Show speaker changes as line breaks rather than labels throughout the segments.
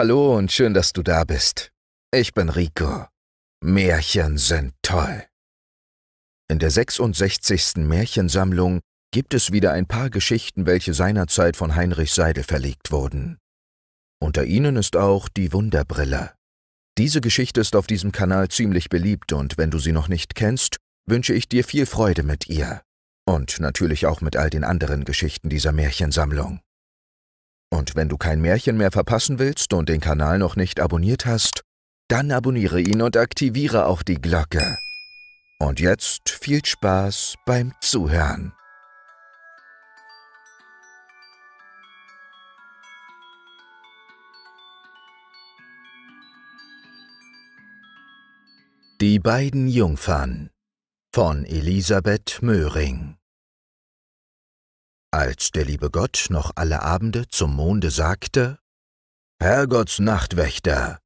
Hallo und schön, dass du da bist. Ich bin Rico. Märchen sind toll. In der 66. Märchensammlung gibt es wieder ein paar Geschichten, welche seinerzeit von Heinrich Seidel verlegt wurden. Unter ihnen ist auch die Wunderbrille. Diese Geschichte ist auf diesem Kanal ziemlich beliebt und wenn du sie noch nicht kennst, wünsche ich dir viel Freude mit ihr. Und natürlich auch mit all den anderen Geschichten dieser Märchensammlung. Und wenn du kein Märchen mehr verpassen willst und den Kanal noch nicht abonniert hast, dann abonniere ihn und aktiviere auch die Glocke. Und jetzt viel Spaß beim Zuhören. Die beiden Jungfern von Elisabeth Möhring als der liebe Gott noch alle Abende zum Monde sagte, Herrgotts Nachtwächter,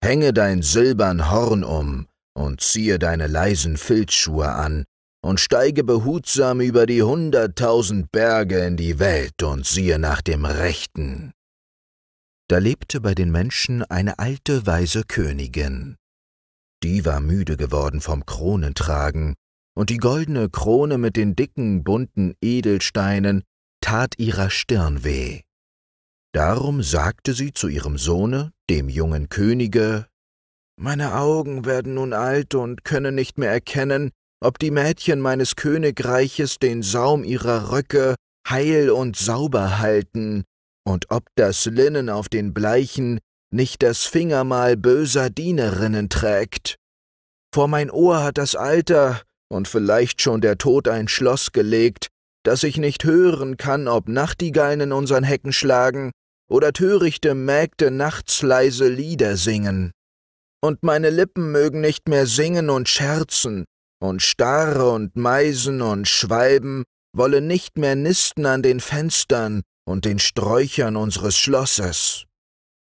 hänge dein silbern Horn um und ziehe deine leisen Filzschuhe an und steige behutsam über die hunderttausend Berge in die Welt und siehe nach dem Rechten. Da lebte bei den Menschen eine alte, weise Königin. Die war müde geworden vom Kronentragen, und die goldene Krone mit den dicken, bunten Edelsteinen tat ihrer Stirn weh. Darum sagte sie zu ihrem Sohne, dem jungen Könige, Meine Augen werden nun alt und können nicht mehr erkennen, ob die Mädchen meines Königreiches den Saum ihrer Röcke heil und sauber halten, und ob das Linnen auf den Bleichen nicht das Fingermal böser Dienerinnen trägt. Vor mein Ohr hat das Alter und vielleicht schon der Tod ein Schloss gelegt, dass ich nicht hören kann, ob Nachtigallen in unseren Hecken schlagen oder törichte Mägde nachts leise Lieder singen. Und meine Lippen mögen nicht mehr singen und scherzen, und Starre und Meisen und Schwalben wollen nicht mehr nisten an den Fenstern und den Sträuchern unseres Schlosses.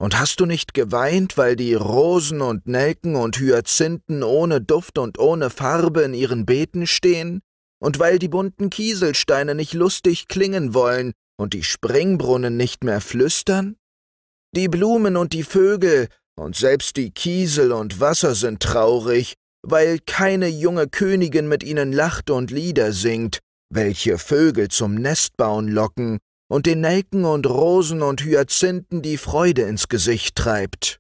Und hast du nicht geweint, weil die Rosen und Nelken und Hyazinthen ohne Duft und ohne Farbe in ihren Beeten stehen? und weil die bunten Kieselsteine nicht lustig klingen wollen und die Springbrunnen nicht mehr flüstern? Die Blumen und die Vögel und selbst die Kiesel und Wasser sind traurig, weil keine junge Königin mit ihnen lacht und Lieder singt, welche Vögel zum Nestbauen locken und den Nelken und Rosen und Hyazinthen die Freude ins Gesicht treibt.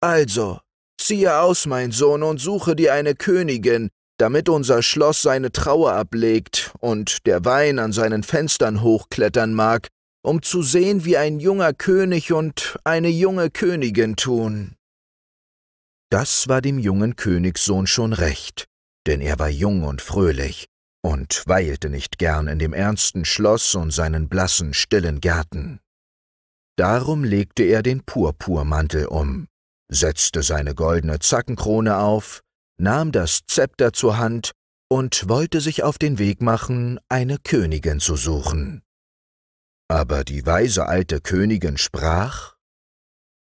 Also, ziehe aus, mein Sohn, und suche dir eine Königin, damit unser Schloss seine Trauer ablegt und der Wein an seinen Fenstern hochklettern mag, um zu sehen, wie ein junger König und eine junge Königin tun. Das war dem jungen Königssohn schon recht, denn er war jung und fröhlich und weilte nicht gern in dem ernsten Schloss und seinen blassen, stillen Gärten. Darum legte er den Purpurmantel um, setzte seine goldene Zackenkrone auf, nahm das Zepter zur Hand und wollte sich auf den Weg machen, eine Königin zu suchen. Aber die weise alte Königin sprach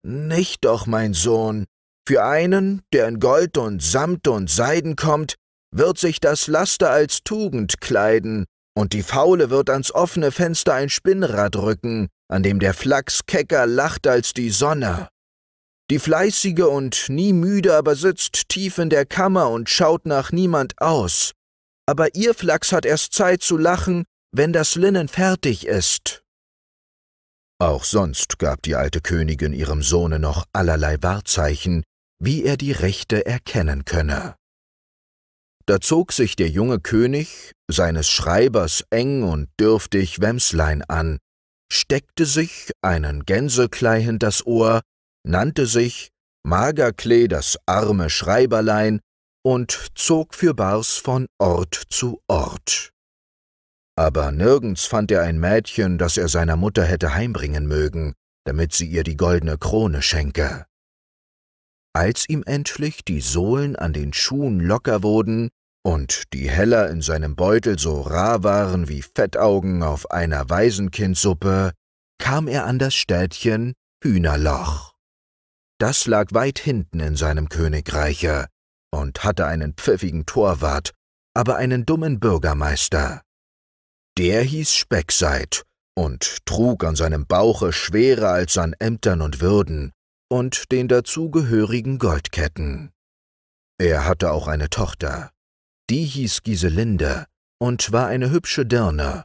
Nicht doch, mein Sohn, für einen, der in Gold und Samt und Seiden kommt, wird sich das Laster als Tugend kleiden, und die Faule wird ans offene Fenster ein Spinnrad rücken, an dem der Flachs kecker lacht als die Sonne. Die fleißige und nie müde aber sitzt tief in der Kammer und schaut nach niemand aus. Aber ihr Flachs hat erst Zeit zu lachen, wenn das Linnen fertig ist. Auch sonst gab die alte Königin ihrem Sohne noch allerlei Wahrzeichen, wie er die Rechte erkennen könne. Da zog sich der junge König, seines Schreibers eng und dürftig Wämslein an, steckte sich einen Gänseklei in das Ohr nannte sich Magerklee das arme Schreiberlein und zog für Bars von Ort zu Ort. Aber nirgends fand er ein Mädchen, das er seiner Mutter hätte heimbringen mögen, damit sie ihr die goldene Krone schenke. Als ihm endlich die Sohlen an den Schuhen locker wurden und die Heller in seinem Beutel so rar waren wie Fettaugen auf einer Waisenkindsuppe, kam er an das Städtchen Hühnerloch. Das lag weit hinten in seinem Königreiche und hatte einen pfiffigen Torwart, aber einen dummen Bürgermeister. Der hieß Speckseid und trug an seinem Bauche schwerer als an Ämtern und Würden und den dazugehörigen Goldketten. Er hatte auch eine Tochter. Die hieß Giselinde und war eine hübsche Dirne,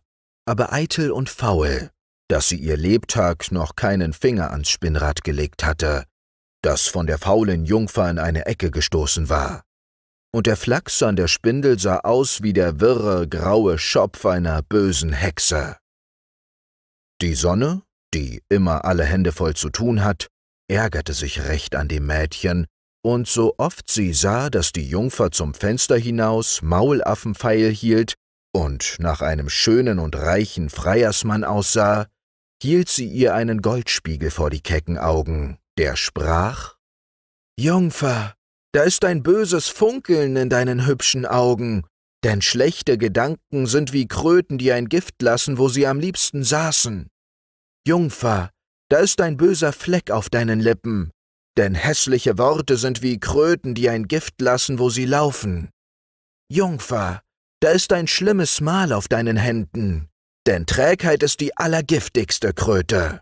aber eitel und faul, dass sie ihr Lebtag noch keinen Finger ans Spinnrad gelegt hatte das von der faulen Jungfer in eine Ecke gestoßen war. Und der Flachs an der Spindel sah aus wie der wirre, graue Schopf einer bösen Hexe. Die Sonne, die immer alle Hände voll zu tun hat, ärgerte sich recht an dem Mädchen, und so oft sie sah, dass die Jungfer zum Fenster hinaus Maulaffenpfeil hielt und nach einem schönen und reichen Freiersmann aussah, hielt sie ihr einen Goldspiegel vor die kecken Augen der sprach Jungfer, da ist ein böses Funkeln in deinen hübschen Augen, denn schlechte Gedanken sind wie Kröten, die ein Gift lassen, wo sie am liebsten saßen. Jungfer, da ist ein böser Fleck auf deinen Lippen, denn hässliche Worte sind wie Kröten, die ein Gift lassen, wo sie laufen. Jungfer, da ist ein schlimmes Mal auf deinen Händen, denn Trägheit ist die allergiftigste Kröte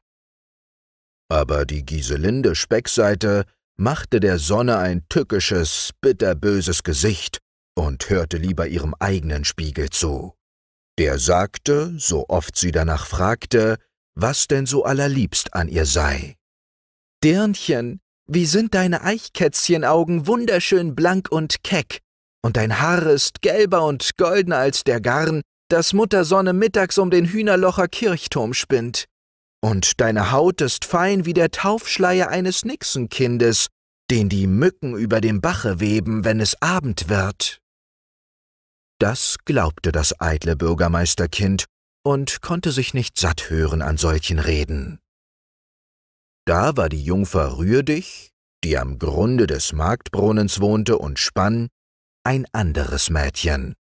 aber die Giselinde Speckseite machte der Sonne ein tückisches, bitterböses Gesicht und hörte lieber ihrem eigenen Spiegel zu. Der sagte, so oft sie danach fragte, was denn so allerliebst an ihr sei. Dirnchen, wie sind deine Eichkätzchenaugen wunderschön blank und keck, und dein Haar ist gelber und goldener als der Garn, das Muttersonne mittags um den Hühnerlocher Kirchturm spinnt und deine Haut ist fein wie der Taufschleier eines Nixenkindes, den die Mücken über dem Bache weben, wenn es Abend wird. Das glaubte das eitle Bürgermeisterkind und konnte sich nicht satt hören an solchen Reden. Da war die Jungfer Rührdich, die am Grunde des Marktbrunnens wohnte und spann, ein anderes Mädchen.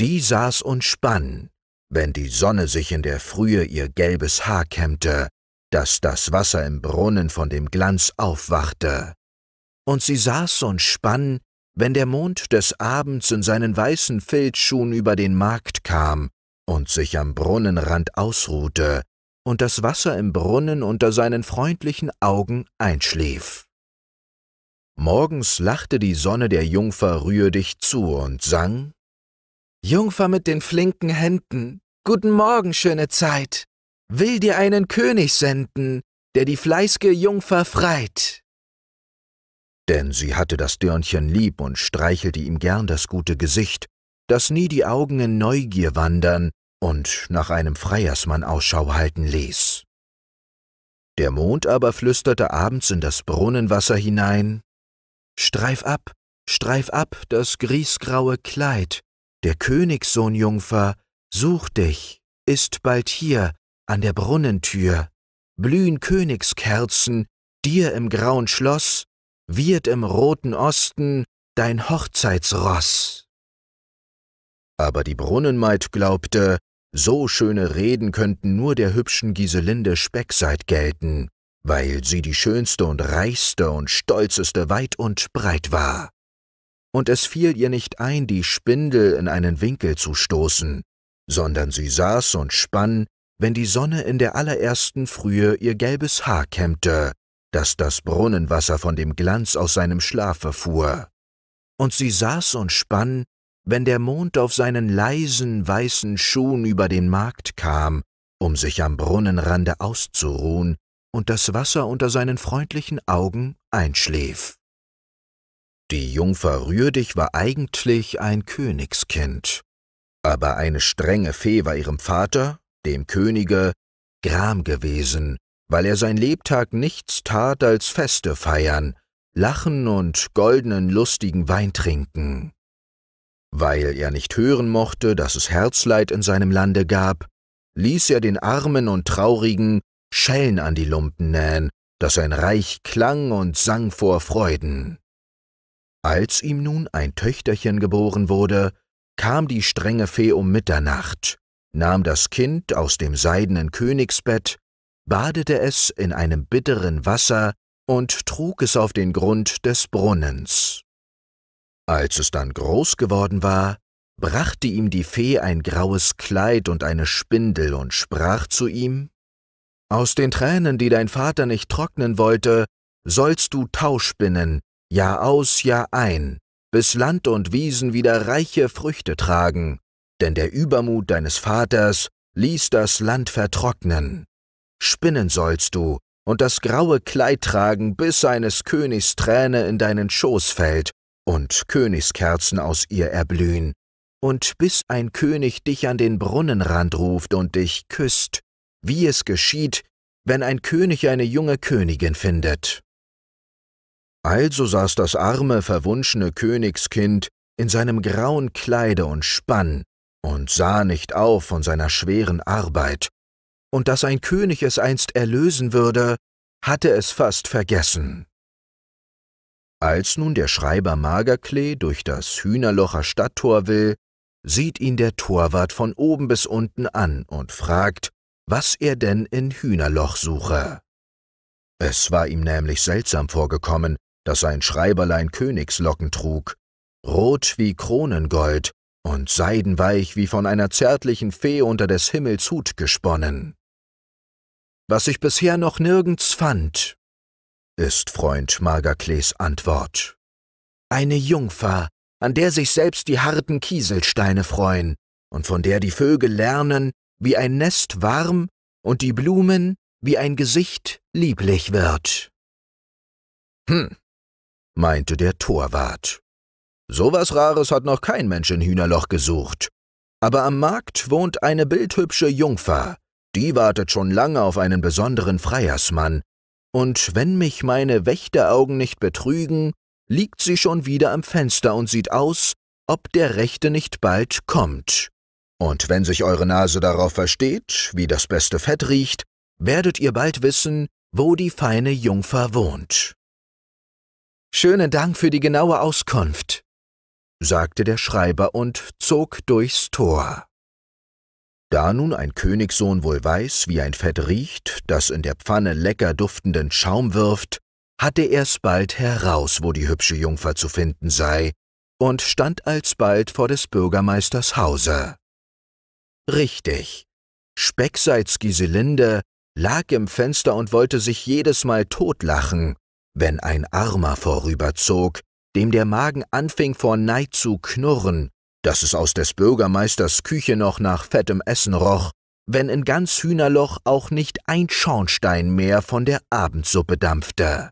Die saß und spann, wenn die Sonne sich in der Frühe ihr gelbes Haar kämmte, dass das Wasser im Brunnen von dem Glanz aufwachte. Und sie saß und spann, wenn der Mond des Abends in seinen weißen Filzschuhen über den Markt kam und sich am Brunnenrand ausruhte und das Wasser im Brunnen unter seinen freundlichen Augen einschlief. Morgens lachte die Sonne der Jungfer rührdicht zu und sang Jungfer mit den flinken Händen, Guten Morgen, schöne Zeit. Will dir einen König senden, der die fleißge Jungfer freit. Denn sie hatte das Dörnchen lieb und streichelte ihm gern das gute Gesicht, das nie die Augen in Neugier wandern und nach einem Freiersmann Ausschau halten ließ. Der Mond aber flüsterte abends in das Brunnenwasser hinein, Streif ab, streif ab das griesgraue Kleid, der Königssohn Jungfer Such dich, ist bald hier, an der Brunnentür, blühen Königskerzen, dir im grauen Schloss, wird im roten Osten dein Hochzeitsross. Aber die Brunnenmaid glaubte, so schöne Reden könnten nur der hübschen Giselinde Speckseit gelten, weil sie die schönste und reichste und stolzeste weit und breit war. Und es fiel ihr nicht ein, die Spindel in einen Winkel zu stoßen, sondern sie saß und spann, wenn die Sonne in der allerersten Frühe ihr gelbes Haar kämmte, dass das Brunnenwasser von dem Glanz aus seinem Schlafe fuhr. Und sie saß und spann, wenn der Mond auf seinen leisen, weißen Schuhen über den Markt kam, um sich am Brunnenrande auszuruhen und das Wasser unter seinen freundlichen Augen einschlief. Die Jungfer Rührdich war eigentlich ein Königskind, aber eine strenge Fee war ihrem Vater, dem Könige, gram gewesen, weil er sein Lebtag nichts tat als Feste feiern, lachen und goldenen lustigen Wein trinken. Weil er nicht hören mochte, dass es Herzleid in seinem Lande gab, ließ er den Armen und Traurigen Schellen an die Lumpen nähen, dass sein Reich klang und sang vor Freuden. Als ihm nun ein Töchterchen geboren wurde, kam die strenge Fee um Mitternacht, nahm das Kind aus dem seidenen Königsbett, badete es in einem bitteren Wasser und trug es auf den Grund des Brunnens. Als es dann groß geworden war, brachte ihm die Fee ein graues Kleid und eine Spindel und sprach zu ihm Aus den Tränen, die dein Vater nicht trocknen wollte, sollst du Tau spinnen, Jahr aus, Jahr ein, bis Land und Wiesen wieder reiche Früchte tragen, denn der Übermut deines Vaters ließ das Land vertrocknen. Spinnen sollst du und das graue Kleid tragen, bis eines Königs Träne in deinen Schoß fällt und Königskerzen aus ihr erblühen, und bis ein König dich an den Brunnenrand ruft und dich küsst, wie es geschieht, wenn ein König eine junge Königin findet. Also saß das arme, verwunschene Königskind in seinem grauen Kleide und spann und sah nicht auf von seiner schweren Arbeit, und dass ein König es einst erlösen würde, hatte es fast vergessen. Als nun der Schreiber Magerklee durch das Hühnerlocher Stadttor will, sieht ihn der Torwart von oben bis unten an und fragt, was er denn in Hühnerloch suche. Es war ihm nämlich seltsam vorgekommen, das sein Schreiberlein Königslocken trug, rot wie Kronengold und seidenweich wie von einer zärtlichen Fee unter des Himmels Hut gesponnen. Was ich bisher noch nirgends fand, ist Freund Magerklees Antwort. Eine Jungfer, an der sich selbst die harten Kieselsteine freuen und von der die Vögel lernen, wie ein Nest warm und die Blumen, wie ein Gesicht lieblich wird. Hm, meinte der Torwart. So was Rares hat noch kein Mensch in Hühnerloch gesucht. Aber am Markt wohnt eine bildhübsche Jungfer, die wartet schon lange auf einen besonderen Freiersmann, und wenn mich meine Wächteraugen nicht betrügen, liegt sie schon wieder am Fenster und sieht aus, ob der Rechte nicht bald kommt. Und wenn sich eure Nase darauf versteht, wie das beste Fett riecht, werdet ihr bald wissen, wo die feine Jungfer wohnt. Schönen Dank für die genaue Auskunft, sagte der Schreiber und zog durchs Tor. Da nun ein Königssohn wohl weiß, wie ein Fett riecht, das in der Pfanne lecker duftenden Schaum wirft, hatte er's bald heraus, wo die hübsche Jungfer zu finden sei, und stand alsbald vor des Bürgermeisters Hause. Richtig. Speckseits Giselinde lag im Fenster und wollte sich jedes Mal totlachen, wenn ein Armer vorüberzog, dem der Magen anfing vor Neid zu knurren, dass es aus des Bürgermeisters Küche noch nach fettem Essen roch, wenn in ganz Hühnerloch auch nicht ein Schornstein mehr von der Abendsuppe dampfte.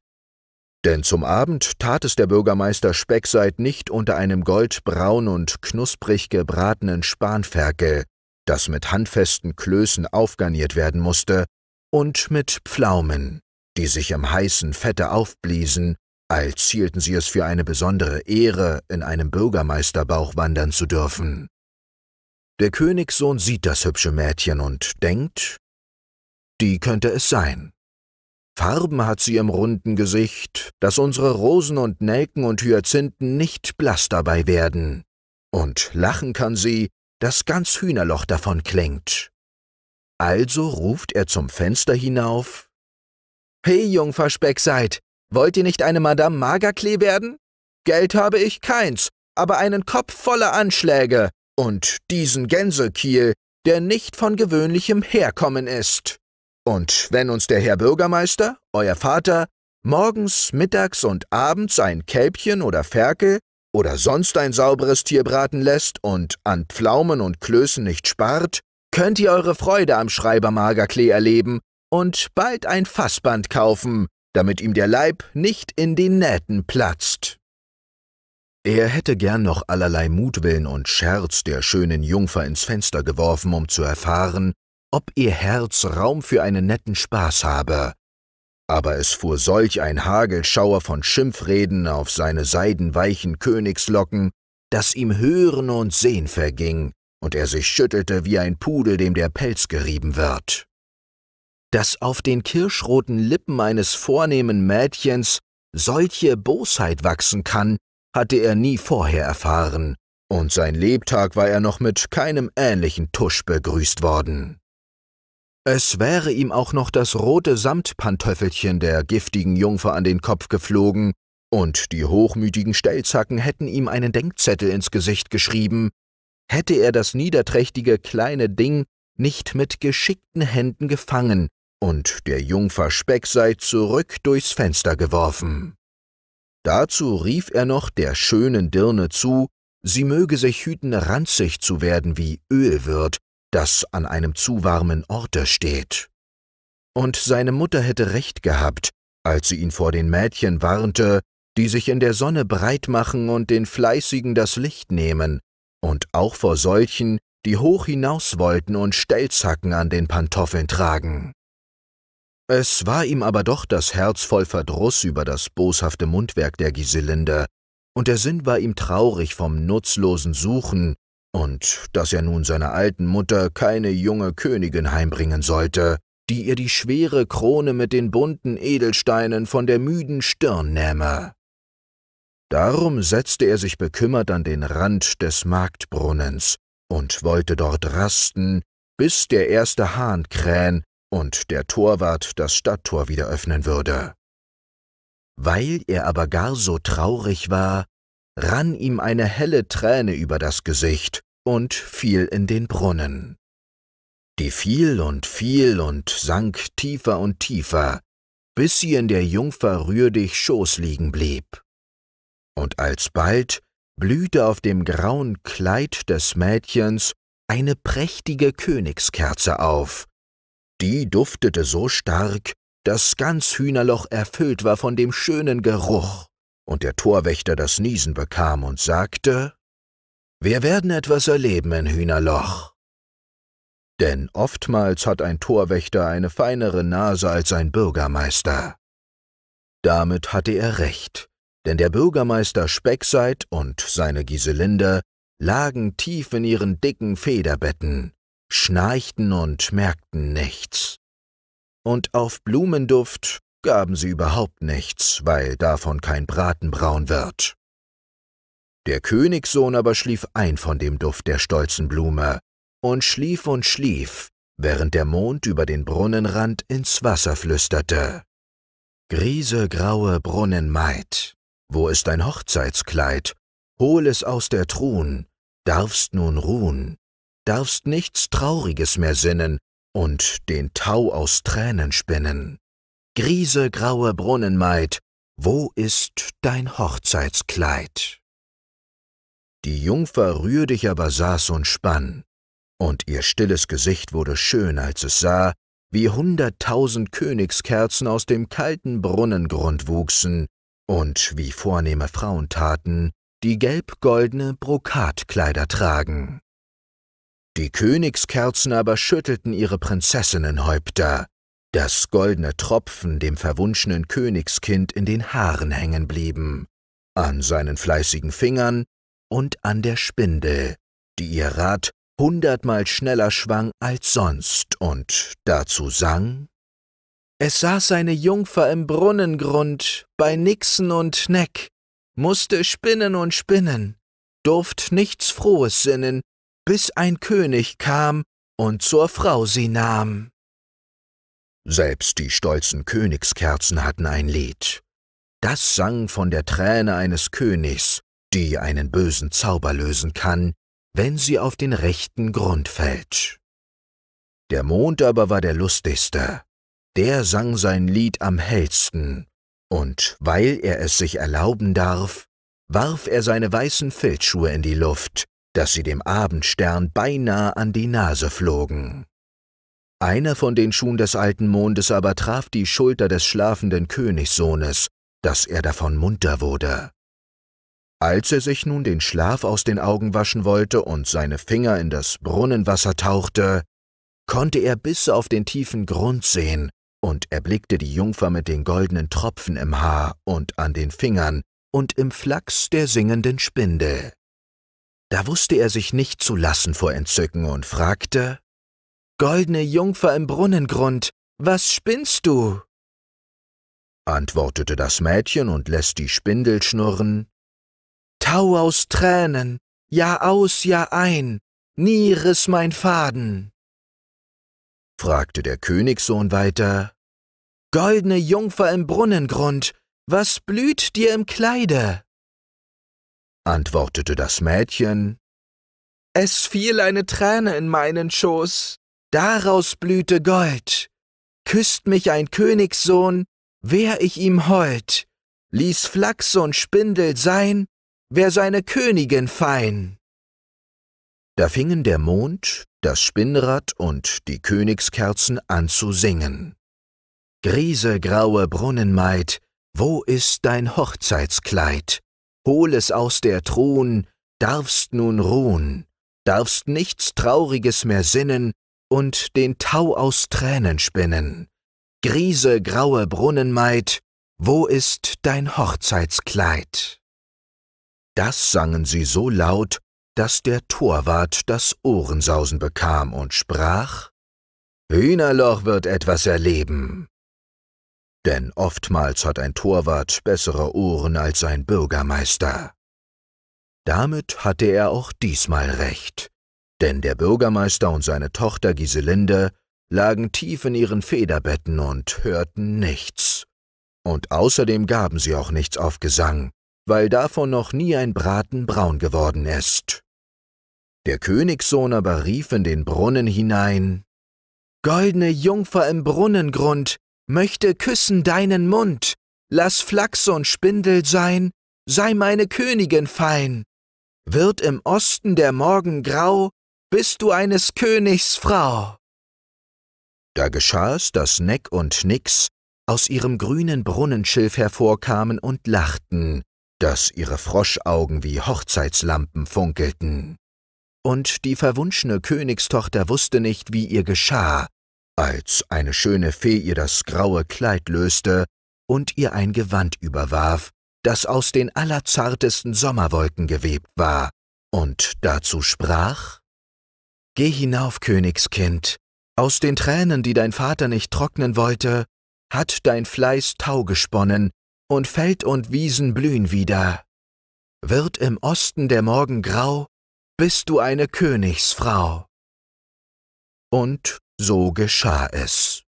Denn zum Abend tat es der Bürgermeister Speckseit nicht unter einem goldbraun und knusprig gebratenen Spanferkel, das mit handfesten Klößen aufgarniert werden musste, und mit Pflaumen die sich im heißen Fette aufbliesen, als hielten sie es für eine besondere Ehre, in einem Bürgermeisterbauch wandern zu dürfen. Der Königssohn sieht das hübsche Mädchen und denkt, die könnte es sein. Farben hat sie im runden Gesicht, dass unsere Rosen und Nelken und Hyazinthen nicht blass dabei werden. Und lachen kann sie, dass ganz Hühnerloch davon klingt. Also ruft er zum Fenster hinauf, Hey Jungferspeck seid, wollt ihr nicht eine Madame Magerklee werden? Geld habe ich keins, aber einen Kopf voller Anschläge und diesen Gänsekiel, der nicht von gewöhnlichem Herkommen ist. Und wenn uns der Herr Bürgermeister, euer Vater, morgens, mittags und abends ein Kälbchen oder Ferkel oder sonst ein sauberes Tier braten lässt und an Pflaumen und Klößen nicht spart, könnt ihr eure Freude am Schreiber Magerklee erleben und bald ein Fassband kaufen, damit ihm der Leib nicht in den Nähten platzt. Er hätte gern noch allerlei Mutwillen und Scherz der schönen Jungfer ins Fenster geworfen, um zu erfahren, ob ihr Herz Raum für einen netten Spaß habe. Aber es fuhr solch ein Hagelschauer von Schimpfreden auf seine seidenweichen Königslocken, daß ihm Hören und Sehen verging und er sich schüttelte wie ein Pudel, dem der Pelz gerieben wird dass auf den kirschroten Lippen eines vornehmen Mädchens solche Bosheit wachsen kann, hatte er nie vorher erfahren, und sein Lebtag war er noch mit keinem ähnlichen Tusch begrüßt worden. Es wäre ihm auch noch das rote Samtpantöffelchen der giftigen Jungfer an den Kopf geflogen, und die hochmütigen Stellzacken hätten ihm einen Denkzettel ins Gesicht geschrieben, hätte er das niederträchtige kleine Ding nicht mit geschickten Händen gefangen und der Jungfer Speck sei zurück durchs Fenster geworfen. Dazu rief er noch der schönen Dirne zu, sie möge sich hüten, ranzig zu werden wie Öl wird, das an einem zu warmen Orte steht. Und seine Mutter hätte recht gehabt, als sie ihn vor den Mädchen warnte, die sich in der Sonne breit machen und den Fleißigen das Licht nehmen, und auch vor solchen, die hoch hinaus wollten und Stelzhacken an den Pantoffeln tragen. Es war ihm aber doch das Herz voll Verdruss über das boshafte Mundwerk der Giselinde, und der Sinn war ihm traurig vom nutzlosen Suchen und dass er nun seiner alten Mutter keine junge Königin heimbringen sollte, die ihr die schwere Krone mit den bunten Edelsteinen von der müden Stirn nähme. Darum setzte er sich bekümmert an den Rand des Marktbrunnens und wollte dort rasten, bis der erste Hahn krähen und der Torwart das Stadttor wieder öffnen würde. Weil er aber gar so traurig war, rann ihm eine helle Träne über das Gesicht und fiel in den Brunnen. Die fiel und fiel und sank tiefer und tiefer, bis sie in der Jungfer Rührdich Schoß liegen blieb. Und alsbald blühte auf dem grauen Kleid des Mädchens eine prächtige Königskerze auf, die duftete so stark, dass ganz Hühnerloch erfüllt war von dem schönen Geruch, und der Torwächter das Niesen bekam und sagte, Wir werden etwas erleben in Hühnerloch. Denn oftmals hat ein Torwächter eine feinere Nase als ein Bürgermeister. Damit hatte er recht, denn der Bürgermeister Speckseid und seine Giselinde lagen tief in ihren dicken Federbetten, schnarchten und merkten nichts. Und auf Blumenduft gaben sie überhaupt nichts, weil davon kein Braten braun wird. Der Königssohn aber schlief ein von dem Duft der stolzen Blume und schlief und schlief, während der Mond über den Brunnenrand ins Wasser flüsterte. Griesegraue Brunnenmaid, wo ist dein Hochzeitskleid? Hol es aus der Truhn, darfst nun ruhen, darfst nichts Trauriges mehr sinnen und den Tau aus Tränen spinnen. Grise graue Brunnenmaid, wo ist dein Hochzeitskleid? Die Jungfer rühr dich aber saß und spann, und ihr stilles Gesicht wurde schön, als es sah, wie hunderttausend Königskerzen aus dem kalten Brunnengrund wuchsen und wie vornehme Frauen taten, die gelb-goldene Brokatkleider tragen. Die Königskerzen aber schüttelten ihre Prinzessinnenhäupter, dass goldene Tropfen dem verwunschenen Königskind in den Haaren hängen blieben, an seinen fleißigen Fingern und an der Spindel, die ihr Rad hundertmal schneller schwang als sonst und dazu sang Es saß eine Jungfer im Brunnengrund, bei Nixen und Neck, mußte spinnen und spinnen, durft nichts Frohes sinnen, bis ein König kam und zur Frau sie nahm. Selbst die stolzen Königskerzen hatten ein Lied. Das sang von der Träne eines Königs, die einen bösen Zauber lösen kann, wenn sie auf den rechten Grund fällt. Der Mond aber war der lustigste, der sang sein Lied am hellsten, und weil er es sich erlauben darf, warf er seine weißen Filzschuhe in die Luft, dass sie dem Abendstern beinahe an die Nase flogen. Einer von den Schuhen des alten Mondes aber traf die Schulter des schlafenden Königssohnes, dass er davon munter wurde. Als er sich nun den Schlaf aus den Augen waschen wollte und seine Finger in das Brunnenwasser tauchte, konnte er bis auf den tiefen Grund sehen und erblickte die Jungfer mit den goldenen Tropfen im Haar und an den Fingern und im Flachs der singenden Spindel. Da wusste er sich nicht zu lassen vor Entzücken und fragte Goldene Jungfer im Brunnengrund, was spinnst du? antwortete das Mädchen und lässt die Spindel schnurren. Tau aus Tränen, Jahr aus, Jahr ein, nie riss mein Faden. fragte der Königssohn weiter. Goldene Jungfer im Brunnengrund, was blüht dir im Kleide? antwortete das Mädchen. Es fiel eine Träne in meinen Schoß, daraus blühte Gold. Küsst mich ein Königssohn, wär ich ihm hold, ließ Flachs und Spindel sein, wär seine Königin fein. Da fingen der Mond, das Spinnrad und die Königskerzen an zu singen. Griese graue Brunnenmaid, wo ist dein Hochzeitskleid? hol es aus der Truhen, darfst nun ruhen, darfst nichts Trauriges mehr sinnen und den Tau aus Tränen spinnen. Griese graue Brunnenmaid, wo ist dein Hochzeitskleid? Das sangen sie so laut, dass der Torwart das Ohrensausen bekam und sprach, Hühnerloch wird etwas erleben. Denn oftmals hat ein Torwart bessere Ohren als ein Bürgermeister. Damit hatte er auch diesmal recht, denn der Bürgermeister und seine Tochter Giselinde lagen tief in ihren Federbetten und hörten nichts. Und außerdem gaben sie auch nichts auf Gesang, weil davon noch nie ein Braten braun geworden ist. Der Königssohn aber rief in den Brunnen hinein Goldene Jungfer im Brunnengrund, möchte küssen deinen Mund, lass Flachs und Spindel sein, sei meine Königin fein. Wird im Osten der Morgen grau, bist du eines Königs Frau. Da geschah es, dass Neck und Nix aus ihrem grünen Brunnenschilf hervorkamen und lachten, dass ihre Froschaugen wie Hochzeitslampen funkelten. Und die verwunschene Königstochter wusste nicht, wie ihr geschah, als eine schöne Fee ihr das graue Kleid löste und ihr ein Gewand überwarf, das aus den allerzartesten Sommerwolken gewebt war, und dazu sprach Geh hinauf, Königskind, aus den Tränen, die dein Vater nicht trocknen wollte, hat dein Fleiß Tau gesponnen, und Feld und Wiesen blühen wieder. Wird im Osten der Morgen grau, bist du eine Königsfrau. Und so geschah es.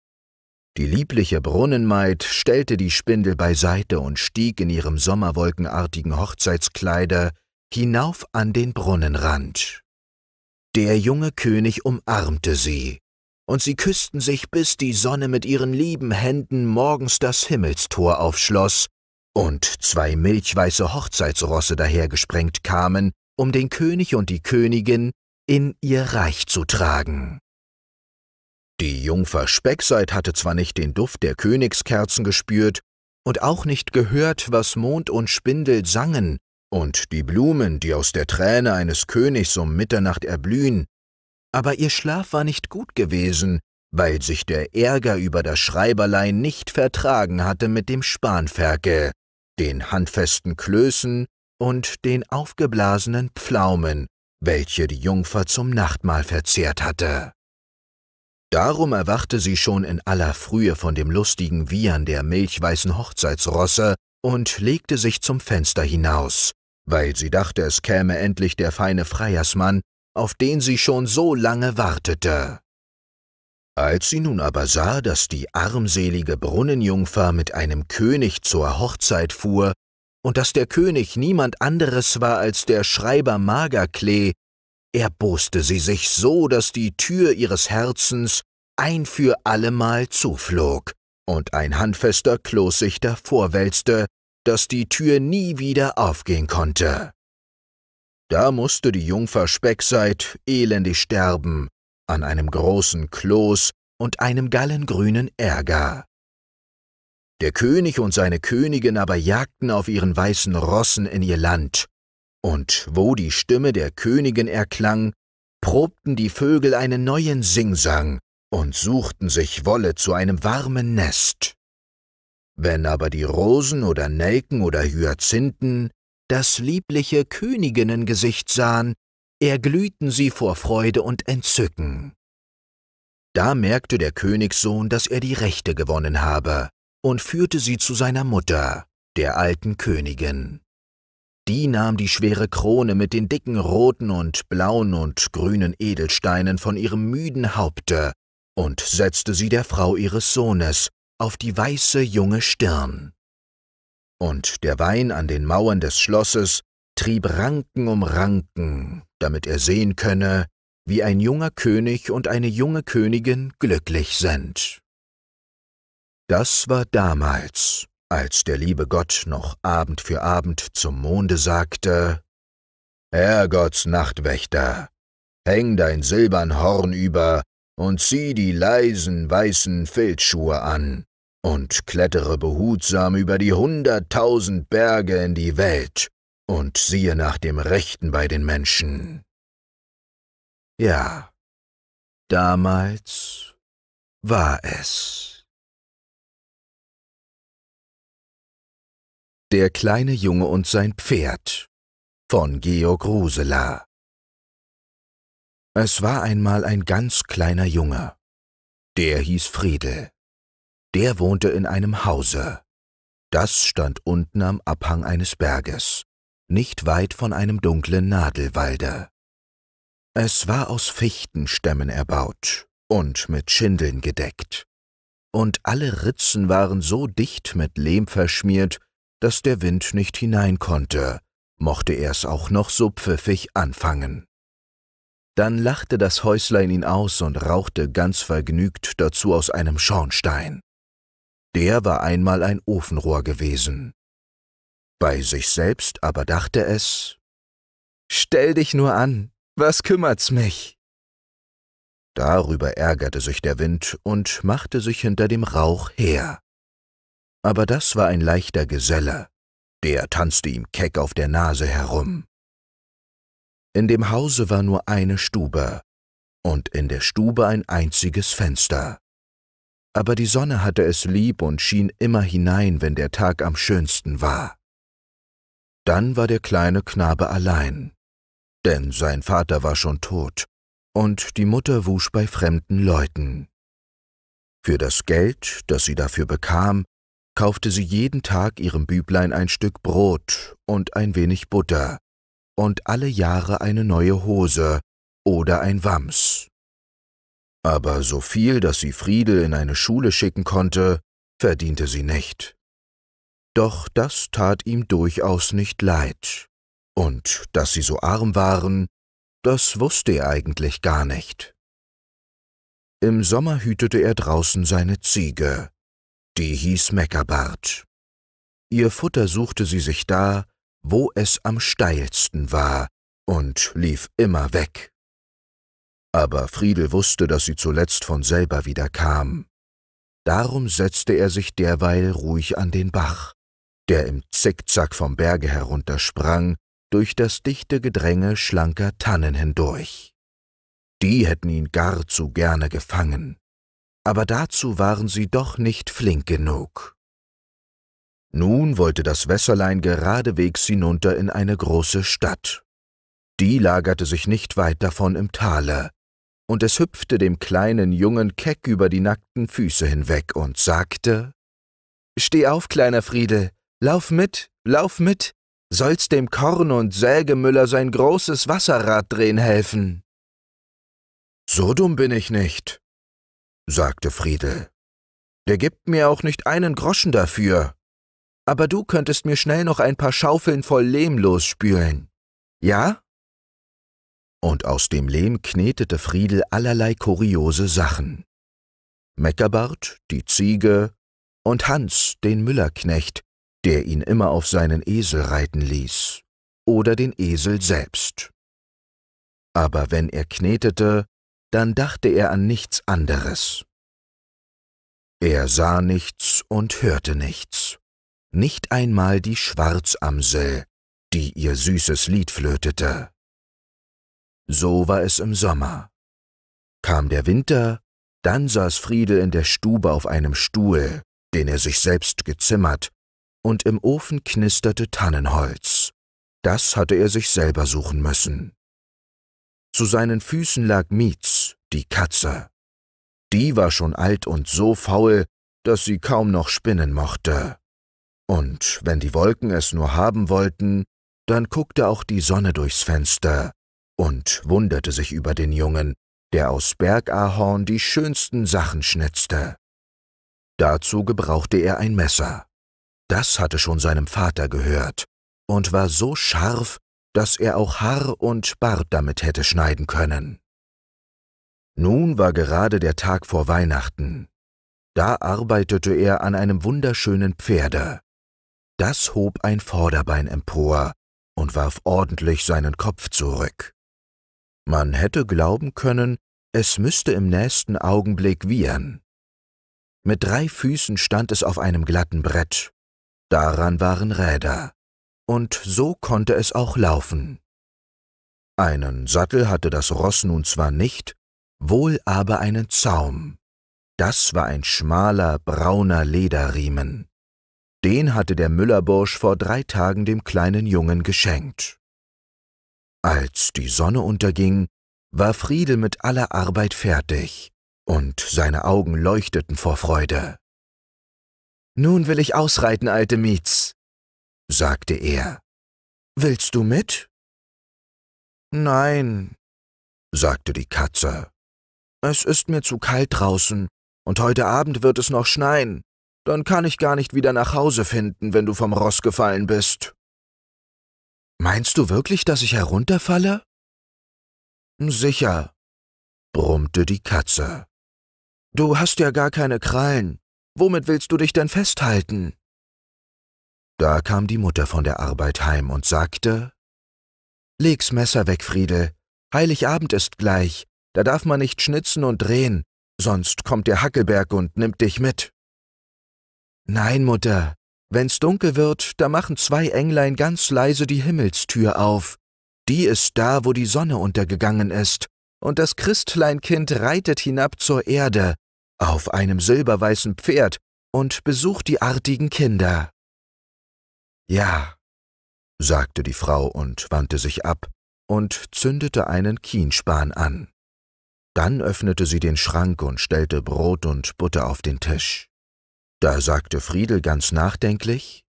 Die liebliche Brunnenmaid stellte die Spindel beiseite und stieg in ihrem sommerwolkenartigen Hochzeitskleider hinauf an den Brunnenrand. Der junge König umarmte sie, und sie küssten sich, bis die Sonne mit ihren lieben Händen morgens das Himmelstor aufschloss und zwei milchweiße Hochzeitsrosse dahergesprengt kamen, um den König und die Königin in ihr Reich zu tragen. Die Jungfer Speckseid hatte zwar nicht den Duft der Königskerzen gespürt und auch nicht gehört, was Mond und Spindel sangen und die Blumen, die aus der Träne eines Königs um Mitternacht erblühen, aber ihr Schlaf war nicht gut gewesen, weil sich der Ärger über das Schreiberlein nicht vertragen hatte mit dem Spanferkel, den handfesten Klößen und den aufgeblasenen Pflaumen, welche die Jungfer zum Nachtmahl verzehrt hatte. Darum erwachte sie schon in aller Frühe von dem lustigen Wiehern der milchweißen Hochzeitsrosse und legte sich zum Fenster hinaus, weil sie dachte, es käme endlich der feine Freiersmann, auf den sie schon so lange wartete. Als sie nun aber sah, dass die armselige Brunnenjungfer mit einem König zur Hochzeit fuhr und dass der König niemand anderes war als der Schreiber Magerklee, erboste sie sich so, dass die Tür ihres Herzens ein für allemal zuflog und ein handfester Kloß sich davor wälzte, dass die Tür nie wieder aufgehen konnte. Da musste die Jungfer Speckseit elendig sterben, an einem großen Kloß und einem gallengrünen Ärger. Der König und seine Königin aber jagten auf ihren weißen Rossen in ihr Land und wo die Stimme der Königin erklang, probten die Vögel einen neuen Singsang und suchten sich Wolle zu einem warmen Nest. Wenn aber die Rosen oder Nelken oder Hyazinthen das liebliche Königinnengesicht sahen, erglühten sie vor Freude und Entzücken. Da merkte der Königssohn, dass er die Rechte gewonnen habe, und führte sie zu seiner Mutter, der alten Königin. Die nahm die schwere Krone mit den dicken roten und blauen und grünen Edelsteinen von ihrem müden Haupte und setzte sie der Frau ihres Sohnes auf die weiße junge Stirn. Und der Wein an den Mauern des Schlosses trieb Ranken um Ranken, damit er sehen könne, wie ein junger König und eine junge Königin glücklich sind. Das war damals, als der liebe Gott noch Abend für Abend zum Monde sagte, Herrgotts Nachtwächter, häng dein silbern Horn über und zieh die leisen weißen Filzschuhe an und klettere behutsam über die hunderttausend Berge in die Welt und siehe nach dem Rechten bei den Menschen. Ja, damals
war es.
Der kleine Junge und sein Pferd von Georg Ruseler Es war einmal ein ganz kleiner Junge. Der hieß Friedel. Der wohnte in einem Hause. Das stand unten am Abhang eines Berges, nicht weit von einem dunklen Nadelwalde. Es war aus Fichtenstämmen erbaut und mit Schindeln gedeckt. Und alle Ritzen waren so dicht mit Lehm verschmiert, dass der Wind nicht hinein konnte, mochte es auch noch so pfiffig anfangen. Dann lachte das Häuslein ihn aus und rauchte ganz vergnügt dazu aus einem Schornstein. Der war einmal ein Ofenrohr gewesen. Bei sich selbst aber dachte es, Stell dich nur an, was kümmert's mich? Darüber ärgerte sich der Wind und machte sich hinter dem Rauch her aber das war ein leichter Geseller, der tanzte ihm keck auf der Nase herum. In dem Hause war nur eine Stube und in der Stube ein einziges Fenster. Aber die Sonne hatte es lieb und schien immer hinein, wenn der Tag am schönsten war. Dann war der kleine Knabe allein, denn sein Vater war schon tot und die Mutter wusch bei fremden Leuten. Für das Geld, das sie dafür bekam, kaufte sie jeden Tag ihrem Büblein ein Stück Brot und ein wenig Butter und alle Jahre eine neue Hose oder ein Wams. Aber so viel, dass sie Friedel in eine Schule schicken konnte, verdiente sie nicht. Doch das tat ihm durchaus nicht leid. Und dass sie so arm waren, das wusste er eigentlich gar nicht. Im Sommer hütete er draußen seine Ziege, die hieß Meckerbart. Ihr Futter suchte sie sich da, wo es am steilsten war, und lief immer weg. Aber Friedel wusste, dass sie zuletzt von selber wieder kam. Darum setzte er sich derweil ruhig an den Bach, der im Zickzack vom Berge heruntersprang, durch das dichte Gedränge schlanker Tannen hindurch. Die hätten ihn gar zu gerne gefangen aber dazu waren sie doch nicht flink genug. Nun wollte das Wässerlein geradewegs hinunter in eine große Stadt. Die lagerte sich nicht weit davon im Tale, und es hüpfte dem kleinen Jungen keck über die nackten Füße hinweg und sagte Steh auf, kleiner Friedel, lauf mit, lauf mit, sollst dem Korn und Sägemüller sein großes Wasserrad drehen helfen. So dumm bin ich nicht, sagte Friedel. Der gibt mir auch nicht einen Groschen dafür. Aber du könntest mir schnell noch ein paar Schaufeln voll Lehm losspülen. Ja? Und aus dem Lehm knetete Friedel allerlei kuriose Sachen. Meckerbart, die Ziege und Hans, den Müllerknecht, der ihn immer auf seinen Esel reiten ließ, oder den Esel selbst. Aber wenn er knetete, dann dachte er an nichts anderes. Er sah nichts und hörte nichts, nicht einmal die Schwarzamsel, die ihr süßes Lied flötete. So war es im Sommer. Kam der Winter, dann saß Friedel in der Stube auf einem Stuhl, den er sich selbst gezimmert, und im Ofen knisterte Tannenholz. Das hatte er sich selber suchen müssen. Zu seinen Füßen lag Mietz, die Katze. Die war schon alt und so faul, dass sie kaum noch spinnen mochte. Und wenn die Wolken es nur haben wollten, dann guckte auch die Sonne durchs Fenster und wunderte sich über den Jungen, der aus Bergahorn die schönsten Sachen schnitzte. Dazu gebrauchte er ein Messer. Das hatte schon seinem Vater gehört und war so scharf, dass er auch Haar und Bart damit hätte schneiden können. Nun war gerade der Tag vor Weihnachten. Da arbeitete er an einem wunderschönen Pferde. Das hob ein Vorderbein empor und warf ordentlich seinen Kopf zurück. Man hätte glauben können, es müsste im nächsten Augenblick wiehern. Mit drei Füßen stand es auf einem glatten Brett. Daran waren Räder. Und so konnte es auch laufen. Einen Sattel hatte das Ross nun zwar nicht, wohl aber einen Zaum. Das war ein schmaler, brauner Lederriemen. Den hatte der Müllerbursch vor drei Tagen dem kleinen Jungen geschenkt. Als die Sonne unterging, war Friede mit aller Arbeit fertig, und seine Augen leuchteten vor Freude. Nun will ich ausreiten, alte
Mietz, sagte er. Willst du mit?
Nein, sagte die Katze. Es ist mir zu kalt draußen, und heute Abend wird es noch schneien. Dann kann ich gar nicht wieder nach Hause finden, wenn du vom Ross gefallen bist. Meinst du wirklich, dass ich herunterfalle?
Sicher, brummte die Katze.
Du hast ja gar keine Krallen. Womit willst du dich denn festhalten? Da kam die Mutter von der Arbeit heim und sagte Leg's Messer weg, Friedel. Heiligabend ist gleich, da darf man nicht schnitzen und drehen, sonst kommt der Hackelberg und nimmt dich mit. Nein, Mutter, wenn's dunkel wird, da machen zwei Englein ganz leise die Himmelstür auf. Die ist da, wo die Sonne untergegangen ist, und das Christleinkind reitet hinab zur Erde, auf einem silberweißen Pferd, und besucht die artigen Kinder. Ja, sagte die Frau und wandte sich ab und zündete einen Kienspan an. Dann öffnete sie den Schrank und stellte Brot und Butter auf den Tisch. Da sagte Friedel ganz nachdenklich,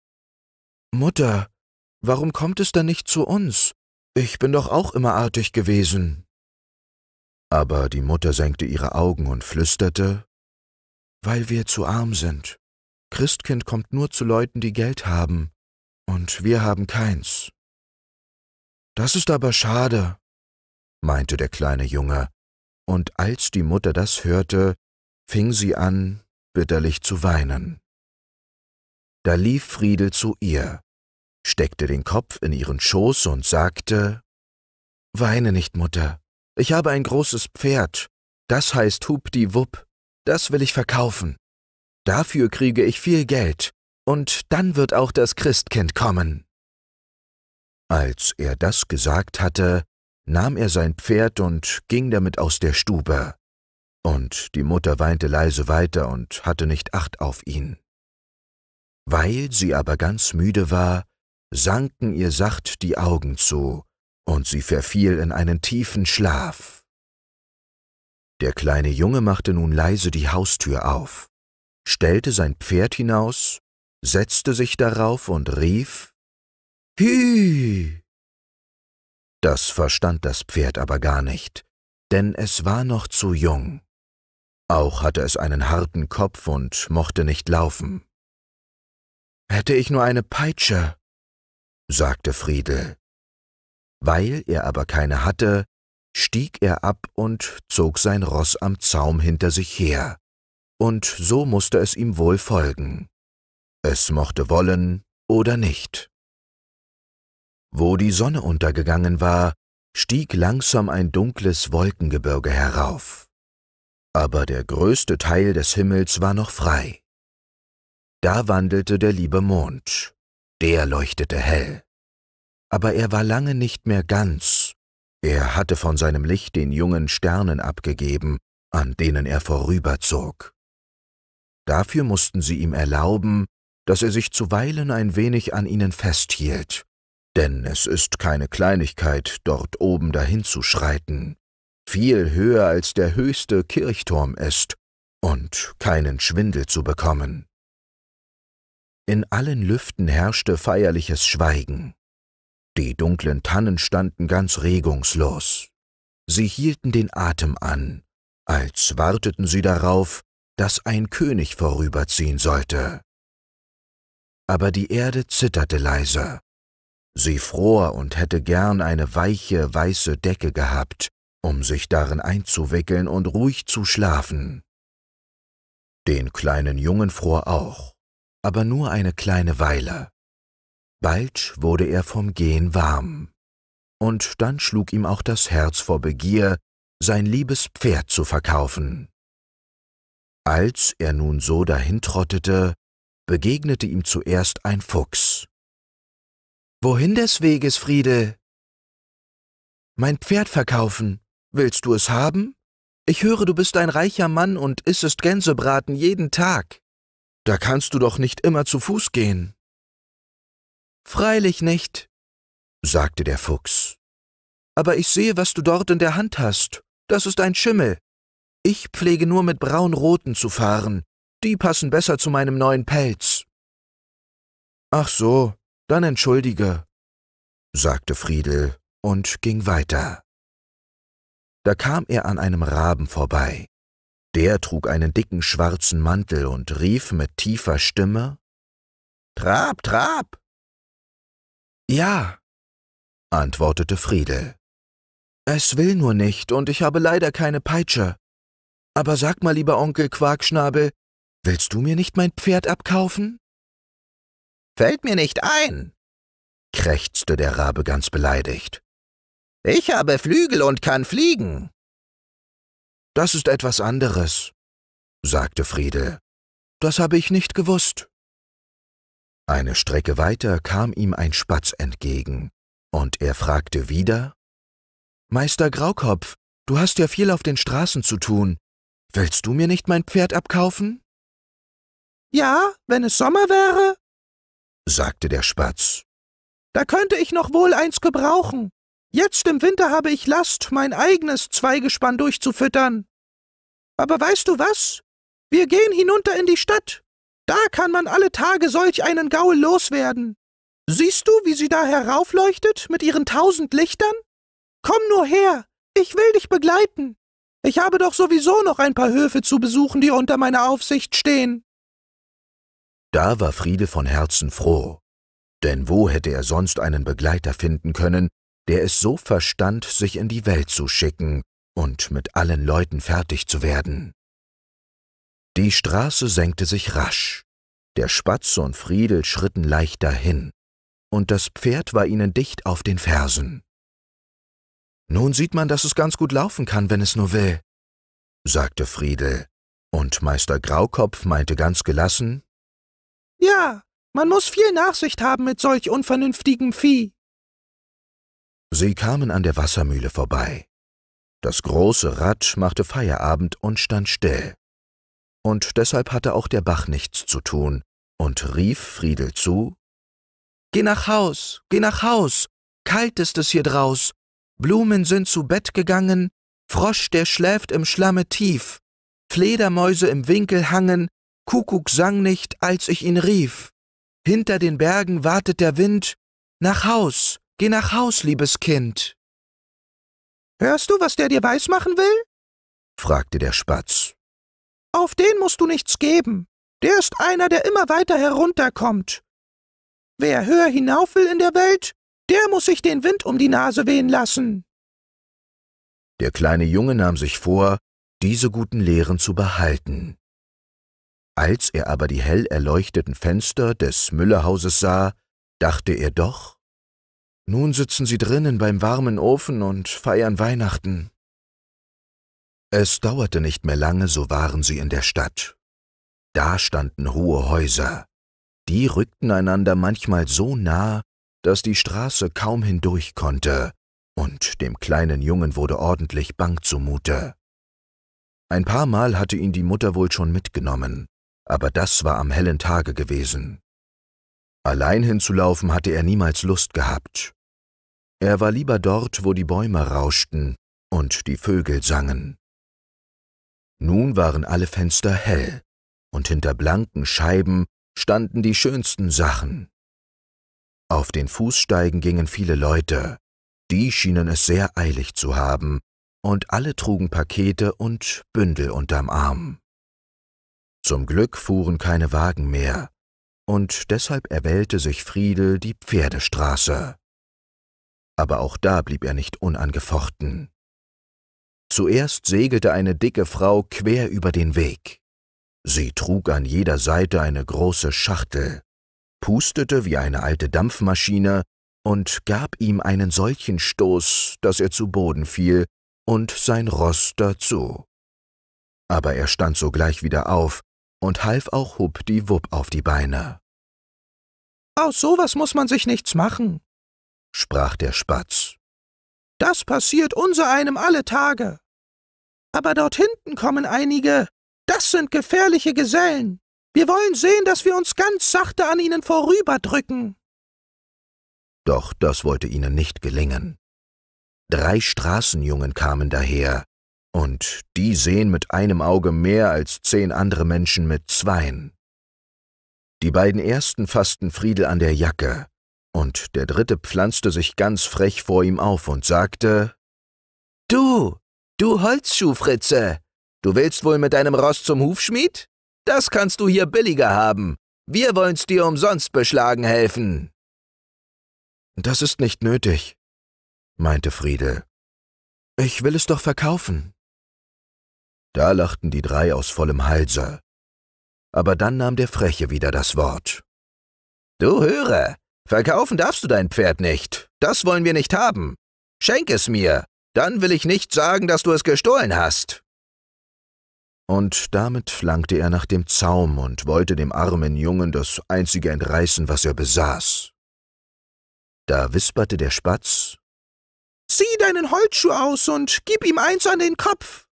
Mutter, warum kommt es denn nicht zu uns? Ich bin doch auch immer artig gewesen. Aber die Mutter senkte ihre Augen und flüsterte, Weil wir zu arm sind. Christkind kommt nur zu Leuten, die Geld haben, und wir haben keins. Das ist aber schade, meinte der kleine Junge und als die Mutter das hörte, fing sie an, bitterlich zu weinen. Da lief Friedel zu ihr, steckte den Kopf in ihren Schoß und sagte, Weine nicht, Mutter, ich habe ein großes Pferd, das heißt Hupdiwupp, das will ich verkaufen. Dafür kriege ich viel Geld, und dann wird auch das Christkind kommen. Als er das gesagt hatte, nahm er sein Pferd und ging damit aus der Stube. Und die Mutter weinte leise weiter und hatte nicht Acht auf ihn. Weil sie aber ganz müde war, sanken ihr sacht die Augen zu, und sie verfiel in einen tiefen Schlaf. Der kleine Junge machte nun leise die Haustür auf, stellte sein Pferd hinaus, setzte sich darauf und rief Hü! Das verstand das Pferd aber gar nicht, denn es war noch zu jung. Auch hatte es einen harten Kopf und mochte nicht laufen. Hätte ich nur eine Peitsche, sagte Friedel. Weil er aber keine hatte, stieg er ab und zog sein Ross am Zaum hinter sich her, und so mußte es ihm wohl folgen. Es mochte wollen oder nicht. Wo die Sonne untergegangen war, stieg langsam ein dunkles Wolkengebirge herauf. Aber der größte Teil des Himmels war noch frei. Da wandelte der liebe Mond, der leuchtete hell. Aber er war lange nicht mehr ganz, er hatte von seinem Licht den jungen Sternen abgegeben, an denen er vorüberzog. Dafür mussten sie ihm erlauben, dass er sich zuweilen ein wenig an ihnen festhielt, denn es ist keine Kleinigkeit, dort oben dahin zu schreiten, viel höher als der höchste Kirchturm ist, und keinen Schwindel zu bekommen. In allen Lüften herrschte feierliches Schweigen. Die dunklen Tannen standen ganz regungslos. Sie hielten den Atem an, als warteten sie darauf, dass ein König vorüberziehen sollte. Aber die Erde zitterte leise, Sie fror und hätte gern eine weiche, weiße Decke gehabt, um sich darin einzuwickeln und ruhig zu schlafen. Den kleinen Jungen fror auch, aber nur eine kleine Weile. Bald wurde er vom Gehen warm, und dann schlug ihm auch das Herz vor Begier, sein liebes Pferd zu verkaufen. Als er nun so dahintrottete, begegnete ihm zuerst ein Fuchs. Wohin des Weges, Friede? Mein Pferd verkaufen. Willst du es haben? Ich höre, du bist ein reicher Mann und issest Gänsebraten jeden Tag. Da kannst du doch nicht immer zu Fuß gehen.
Freilich nicht, sagte der Fuchs. Aber ich
sehe, was du dort in der Hand hast. Das ist ein Schimmel. Ich pflege nur mit braun-roten zu fahren. Die passen besser zu meinem neuen Pelz. Ach so, dann entschuldige, sagte Friedel und ging weiter. Da kam er an einem Raben vorbei. Der trug einen dicken schwarzen Mantel und rief mit tiefer Stimme Trab, Trab. Ja, antwortete Friedel. Es will nur nicht, und ich habe leider keine Peitsche. Aber sag mal, lieber Onkel Quakschnabel, willst du mir nicht mein Pferd abkaufen? Fällt mir nicht ein,
krächzte der Rabe ganz beleidigt. Ich
habe
Flügel und kann fliegen. Das ist etwas anderes, sagte Friedel. Das habe ich nicht gewusst. Eine Strecke weiter kam ihm ein Spatz entgegen, und er fragte wieder Meister Graukopf, du hast ja viel auf den Straßen zu tun. Willst du mir nicht mein Pferd abkaufen? Ja, wenn es Sommer wäre,
sagte der Spatz. Da könnte ich noch wohl eins gebrauchen. Jetzt im Winter habe ich Last, mein eigenes Zweigespann durchzufüttern. Aber weißt du was? Wir gehen hinunter in die Stadt. Da kann man alle Tage solch einen Gaul loswerden. Siehst du, wie sie da heraufleuchtet mit ihren tausend Lichtern? Komm nur her, ich will dich begleiten. Ich habe doch sowieso noch ein paar Höfe zu besuchen, die unter meiner Aufsicht stehen.
Da war Friede von Herzen froh, denn wo hätte er sonst einen Begleiter finden können, der es so verstand, sich in die Welt zu schicken und mit allen Leuten fertig zu werden. Die Straße senkte sich rasch, der Spatz und Friedel schritten leicht dahin, und das Pferd war ihnen dicht auf den Fersen. Nun sieht man, dass es ganz gut laufen kann, wenn es nur will, sagte Friedel, und Meister Graukopf meinte ganz gelassen,
ja, man muss viel Nachsicht haben mit solch unvernünftigem Vieh.
Sie kamen an der Wassermühle vorbei. Das große Rad machte Feierabend und stand still. Und deshalb hatte auch der Bach nichts zu tun und rief Friedel zu Geh nach Haus, geh nach Haus, kalt ist es hier draus, Blumen sind zu Bett gegangen, Frosch, der schläft im Schlamme tief, Fledermäuse im Winkel hangen, Kuckuck sang nicht, als ich ihn rief. Hinter den Bergen wartet der Wind. Nach Haus, geh nach Haus, liebes Kind.
Hörst du, was der dir weismachen will? fragte der Spatz. Auf den musst du nichts geben. Der ist einer, der immer weiter herunterkommt. Wer höher hinauf will in der Welt, der muß sich den Wind um die Nase wehen lassen.
Der kleine Junge nahm sich vor, diese guten Lehren zu behalten. Als er aber die hell erleuchteten Fenster des Müllerhauses sah, dachte er doch, nun sitzen sie drinnen beim warmen Ofen und feiern Weihnachten. Es dauerte nicht mehr lange, so waren sie in der Stadt. Da standen hohe Häuser. Die rückten einander manchmal so nah, dass die Straße kaum hindurch konnte, und dem kleinen Jungen wurde ordentlich bang zumute. Ein paar Mal hatte ihn die Mutter wohl schon mitgenommen, aber das war am hellen Tage gewesen. Allein hinzulaufen hatte er niemals Lust gehabt. Er war lieber dort, wo die Bäume rauschten und die Vögel sangen. Nun waren alle Fenster hell, und hinter blanken Scheiben standen die schönsten Sachen. Auf den Fußsteigen gingen viele Leute, die schienen es sehr eilig zu haben, und alle trugen Pakete und Bündel unterm Arm. Zum Glück fuhren keine Wagen mehr, und deshalb erwählte sich Friedel die Pferdestraße. Aber auch da blieb er nicht unangefochten. Zuerst segelte eine dicke Frau quer über den Weg. Sie trug an jeder Seite eine große Schachtel, pustete wie eine alte Dampfmaschine und gab ihm einen solchen Stoß, dass er zu Boden fiel und sein Ross dazu. Aber er stand sogleich wieder auf und half auch Hupp die Wupp auf die Beine.
Aus sowas muss man sich nichts machen, sprach der Spatz. Das passiert unser einem alle Tage. Aber dort hinten kommen einige, das sind gefährliche Gesellen. Wir wollen sehen, dass wir uns ganz sachte an ihnen vorüberdrücken.
Doch das wollte ihnen nicht gelingen. Drei Straßenjungen kamen daher, und die sehen mit einem Auge mehr als zehn andere Menschen mit zweien. Die beiden ersten fassten Friedel an der Jacke, und der dritte pflanzte sich ganz frech vor ihm auf und sagte, »Du, du Holzschuhfritze, du willst wohl mit deinem Ross zum Hufschmied? Das kannst du hier billiger haben. Wir wollen's dir umsonst beschlagen helfen.« »Das ist nicht nötig«, meinte Friedel. »Ich will es doch verkaufen.« da lachten die drei aus vollem Halse. Aber dann nahm der Freche wieder das Wort. Du höre, verkaufen darfst du dein Pferd nicht. Das wollen wir nicht haben. Schenk es mir, dann will ich nicht sagen, dass du es gestohlen hast. Und damit flankte er nach dem Zaum und wollte dem armen Jungen das einzige entreißen, was er besaß. Da wisperte der Spatz
Zieh deinen Holzschuh aus und gib ihm eins an den Kopf.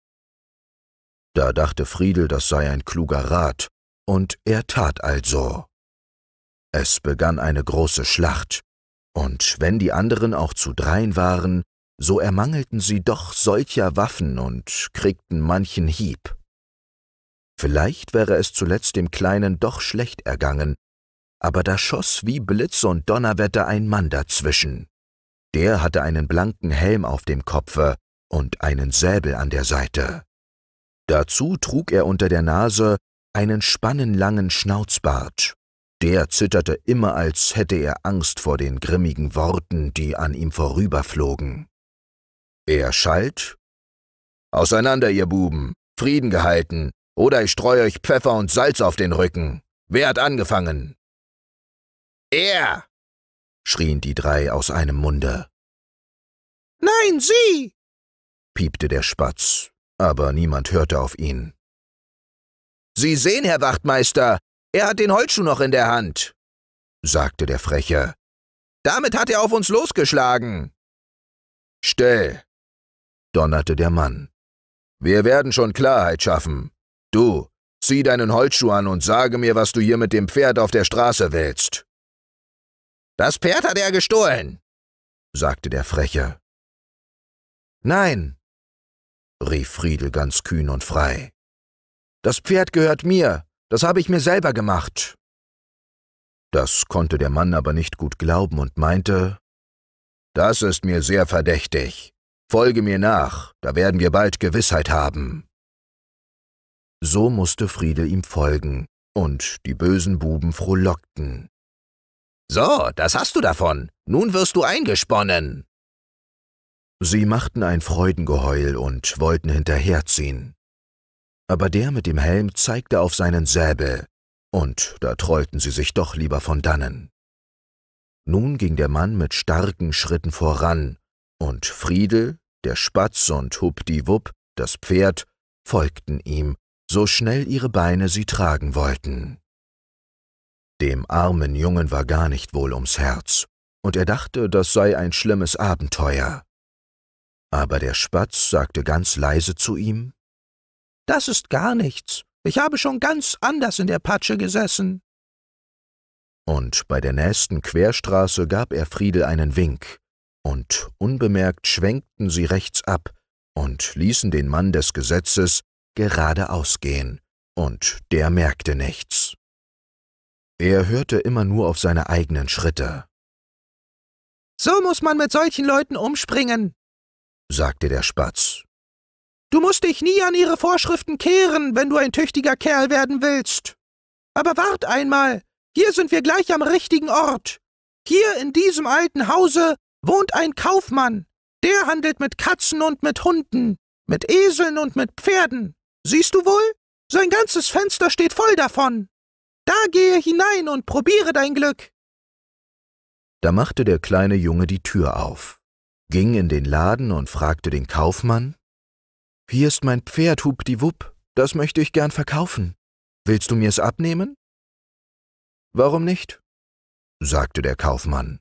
Da dachte Friedel, das sei ein kluger Rat, und er tat also. Es begann eine große Schlacht, und wenn die anderen auch zu drein waren, so ermangelten sie doch solcher Waffen und kriegten manchen Hieb. Vielleicht wäre es zuletzt dem Kleinen doch schlecht ergangen, aber da schoss wie Blitz und Donnerwetter ein Mann dazwischen. Der hatte einen blanken Helm auf dem Kopfe und einen Säbel an der Seite. Dazu trug er unter der Nase einen spannenlangen Schnauzbart. Der zitterte immer, als hätte er Angst vor den grimmigen Worten, die an ihm vorüberflogen. Er schalt Auseinander, ihr Buben, Frieden gehalten, oder ich streue euch Pfeffer und Salz auf den Rücken. Wer hat angefangen? Er! schrien die drei aus einem Munde.
Nein, Sie! piepte der Spatz aber niemand hörte auf ihn.
Sie sehen, Herr Wachtmeister, er hat den Holzschuh noch in der Hand, sagte der Frecher. Damit hat er auf uns losgeschlagen. Still, donnerte der Mann. Wir werden schon Klarheit schaffen. Du, zieh deinen Holzschuh an und sage mir, was du hier mit dem Pferd auf der Straße willst. Das Pferd hat er gestohlen, sagte der Frecher. Nein, rief Friedel ganz kühn und frei. Das Pferd gehört mir, das habe ich mir selber gemacht. Das konnte der Mann aber nicht gut glauben und meinte, Das ist mir sehr verdächtig. Folge mir nach, da werden wir bald Gewissheit haben. So musste Friedel ihm folgen, und die bösen Buben frohlockten. So, das hast du davon. Nun wirst du eingesponnen. Sie machten ein Freudengeheul und wollten hinterherziehen. Aber der mit dem Helm zeigte auf seinen Säbel, und da trollten sie sich doch lieber von dannen. Nun ging der Mann mit starken Schritten voran, und Friedel, der Spatz und Hubdiwupp, das Pferd, folgten ihm, so schnell ihre Beine sie tragen wollten. Dem armen Jungen war gar nicht wohl ums Herz, und er dachte, das sei ein schlimmes Abenteuer. Aber der Spatz sagte ganz leise zu ihm Das ist gar nichts, ich habe schon ganz anders in der Patsche gesessen. Und bei der nächsten Querstraße gab er Friedel einen Wink, und unbemerkt schwenkten sie rechts ab und ließen den Mann des Gesetzes geradeaus gehen, und der merkte nichts. Er hörte immer nur auf seine eigenen Schritte.
So muß man mit solchen Leuten umspringen, sagte der Spatz. Du musst dich nie an ihre Vorschriften kehren, wenn du ein tüchtiger Kerl werden willst. Aber wart einmal, hier sind wir gleich am richtigen Ort. Hier in diesem alten Hause wohnt ein Kaufmann. Der handelt mit Katzen und mit Hunden, mit Eseln und mit Pferden. Siehst du wohl? Sein ganzes Fenster steht voll davon. Da gehe hinein und probiere dein Glück.
Da machte der kleine Junge die Tür auf ging in den Laden und fragte den Kaufmann, Hier ist mein Pferd, Hubdiwupp, das möchte ich gern verkaufen. Willst du mir es abnehmen? Warum nicht? sagte
der Kaufmann.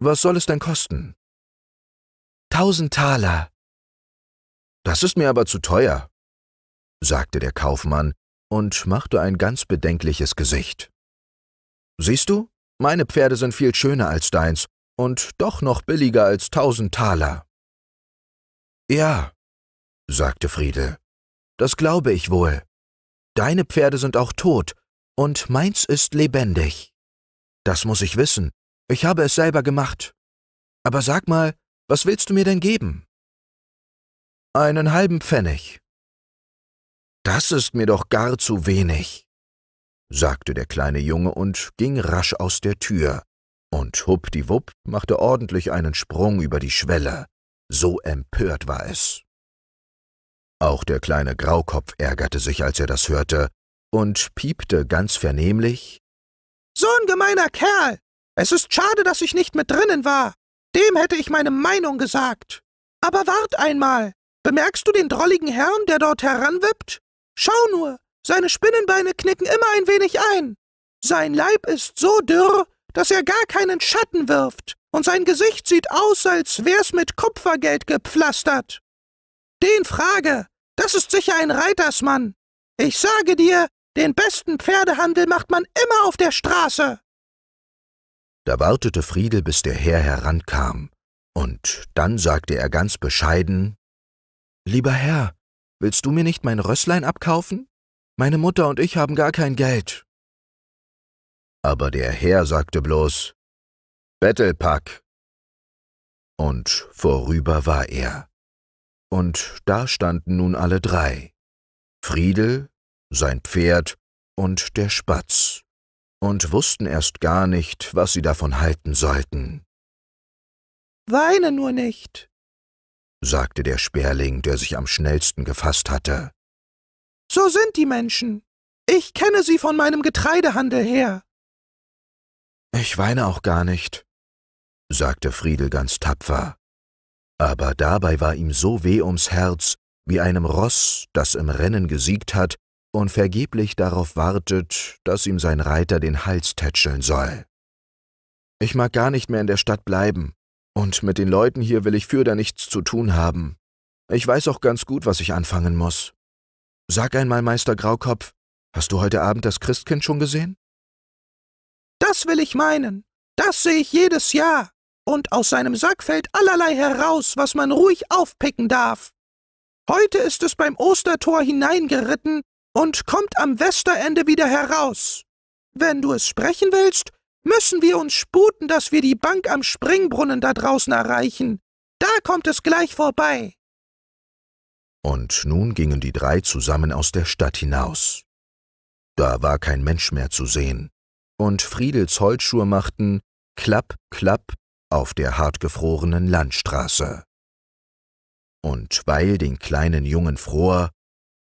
Was soll es denn kosten? Tausend Taler.
Das ist mir aber zu teuer, sagte der Kaufmann und machte ein ganz bedenkliches Gesicht. Siehst du, meine Pferde sind viel schöner als deins, und doch noch billiger als tausend Taler. Ja, sagte Friedel, das glaube ich wohl. Deine Pferde sind auch tot, und meins ist lebendig. Das muss ich wissen, ich habe es selber gemacht. Aber sag mal, was willst du mir denn geben? Einen halben Pfennig. Das ist mir doch gar zu wenig, sagte der kleine Junge und ging rasch aus der Tür, und huppdiwupp machte ordentlich einen Sprung über die Schwelle. So empört war es. Auch der kleine Graukopf ärgerte sich, als er das hörte, und piepte ganz vernehmlich
So ein gemeiner Kerl. Es ist schade, dass ich nicht mit drinnen war. Dem hätte ich meine Meinung gesagt. Aber wart einmal. Bemerkst du den drolligen Herrn, der dort heranwippt? Schau nur, seine Spinnenbeine knicken immer ein wenig ein. Sein Leib ist so dürr, dass er gar keinen Schatten wirft, und sein Gesicht sieht aus, als wär's mit Kupfergeld gepflastert. Den frage, das ist sicher ein Reitersmann. Ich sage dir, den besten Pferdehandel macht man immer auf der Straße.
Da wartete Friedel, bis der Herr herankam, und dann sagte er ganz bescheiden Lieber Herr, willst du mir nicht mein Rösslein abkaufen? Meine Mutter und ich haben gar kein Geld aber der Herr sagte bloß
Bettelpack. Und vorüber war er.
Und da standen nun alle drei. Friedel, sein Pferd und der Spatz, und wussten erst gar nicht, was sie davon halten sollten.
Weine nur nicht,
sagte
der Sperling, der sich am schnellsten gefasst hatte.
So sind die Menschen. Ich kenne sie von meinem Getreidehandel her.
Ich weine auch gar nicht, sagte Friedel ganz tapfer. Aber dabei war ihm so weh ums Herz, wie einem Ross, das im Rennen gesiegt hat und vergeblich darauf wartet, dass ihm sein Reiter den Hals tätscheln soll. Ich mag gar nicht mehr in der Stadt bleiben, und mit den Leuten hier will ich fürder nichts zu tun haben. Ich weiß auch ganz gut, was ich anfangen muss. Sag einmal, Meister Graukopf, hast du heute Abend das Christkind schon gesehen? Das will ich meinen.
Das sehe ich jedes Jahr. Und aus seinem Sack fällt allerlei heraus, was man ruhig aufpicken darf. Heute ist es beim Ostertor hineingeritten und kommt am Westerende wieder heraus. Wenn du es sprechen willst, müssen wir uns sputen, dass wir die Bank am Springbrunnen da draußen erreichen. Da kommt es gleich vorbei.
Und nun gingen die drei zusammen aus der Stadt hinaus. Da war kein Mensch mehr zu sehen, und Friedels Holzschuhe machten Klapp, Klapp auf der hartgefrorenen Landstraße. Und weil den kleinen Jungen fror,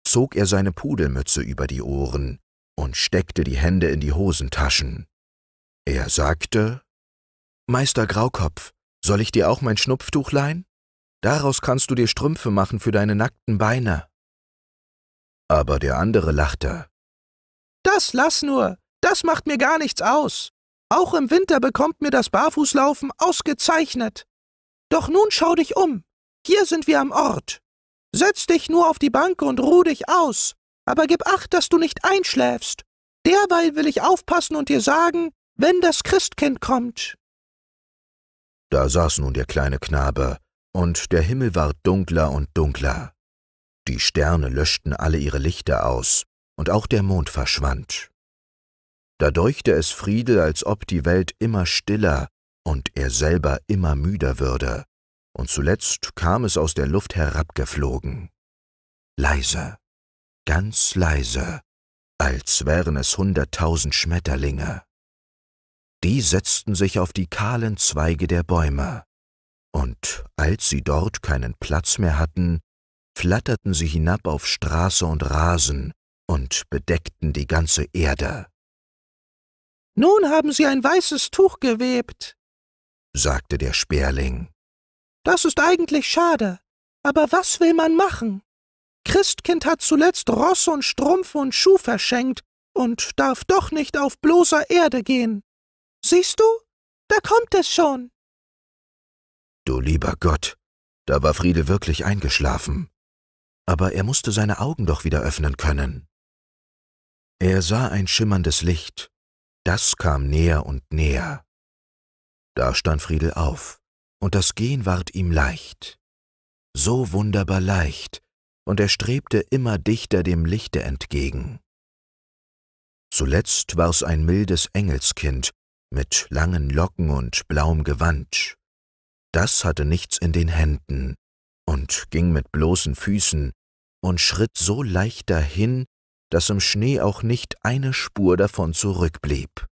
zog er seine Pudelmütze über die Ohren und steckte die Hände in die Hosentaschen. Er sagte, Meister Graukopf, soll ich dir auch mein Schnupftuch leihen? Daraus kannst du dir Strümpfe machen für deine nackten Beine. Aber der andere lachte.
Das lass nur, das macht mir gar nichts aus. Auch im Winter bekommt mir das Barfußlaufen ausgezeichnet. Doch nun schau dich um. Hier sind wir am Ort. Setz dich nur auf die Bank und ruh dich aus, aber gib acht, dass du nicht einschläfst. Derweil will ich aufpassen und dir sagen, wenn das Christkind kommt.
Da saß nun der kleine Knabe, und der Himmel ward dunkler und dunkler. Die Sterne löschten alle ihre Lichter aus, und auch der Mond verschwand. Da deuchte es Friedel, als ob die Welt immer stiller und er selber immer müder würde, und zuletzt kam es aus der Luft herabgeflogen. Leise, ganz leise, als wären es hunderttausend Schmetterlinge. Die setzten sich auf die kahlen Zweige der Bäume, und als sie dort keinen Platz mehr hatten, flatterten sie hinab auf Straße und Rasen und bedeckten die ganze Erde.
Nun haben Sie ein weißes Tuch gewebt,
sagte der Sperling.
Das ist eigentlich schade, aber was will man machen? Christkind hat zuletzt Ross und Strumpf und Schuh verschenkt und darf doch nicht auf bloßer Erde gehen. Siehst du, da kommt es schon.
Du lieber Gott, da war Friede wirklich
eingeschlafen. Aber er musste seine Augen doch wieder öffnen können. Er sah ein schimmerndes Licht, das kam näher und näher. Da stand Friedel auf, und das Gehen ward ihm leicht. So wunderbar leicht, und er strebte immer dichter dem Lichte entgegen. Zuletzt war's ein mildes Engelskind mit langen Locken und blauem Gewand. Das hatte nichts in den Händen und ging mit bloßen Füßen und schritt so leicht dahin, daß im Schnee auch nicht eine Spur davon zurückblieb.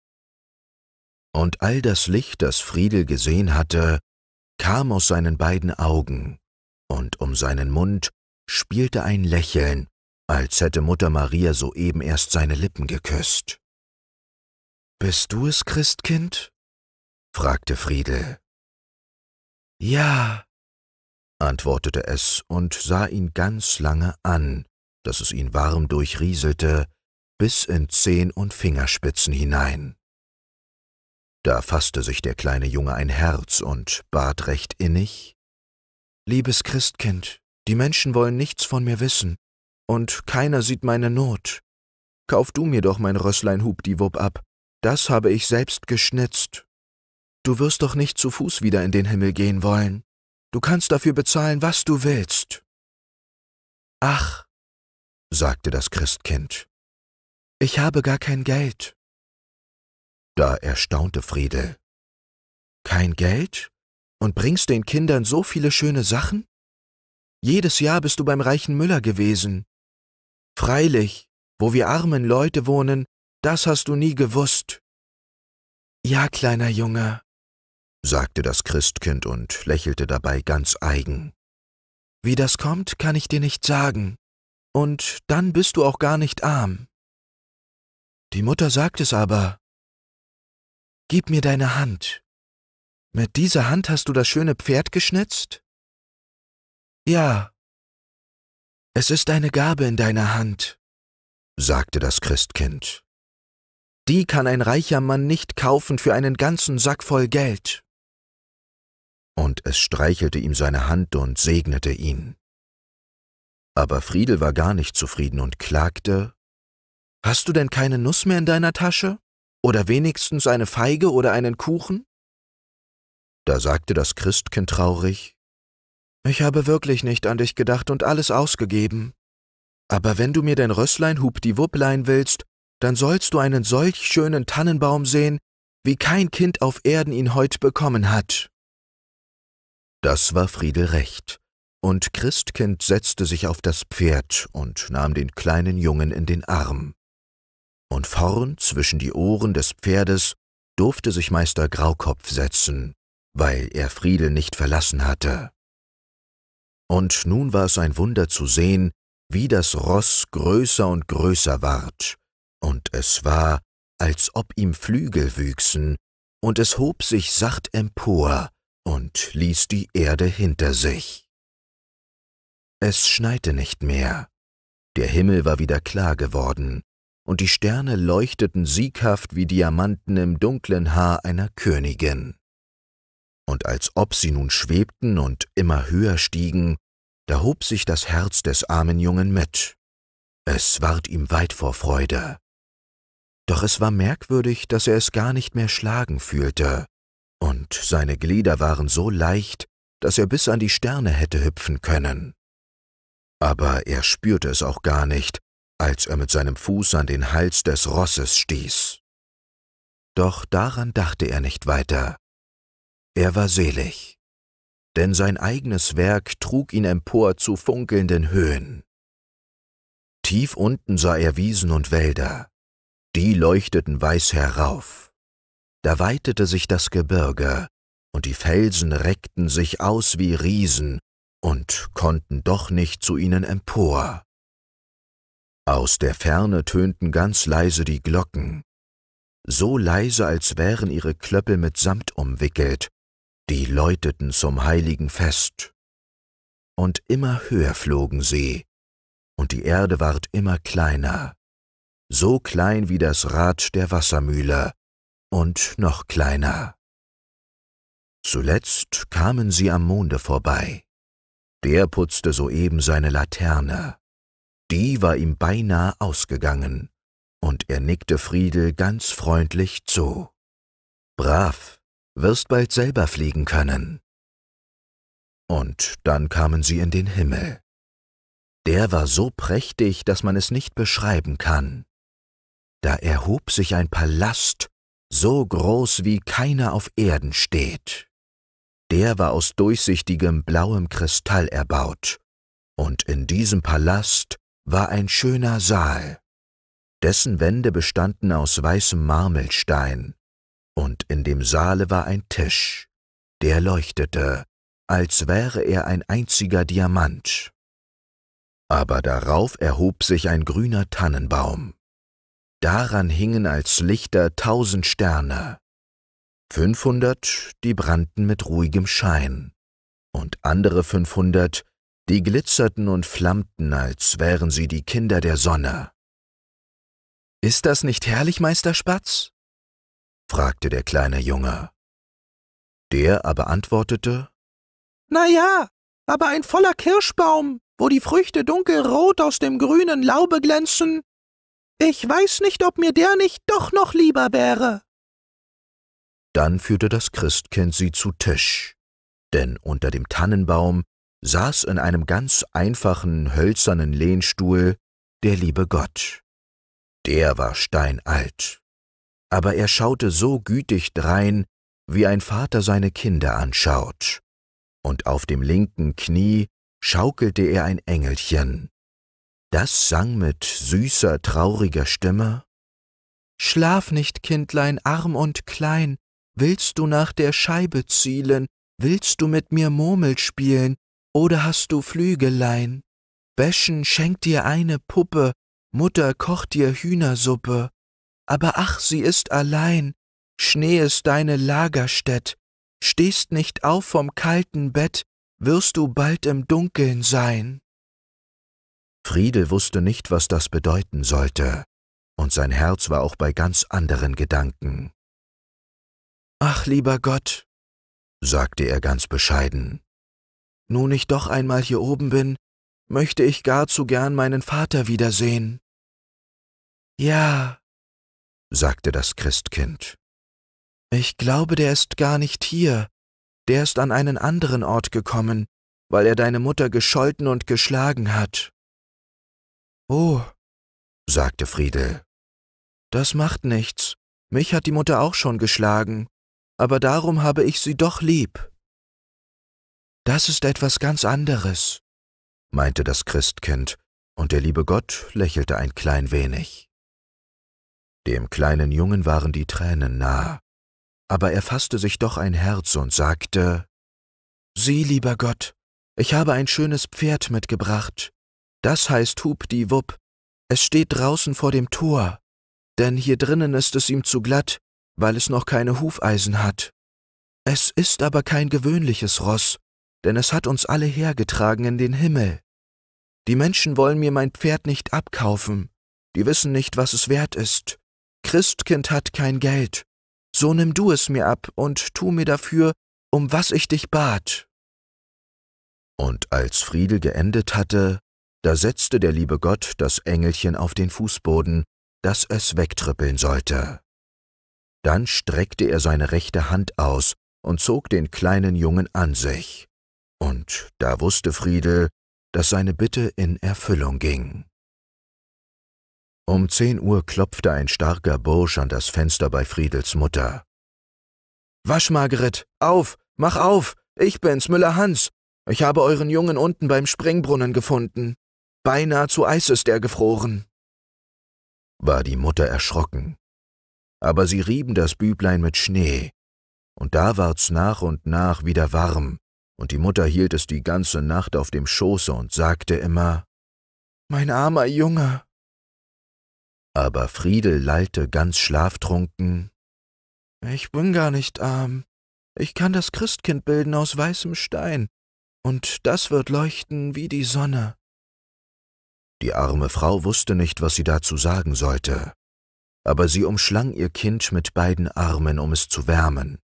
Und all das Licht, das Friedel gesehen hatte, kam aus seinen beiden Augen, und um seinen Mund spielte ein Lächeln, als hätte Mutter Maria soeben erst seine Lippen geküsst. Bist du es, Christkind?
fragte Friedel.
Ja, antwortete es und sah ihn ganz lange an, dass es ihn warm durchrieselte, bis in Zehen und Fingerspitzen hinein. Da fasste sich der kleine Junge ein Herz und bat recht innig, Liebes Christkind, die Menschen wollen nichts von mir wissen, und keiner sieht meine Not. Kauf du mir doch mein Rösslein Hubdiwub ab, das habe ich selbst geschnitzt. Du wirst doch nicht zu Fuß wieder in den Himmel gehen wollen. Du kannst dafür bezahlen, was du willst. Ach, sagte das Christkind.
Ich habe gar kein Geld. Da erstaunte Friedel.
Kein Geld? Und bringst den Kindern so viele schöne Sachen? Jedes Jahr bist du beim reichen Müller gewesen. Freilich, wo wir armen Leute wohnen, das hast du nie gewusst. Ja, kleiner Junge, sagte das Christkind und lächelte dabei ganz eigen. Wie das kommt, kann ich dir nicht sagen und dann bist du auch gar nicht arm. Die Mutter sagt es aber. Gib mir deine Hand.
Mit dieser Hand hast du das schöne Pferd geschnitzt? Ja.
Es ist eine Gabe in deiner Hand, sagte das Christkind. Die kann ein reicher Mann nicht kaufen für einen ganzen Sack voll Geld. Und es streichelte ihm seine Hand und segnete ihn. Aber Friedel war gar nicht zufrieden und klagte, Hast du denn keine Nuss mehr in deiner Tasche? Oder wenigstens eine Feige oder einen Kuchen? Da sagte das Christkind traurig, Ich habe wirklich nicht an dich gedacht und alles ausgegeben. Aber wenn du mir dein Rösslein Hubdiwupplein willst, dann sollst du einen solch schönen Tannenbaum sehen, wie kein Kind auf Erden ihn heut bekommen hat. Das war Friedel recht, und Christkind setzte sich auf das Pferd und nahm den kleinen Jungen in den Arm. Und vorn zwischen die Ohren des Pferdes durfte sich Meister Graukopf setzen, weil er Friedel nicht verlassen hatte. Und nun war es ein Wunder zu sehen, wie das Ross größer und größer ward, und es war, als ob ihm Flügel wüchsen, und es hob sich sacht empor und ließ die Erde hinter sich. Es schneite nicht mehr. Der Himmel war wieder klar geworden, und die Sterne leuchteten sieghaft wie Diamanten im dunklen Haar einer Königin. Und als ob sie nun schwebten und immer höher stiegen, da hob sich das Herz des armen Jungen mit. Es ward ihm weit vor Freude. Doch es war merkwürdig, dass er es gar nicht mehr schlagen fühlte, und seine Glieder waren so leicht, dass er bis an die Sterne hätte hüpfen können aber er spürte es auch gar nicht, als er mit seinem Fuß an den Hals des Rosses stieß. Doch daran dachte er nicht weiter. Er war selig, denn sein eigenes Werk trug ihn empor zu funkelnden Höhen. Tief unten sah er Wiesen und Wälder, die leuchteten weiß herauf. Da weitete sich das Gebirge, und die Felsen reckten sich aus wie Riesen, und konnten doch nicht zu ihnen empor. Aus der Ferne tönten ganz leise die Glocken, so leise, als wären ihre Klöppel mit Samt umwickelt, die läuteten zum heiligen Fest. Und immer höher flogen sie, und die Erde ward immer kleiner, so klein wie das Rad der Wassermühle, und noch kleiner. Zuletzt kamen sie am Monde vorbei. Der putzte soeben seine Laterne. Die war ihm beinahe ausgegangen, und er nickte Friedel ganz freundlich zu. Brav, wirst bald selber fliegen können. Und dann kamen sie in den Himmel. Der war so prächtig, dass man es nicht beschreiben kann. Da erhob sich ein Palast, so groß wie keiner auf Erden steht der war aus durchsichtigem blauem Kristall erbaut, und in diesem Palast war ein schöner Saal. Dessen Wände bestanden aus weißem Marmelstein, und in dem Saale war ein Tisch, der leuchtete, als wäre er ein einziger Diamant. Aber darauf erhob sich ein grüner Tannenbaum. Daran hingen als Lichter tausend Sterne, 500, die brannten mit ruhigem Schein, und andere 500, die glitzerten und flammten, als wären sie die Kinder der Sonne. Ist das nicht herrlich, Meister Spatz? fragte der kleine Junge. Der aber antwortete,
Na ja, aber ein voller Kirschbaum, wo die Früchte dunkelrot aus dem grünen Laube glänzen. Ich weiß nicht, ob mir der nicht doch noch lieber wäre.
Dann führte das Christkind sie zu Tisch, denn unter dem Tannenbaum saß in einem ganz einfachen hölzernen Lehnstuhl der liebe Gott. Der war steinalt, aber er schaute so gütig drein, wie ein Vater seine Kinder anschaut, und auf dem linken Knie schaukelte er ein Engelchen. Das sang mit süßer, trauriger Stimme Schlaf nicht, Kindlein, arm und klein, Willst du nach der Scheibe zielen? Willst du mit mir Murmel spielen? Oder hast du Flügelein? Bäschen schenkt dir eine Puppe, Mutter kocht dir Hühnersuppe. Aber ach, sie ist allein, Schnee ist deine Lagerstätt, stehst nicht auf vom kalten Bett, wirst du bald im Dunkeln sein. Friedel wusste nicht, was das bedeuten sollte, und sein Herz war auch bei ganz anderen Gedanken. Ach, lieber Gott, sagte er ganz bescheiden, nun ich doch einmal hier oben bin, möchte ich gar zu gern meinen Vater wiedersehen. Ja, sagte das Christkind. Ich glaube, der ist gar nicht hier, der ist an einen anderen Ort gekommen, weil er deine Mutter gescholten und geschlagen hat. Oh, sagte Friedel, das macht nichts, mich hat die Mutter auch schon geschlagen, aber darum habe ich sie doch lieb. Das ist etwas ganz anderes, meinte das Christkind, und der liebe Gott lächelte ein klein wenig. Dem kleinen Jungen waren die Tränen nah, aber er fasste sich doch ein Herz und sagte, Sieh, lieber Gott, ich habe ein schönes Pferd mitgebracht. Das heißt Hub die Wupp. Es steht draußen vor dem Tor, denn hier drinnen ist es ihm zu glatt, weil es noch keine Hufeisen hat. Es ist aber kein gewöhnliches Ross, denn es hat uns alle hergetragen in den Himmel. Die Menschen wollen mir mein Pferd nicht abkaufen, die wissen nicht, was es wert ist. Christkind hat kein Geld, so nimm du es mir ab und tu mir dafür, um was ich dich bat. Und als Friedel geendet hatte, da setzte der liebe Gott das Engelchen auf den Fußboden, dass es wegtrippeln sollte. Dann streckte er seine rechte Hand aus und zog den kleinen Jungen an sich. Und da wusste Friedel, dass seine Bitte in Erfüllung ging. Um zehn Uhr klopfte ein starker Bursch an das Fenster bei Friedels Mutter. Wasch, Margret, auf, mach auf, ich bin's, Müller-Hans. Ich habe euren Jungen unten beim Springbrunnen gefunden. Beinahe zu Eis ist er gefroren. War die Mutter erschrocken aber sie rieben das Büblein mit Schnee, und da ward's nach und nach wieder warm, und die Mutter hielt es die ganze Nacht auf dem Schoße und sagte immer Mein armer Junge. Aber Friedel lallte ganz schlaftrunken Ich bin gar nicht arm, ich kann das Christkind bilden aus weißem Stein, und das wird leuchten wie die Sonne. Die arme Frau wusste nicht, was sie dazu sagen sollte aber sie umschlang ihr Kind mit beiden Armen, um es zu wärmen.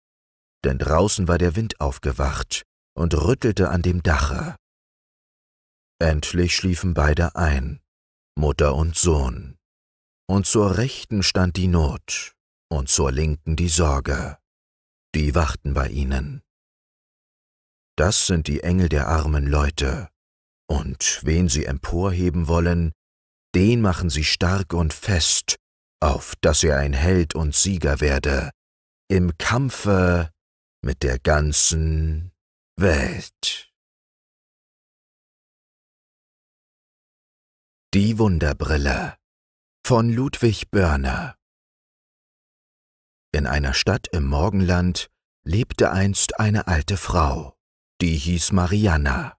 Denn draußen war der Wind aufgewacht und rüttelte an dem Dache. Endlich schliefen beide ein, Mutter und Sohn. Und zur Rechten stand die Not und zur Linken die Sorge. Die wachten bei ihnen. Das sind die Engel der armen Leute. Und wen sie emporheben wollen, den machen sie stark und fest auf dass er ein Held und Sieger werde im Kampfe
mit der ganzen Welt. Die Wunderbrille von Ludwig
Börner In einer Stadt im Morgenland lebte einst eine alte Frau, die hieß Marianna.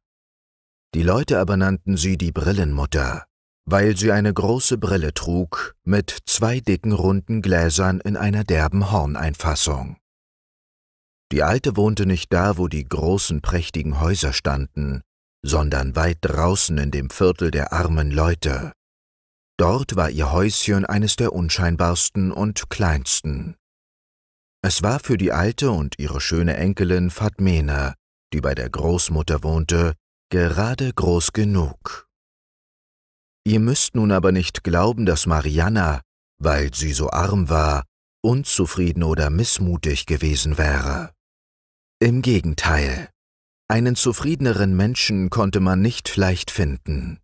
Die Leute aber nannten sie die Brillenmutter, weil sie eine große Brille trug, mit zwei dicken runden Gläsern in einer derben Horneinfassung. Die Alte wohnte nicht da, wo die großen prächtigen Häuser standen, sondern weit draußen in dem Viertel der armen Leute. Dort war ihr Häuschen eines der unscheinbarsten und kleinsten. Es war für die Alte und ihre schöne Enkelin Fatmene, die bei der Großmutter wohnte, gerade groß genug. Ihr müsst nun aber nicht glauben, dass Marianna, weil sie so arm war, unzufrieden oder missmutig gewesen wäre. Im Gegenteil, einen zufriedeneren Menschen konnte man nicht leicht finden.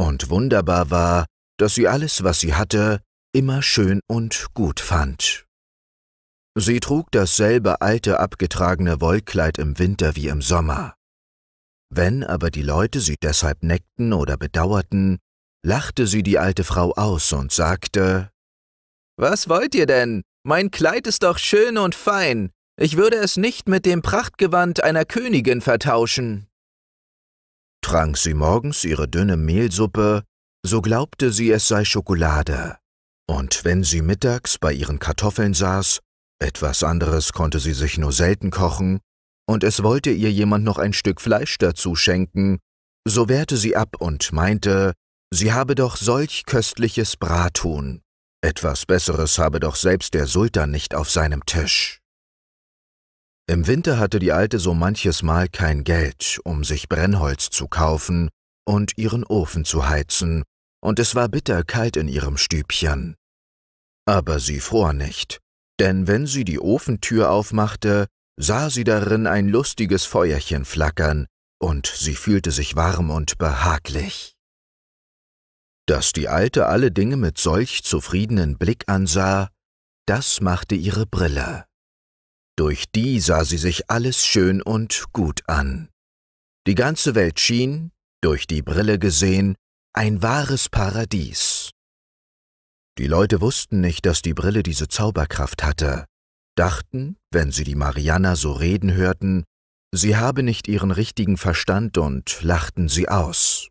Und wunderbar war, dass sie alles, was sie hatte, immer schön und gut fand. Sie trug dasselbe alte abgetragene Wollkleid im Winter wie im Sommer. Wenn aber die Leute sie deshalb neckten oder bedauerten, lachte sie die alte Frau aus und sagte Was wollt ihr denn? Mein Kleid ist doch schön und fein. Ich würde es nicht mit dem Prachtgewand einer Königin vertauschen. Trank sie morgens ihre dünne Mehlsuppe, so glaubte sie, es sei Schokolade. Und wenn sie mittags bei ihren Kartoffeln saß, etwas anderes konnte sie sich nur selten kochen, und es wollte ihr jemand noch ein Stück Fleisch dazu schenken, so wehrte sie ab und meinte, Sie habe doch solch köstliches Brathuhn. Etwas Besseres habe doch selbst der Sultan nicht auf seinem Tisch. Im Winter hatte die Alte so manches Mal kein Geld, um sich Brennholz zu kaufen und ihren Ofen zu heizen, und es war bitter kalt in ihrem Stübchen. Aber sie fror nicht, denn wenn sie die Ofentür aufmachte, sah sie darin ein lustiges Feuerchen flackern, und sie fühlte sich warm und behaglich. Dass die Alte alle Dinge mit solch zufriedenen Blick ansah, das machte ihre Brille. Durch die sah sie sich alles schön und gut an. Die ganze Welt schien, durch die Brille gesehen, ein wahres Paradies. Die Leute wussten nicht, dass die Brille diese Zauberkraft hatte, dachten, wenn sie die Mariana so reden hörten, sie habe nicht ihren richtigen Verstand und lachten sie aus.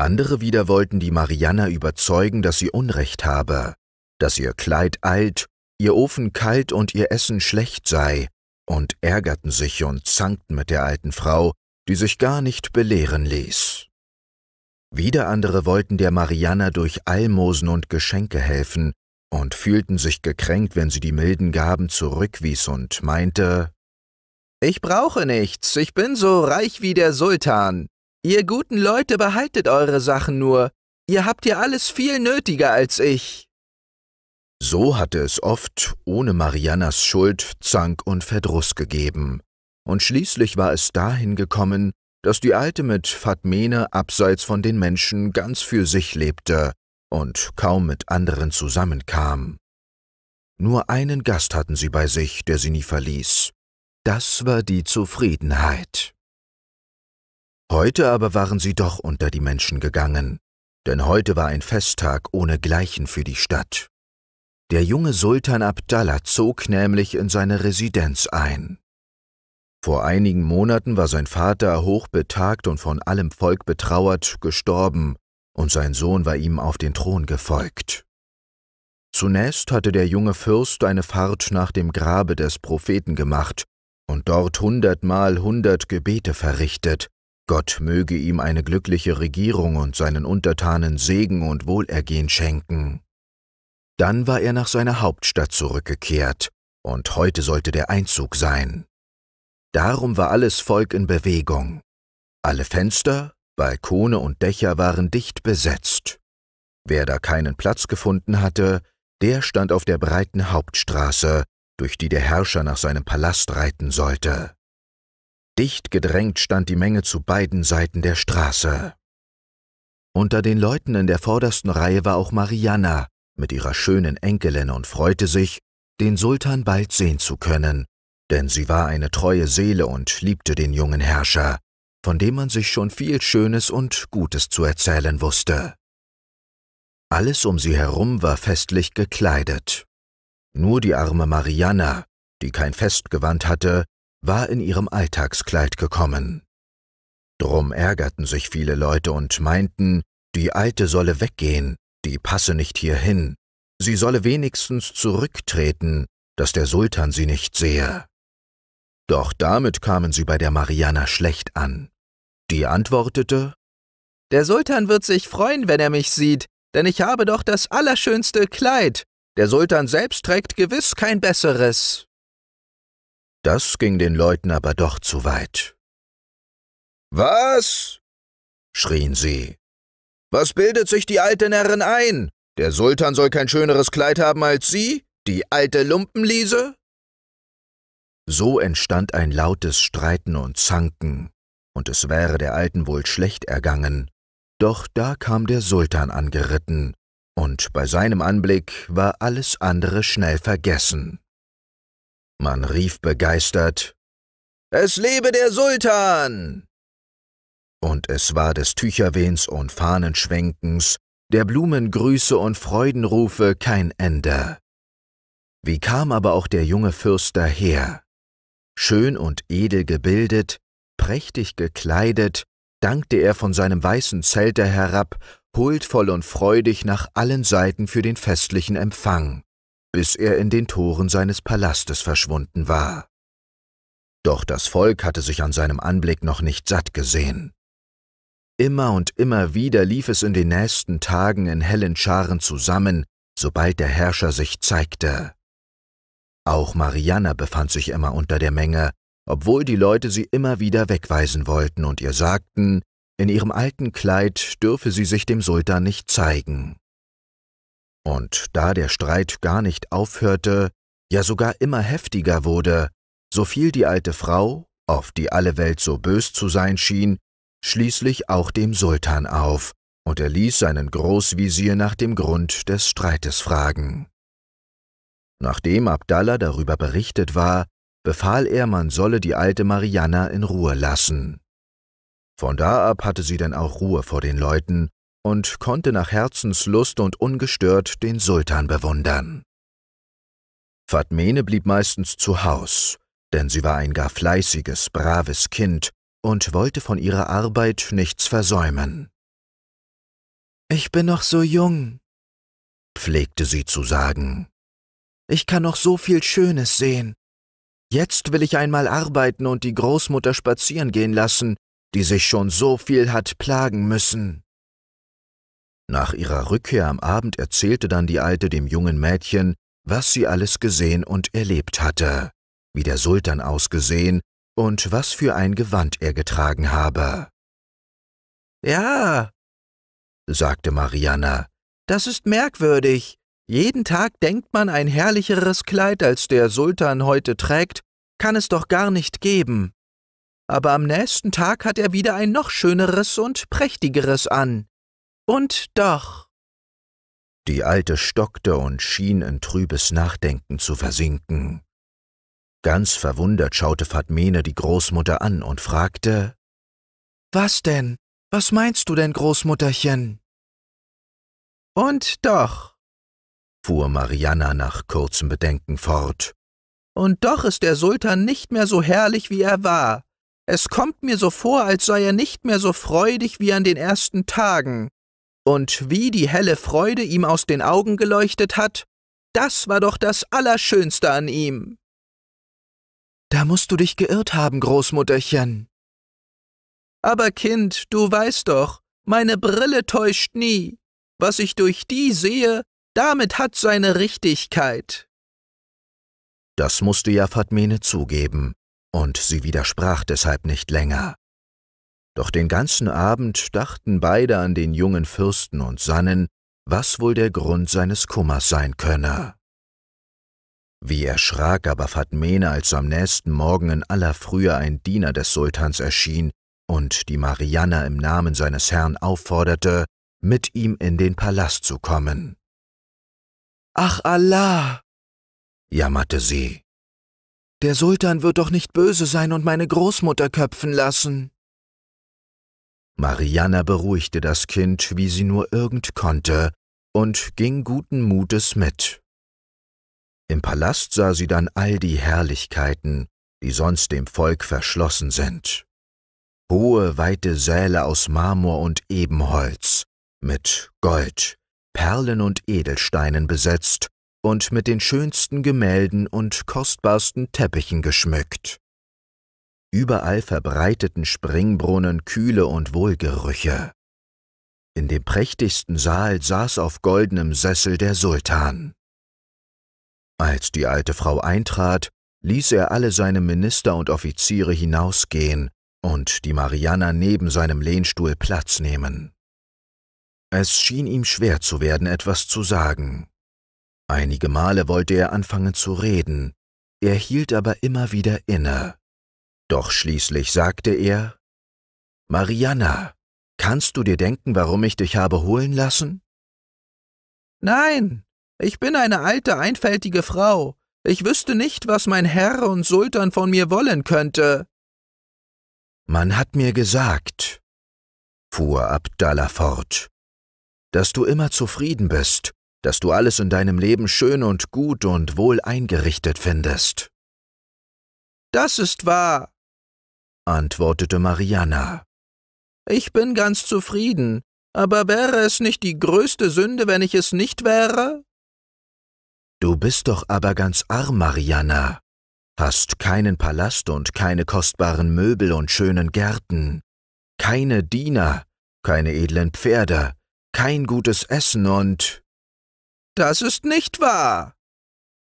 Andere wieder wollten die Marianna überzeugen, dass sie Unrecht habe, dass ihr Kleid alt, ihr Ofen kalt und ihr Essen schlecht sei, und ärgerten sich und zankten mit der alten Frau, die sich gar nicht belehren ließ. Wieder andere wollten der Marianna durch Almosen und Geschenke helfen und fühlten sich gekränkt, wenn sie die milden Gaben zurückwies und meinte, »Ich brauche nichts, ich bin so reich wie der Sultan.« Ihr guten Leute behaltet eure Sachen nur, ihr habt ja alles viel nötiger als ich. So hatte es oft, ohne Mariannas Schuld, Zank und Verdruss gegeben. Und schließlich war es dahin gekommen, dass die Alte mit Fatmene abseits von den Menschen ganz für sich lebte und kaum mit anderen zusammenkam. Nur einen Gast hatten sie bei sich, der sie nie verließ. Das war die Zufriedenheit. Heute aber waren sie doch unter die Menschen gegangen, denn heute war ein Festtag ohnegleichen für die Stadt. Der junge Sultan Abdallah zog nämlich in seine Residenz ein. Vor einigen Monaten war sein Vater hochbetagt und von allem Volk betrauert gestorben, und sein Sohn war ihm auf den Thron gefolgt. Zunächst hatte der junge Fürst eine Fahrt nach dem Grabe des Propheten gemacht und dort hundertmal hundert Gebete verrichtet, Gott möge ihm eine glückliche Regierung und seinen Untertanen Segen und Wohlergehen schenken. Dann war er nach seiner Hauptstadt zurückgekehrt, und heute sollte der Einzug sein. Darum war alles Volk in Bewegung. Alle Fenster, Balkone und Dächer waren dicht besetzt. Wer da keinen Platz gefunden hatte, der stand auf der breiten Hauptstraße, durch die der Herrscher nach seinem Palast reiten sollte. Dicht gedrängt stand die Menge zu beiden Seiten der Straße. Unter den Leuten in der vordersten Reihe war auch Mariana mit ihrer schönen Enkelin und freute sich, den Sultan bald sehen zu können, denn sie war eine treue Seele und liebte den jungen Herrscher, von dem man sich schon viel Schönes und Gutes zu erzählen wusste. Alles um sie herum war festlich gekleidet. Nur die arme Mariana, die kein Festgewand hatte, war in ihrem Alltagskleid gekommen. Drum ärgerten sich viele Leute und meinten, die Alte solle weggehen, die passe nicht hierhin, sie solle wenigstens zurücktreten, dass der Sultan sie nicht sehe. Doch damit kamen sie bei der Mariana schlecht an. Die antwortete, Der Sultan wird sich freuen, wenn er mich sieht, denn ich habe doch das allerschönste Kleid. Der Sultan selbst trägt gewiss kein besseres. Das ging den Leuten aber doch zu weit. Was? schrien sie. Was bildet sich die alte Närrin ein? Der Sultan soll kein schöneres Kleid haben als sie? Die alte Lumpenliese? So entstand ein lautes Streiten und Zanken, und es wäre der Alten wohl schlecht ergangen, doch da kam der Sultan angeritten, und bei seinem Anblick war alles andere schnell vergessen. Man rief begeistert Es lebe der Sultan. Und es war des Tücherwehens und Fahnenschwenkens, der Blumengrüße und Freudenrufe kein Ende. Wie kam aber auch der junge Fürst daher? Schön und edel gebildet, prächtig gekleidet, dankte er von seinem weißen Zelte herab, huldvoll und freudig nach allen Seiten für den festlichen Empfang bis er in den Toren seines Palastes verschwunden war. Doch das Volk hatte sich an seinem Anblick noch nicht satt gesehen. Immer und immer wieder lief es in den nächsten Tagen in hellen Scharen zusammen, sobald der Herrscher sich zeigte. Auch Marianna befand sich immer unter der Menge, obwohl die Leute sie immer wieder wegweisen wollten und ihr sagten, in ihrem alten Kleid dürfe sie sich dem Sultan nicht zeigen. Und da der Streit gar nicht aufhörte, ja sogar immer heftiger wurde, so fiel die alte Frau, auf die alle Welt so bös zu sein schien, schließlich auch dem Sultan auf, und er ließ seinen Großvisier nach dem Grund des Streites fragen. Nachdem Abdallah darüber berichtet war, befahl er, man solle die alte Marianna in Ruhe lassen. Von da ab hatte sie denn auch Ruhe vor den Leuten und konnte nach Herzenslust und ungestört den Sultan bewundern. Fatmene blieb meistens zu Haus, denn sie war ein gar fleißiges, braves Kind und wollte von ihrer Arbeit nichts versäumen. Ich bin noch so jung, pflegte sie zu sagen. Ich kann noch so viel Schönes sehen. Jetzt will ich einmal arbeiten und die Großmutter spazieren gehen lassen, die sich schon so viel hat plagen müssen. Nach ihrer Rückkehr am Abend erzählte dann die Alte dem jungen Mädchen, was sie alles gesehen und erlebt hatte, wie der Sultan ausgesehen und was für ein Gewand er getragen habe. Ja, sagte Marianne, das ist merkwürdig. Jeden Tag denkt man ein herrlicheres Kleid, als der Sultan heute trägt, kann es doch gar nicht geben. Aber am nächsten Tag hat er wieder ein noch schöneres und
prächtigeres an und doch.
Die Alte stockte und schien in trübes Nachdenken zu versinken. Ganz verwundert schaute Fatmene die Großmutter an und fragte
Was denn? Was
meinst du denn, Großmutterchen? Und doch, fuhr Marianna nach kurzem Bedenken fort, und doch ist der Sultan nicht mehr so herrlich, wie er war. Es kommt mir so vor, als sei er nicht mehr so freudig wie an den ersten Tagen. Und wie die helle Freude ihm aus den Augen geleuchtet hat, das war doch das Allerschönste an ihm. Da musst du dich geirrt haben, Großmutterchen. Aber Kind, du weißt doch, meine Brille täuscht nie. Was ich durch die sehe, damit hat seine Richtigkeit. Das musste ja Fatmine zugeben, und sie widersprach deshalb nicht länger. Doch den ganzen Abend dachten beide an den jungen Fürsten und sannen, was wohl der Grund seines Kummers sein könne. Wie erschrak aber Fatmene, als am nächsten Morgen in aller Frühe ein Diener des Sultans erschien und die Marianna im Namen seines Herrn aufforderte, mit ihm in den Palast zu kommen. Ach Allah! jammerte sie. Der Sultan wird doch nicht böse sein und meine Großmutter köpfen lassen. Marianna beruhigte das Kind, wie sie nur irgend konnte, und ging guten Mutes mit. Im Palast sah sie dann all die Herrlichkeiten, die sonst dem Volk verschlossen sind. Hohe, weite Säle aus Marmor und Ebenholz, mit Gold, Perlen und Edelsteinen besetzt und mit den schönsten Gemälden und kostbarsten Teppichen geschmückt. Überall verbreiteten Springbrunnen Kühle und Wohlgerüche. In dem prächtigsten Saal saß auf goldenem Sessel der Sultan. Als die alte Frau eintrat, ließ er alle seine Minister und Offiziere hinausgehen und die Marianer neben seinem Lehnstuhl Platz nehmen. Es schien ihm schwer zu werden, etwas zu sagen. Einige Male wollte er anfangen zu reden, er hielt aber immer wieder inne. Doch schließlich sagte er, Marianna, kannst du dir denken, warum ich dich habe holen lassen?
Nein, ich bin eine alte, einfältige Frau. Ich wüsste nicht, was mein Herr und Sultan von mir
wollen könnte. Man hat mir gesagt, fuhr Abdallah fort, dass du immer zufrieden bist, dass du alles in deinem Leben schön und gut und wohl eingerichtet findest. Das ist wahr, antwortete Mariana. Ich bin ganz zufrieden, aber wäre es nicht die größte Sünde, wenn ich es nicht wäre? Du bist doch aber ganz arm, Mariana, hast keinen Palast und keine kostbaren Möbel und schönen Gärten, keine Diener, keine edlen Pferde, kein gutes Essen und das ist nicht wahr,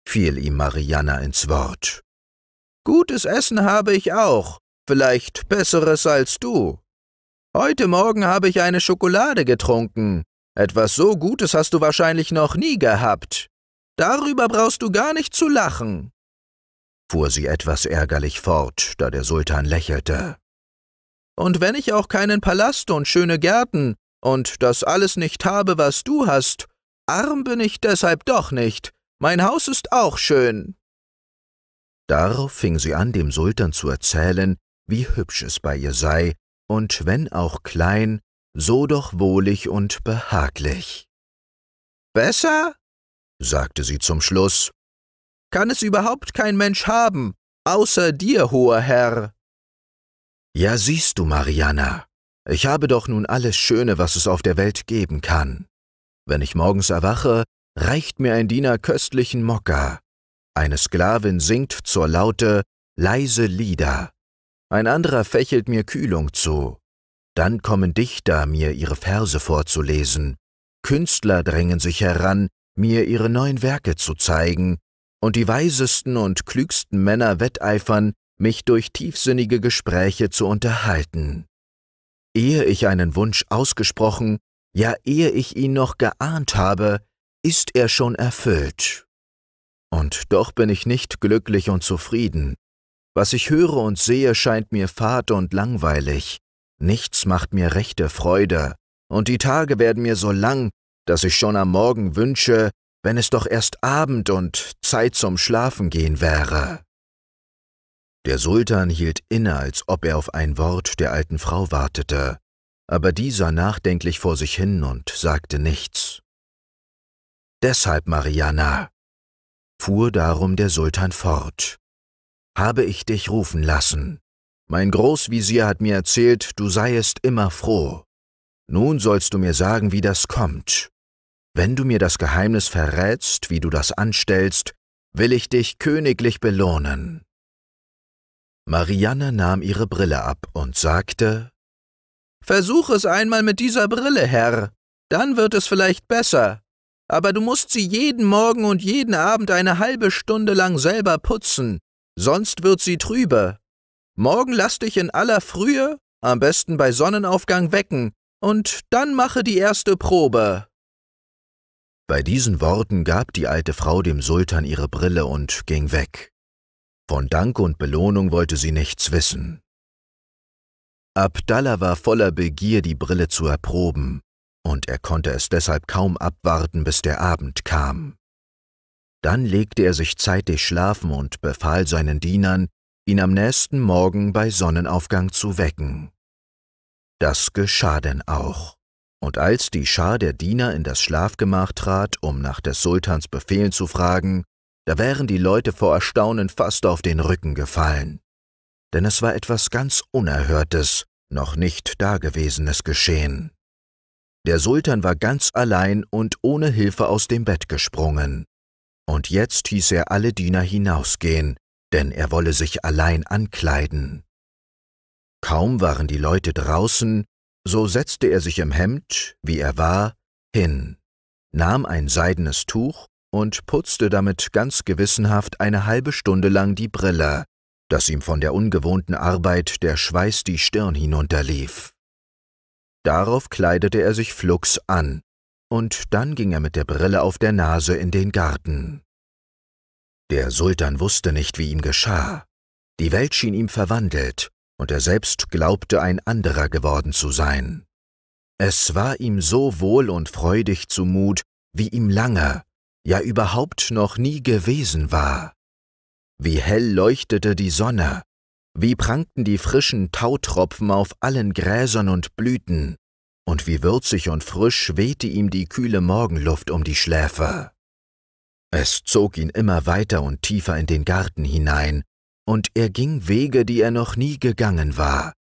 fiel ihm Mariana ins Wort. Gutes Essen habe ich auch, vielleicht Besseres als du. Heute Morgen habe ich eine Schokolade getrunken. Etwas so Gutes hast du wahrscheinlich noch nie gehabt. Darüber brauchst du gar nicht zu lachen, fuhr sie etwas ärgerlich fort, da der Sultan lächelte. Und wenn ich auch keinen Palast und schöne Gärten und das alles nicht habe, was du hast, arm bin ich deshalb doch nicht, mein Haus ist auch schön. Darauf fing sie an, dem Sultan zu erzählen, wie hübsch es bei ihr sei, und wenn auch klein, so doch wohlig und behaglich. Besser? sagte sie zum Schluss. Kann es überhaupt kein Mensch haben, außer dir, hoher Herr. Ja, siehst du, Mariana, ich habe doch nun alles Schöne, was es auf der Welt geben kann. Wenn ich morgens erwache, reicht mir ein Diener köstlichen Mokka. Eine Sklavin singt zur Laute leise Lieder ein anderer fächelt mir Kühlung zu. Dann kommen Dichter, mir ihre Verse vorzulesen. Künstler drängen sich heran, mir ihre neuen Werke zu zeigen. Und die weisesten und klügsten Männer wetteifern, mich durch tiefsinnige Gespräche zu unterhalten. Ehe ich einen Wunsch ausgesprochen, ja ehe ich ihn noch geahnt habe, ist er schon erfüllt. Und doch bin ich nicht glücklich und zufrieden. Was ich höre und sehe, scheint mir fad und langweilig. Nichts macht mir rechte Freude, und die Tage werden mir so lang, dass ich schon am Morgen wünsche, wenn es doch erst Abend und Zeit zum Schlafengehen wäre. Der Sultan hielt inne, als ob er auf ein Wort der alten Frau wartete, aber die sah nachdenklich vor sich hin und sagte nichts. Deshalb, Mariana, fuhr darum der Sultan fort, habe ich dich rufen lassen. Mein Großvisier hat mir erzählt, du seiest immer froh. Nun sollst du mir sagen, wie das kommt. Wenn du mir das Geheimnis verrätst, wie du das anstellst, will ich dich königlich belohnen. Marianne nahm ihre Brille ab und sagte Versuch es einmal mit dieser Brille, Herr, dann wird es vielleicht besser, aber du musst sie jeden Morgen und jeden Abend eine halbe Stunde lang selber putzen, sonst wird sie trübe. Morgen lass dich in aller Frühe, am besten bei Sonnenaufgang wecken, und dann mache die erste Probe. Bei diesen Worten gab die alte Frau dem Sultan ihre Brille und ging weg. Von Dank und Belohnung wollte sie nichts wissen. Abdallah war voller Begier, die Brille zu erproben, und er konnte es deshalb kaum abwarten, bis der Abend kam. Dann legte er sich zeitig schlafen und befahl seinen Dienern, ihn am nächsten Morgen bei Sonnenaufgang zu wecken. Das geschah denn auch. Und als die Schar der Diener in das Schlafgemach trat, um nach des Sultans Befehlen zu fragen, da wären die Leute vor Erstaunen fast auf den Rücken gefallen. Denn es war etwas ganz Unerhörtes, noch nicht Dagewesenes geschehen. Der Sultan war ganz allein und ohne Hilfe aus dem Bett gesprungen. Und jetzt hieß er alle Diener hinausgehen, denn er wolle sich allein ankleiden. Kaum waren die Leute draußen, so setzte er sich im Hemd, wie er war, hin, nahm ein seidenes Tuch und putzte damit ganz gewissenhaft eine halbe Stunde lang die Brille, dass ihm von der ungewohnten Arbeit der Schweiß die Stirn hinunterlief. Darauf kleidete er sich flugs an und dann ging er mit der Brille auf der Nase in den Garten. Der Sultan wusste nicht, wie ihm geschah. Die Welt schien ihm verwandelt, und er selbst glaubte ein anderer geworden zu sein. Es war ihm so wohl und freudig zumut, wie ihm lange, ja überhaupt noch nie gewesen war. Wie hell leuchtete die Sonne, wie prangten die frischen Tautropfen auf allen Gräsern und Blüten, und wie würzig und frisch wehte ihm die kühle Morgenluft um die Schläfe. Es zog ihn immer weiter und tiefer in den Garten hinein, und er ging Wege, die er noch nie gegangen war,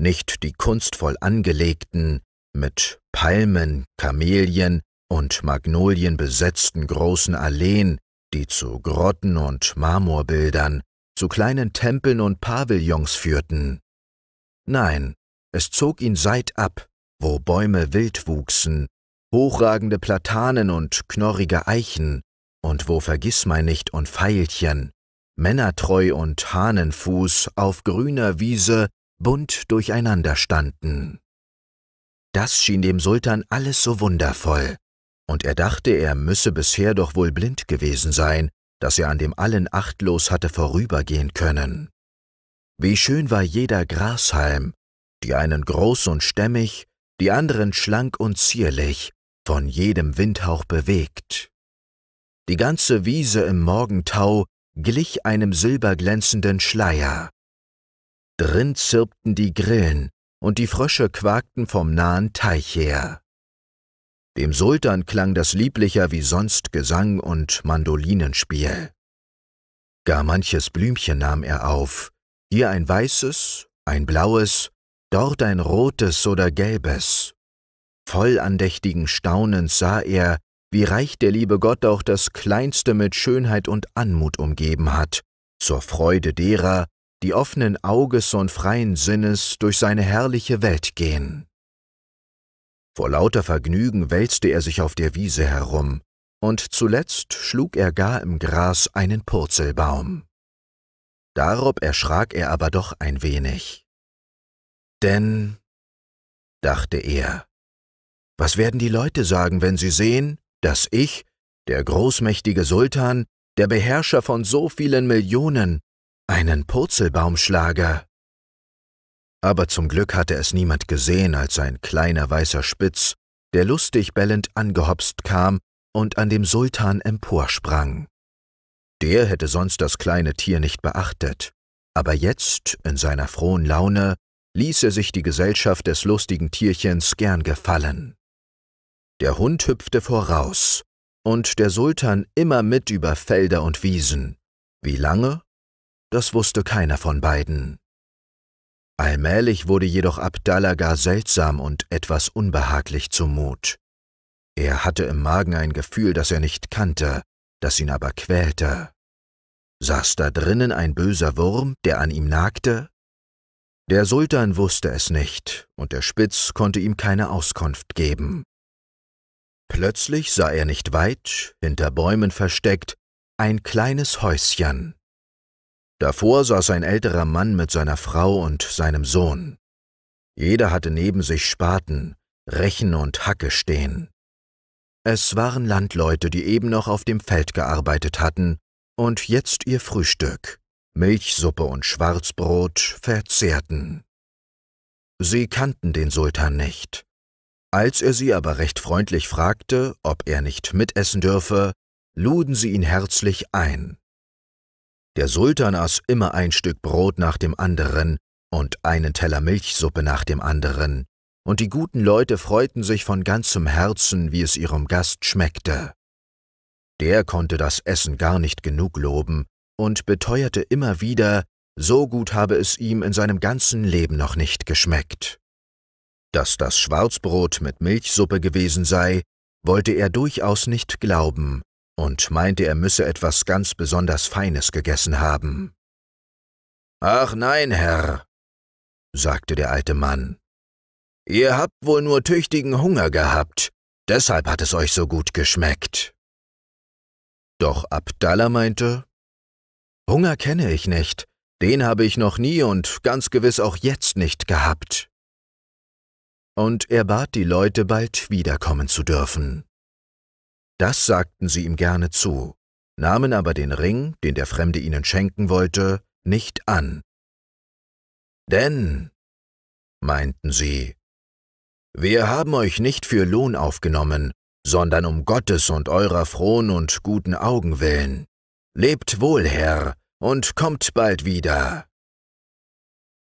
nicht die kunstvoll angelegten, mit Palmen, Kamelien und Magnolien besetzten großen Alleen, die zu Grotten und Marmorbildern, zu kleinen Tempeln und Pavillons führten. Nein, es zog ihn seitab, wo Bäume wild wuchsen, hochragende Platanen und knorrige Eichen, und wo Vergissmeinnicht und Veilchen, Männertreu und Hahnenfuß auf grüner Wiese bunt durcheinander standen. Das schien dem Sultan alles so wundervoll, und er dachte, er müsse bisher doch wohl blind gewesen sein, dass er an dem allen achtlos hatte vorübergehen können. Wie schön war jeder Grashalm, die einen groß und stämmig, die anderen schlank und zierlich, von jedem Windhauch bewegt. Die ganze Wiese im Morgentau glich einem silberglänzenden Schleier. Drin zirpten die Grillen und die Frösche quakten vom nahen Teich her. Dem Sultan klang das lieblicher wie sonst Gesang und Mandolinenspiel. Gar manches Blümchen nahm er auf, hier ein weißes, ein blaues dort ein rotes oder gelbes. Voll andächtigen Staunens sah er, wie reich der liebe Gott auch das Kleinste mit Schönheit und Anmut umgeben hat, zur Freude derer, die offenen Auges und freien Sinnes durch seine herrliche Welt gehen. Vor lauter Vergnügen wälzte er sich auf der Wiese herum, und zuletzt schlug er gar im Gras einen Purzelbaum. Darob erschrak er aber doch ein wenig. Denn, dachte er, was werden die Leute sagen, wenn sie sehen, dass ich, der großmächtige Sultan, der Beherrscher von so vielen Millionen, einen Purzelbaum schlage? Aber zum Glück hatte es niemand gesehen als ein kleiner weißer Spitz, der lustig bellend angehopst kam und an dem Sultan emporsprang. Der hätte sonst das kleine Tier nicht beachtet, aber jetzt, in seiner frohen Laune, ließ er sich die Gesellschaft des lustigen Tierchens gern gefallen. Der Hund hüpfte voraus, und der Sultan immer mit über Felder und Wiesen. Wie lange? Das wusste keiner von beiden. Allmählich wurde jedoch Abdallah gar seltsam und etwas unbehaglich zumut. Er hatte im Magen ein Gefühl, das er nicht kannte, das ihn aber quälte. Saß da drinnen ein böser Wurm, der an ihm nagte? Der Sultan wusste es nicht, und der Spitz konnte ihm keine Auskunft geben. Plötzlich sah er nicht weit, hinter Bäumen versteckt, ein kleines Häuschen. Davor saß ein älterer Mann mit seiner Frau und seinem Sohn. Jeder hatte neben sich Spaten, Rechen und Hacke stehen. Es waren Landleute, die eben noch auf dem Feld gearbeitet hatten und jetzt ihr Frühstück. Milchsuppe und Schwarzbrot verzehrten. Sie kannten den Sultan nicht. Als er sie aber recht freundlich fragte, ob er nicht mitessen dürfe, luden sie ihn herzlich ein. Der Sultan aß immer ein Stück Brot nach dem anderen und einen Teller Milchsuppe nach dem anderen, und die guten Leute freuten sich von ganzem Herzen, wie es ihrem Gast schmeckte. Der konnte das Essen gar nicht genug loben und beteuerte immer wieder, so gut habe es ihm in seinem ganzen Leben noch nicht geschmeckt. Dass das Schwarzbrot mit Milchsuppe gewesen sei, wollte er durchaus nicht glauben und meinte, er müsse etwas ganz besonders Feines gegessen haben. Ach nein, Herr, sagte der alte Mann, ihr habt wohl nur tüchtigen Hunger gehabt, deshalb hat es euch so gut geschmeckt. Doch Abdallah meinte, Hunger kenne ich nicht, den habe ich noch nie und ganz gewiss auch jetzt nicht gehabt. Und er bat die Leute, bald wiederkommen zu dürfen. Das sagten sie ihm gerne zu, nahmen aber den Ring, den der Fremde ihnen schenken wollte, nicht an. Denn, meinten sie, wir haben euch nicht für Lohn aufgenommen, sondern um Gottes und eurer frohen und guten Augen willen. Lebt wohl, Herr, und kommt bald wieder.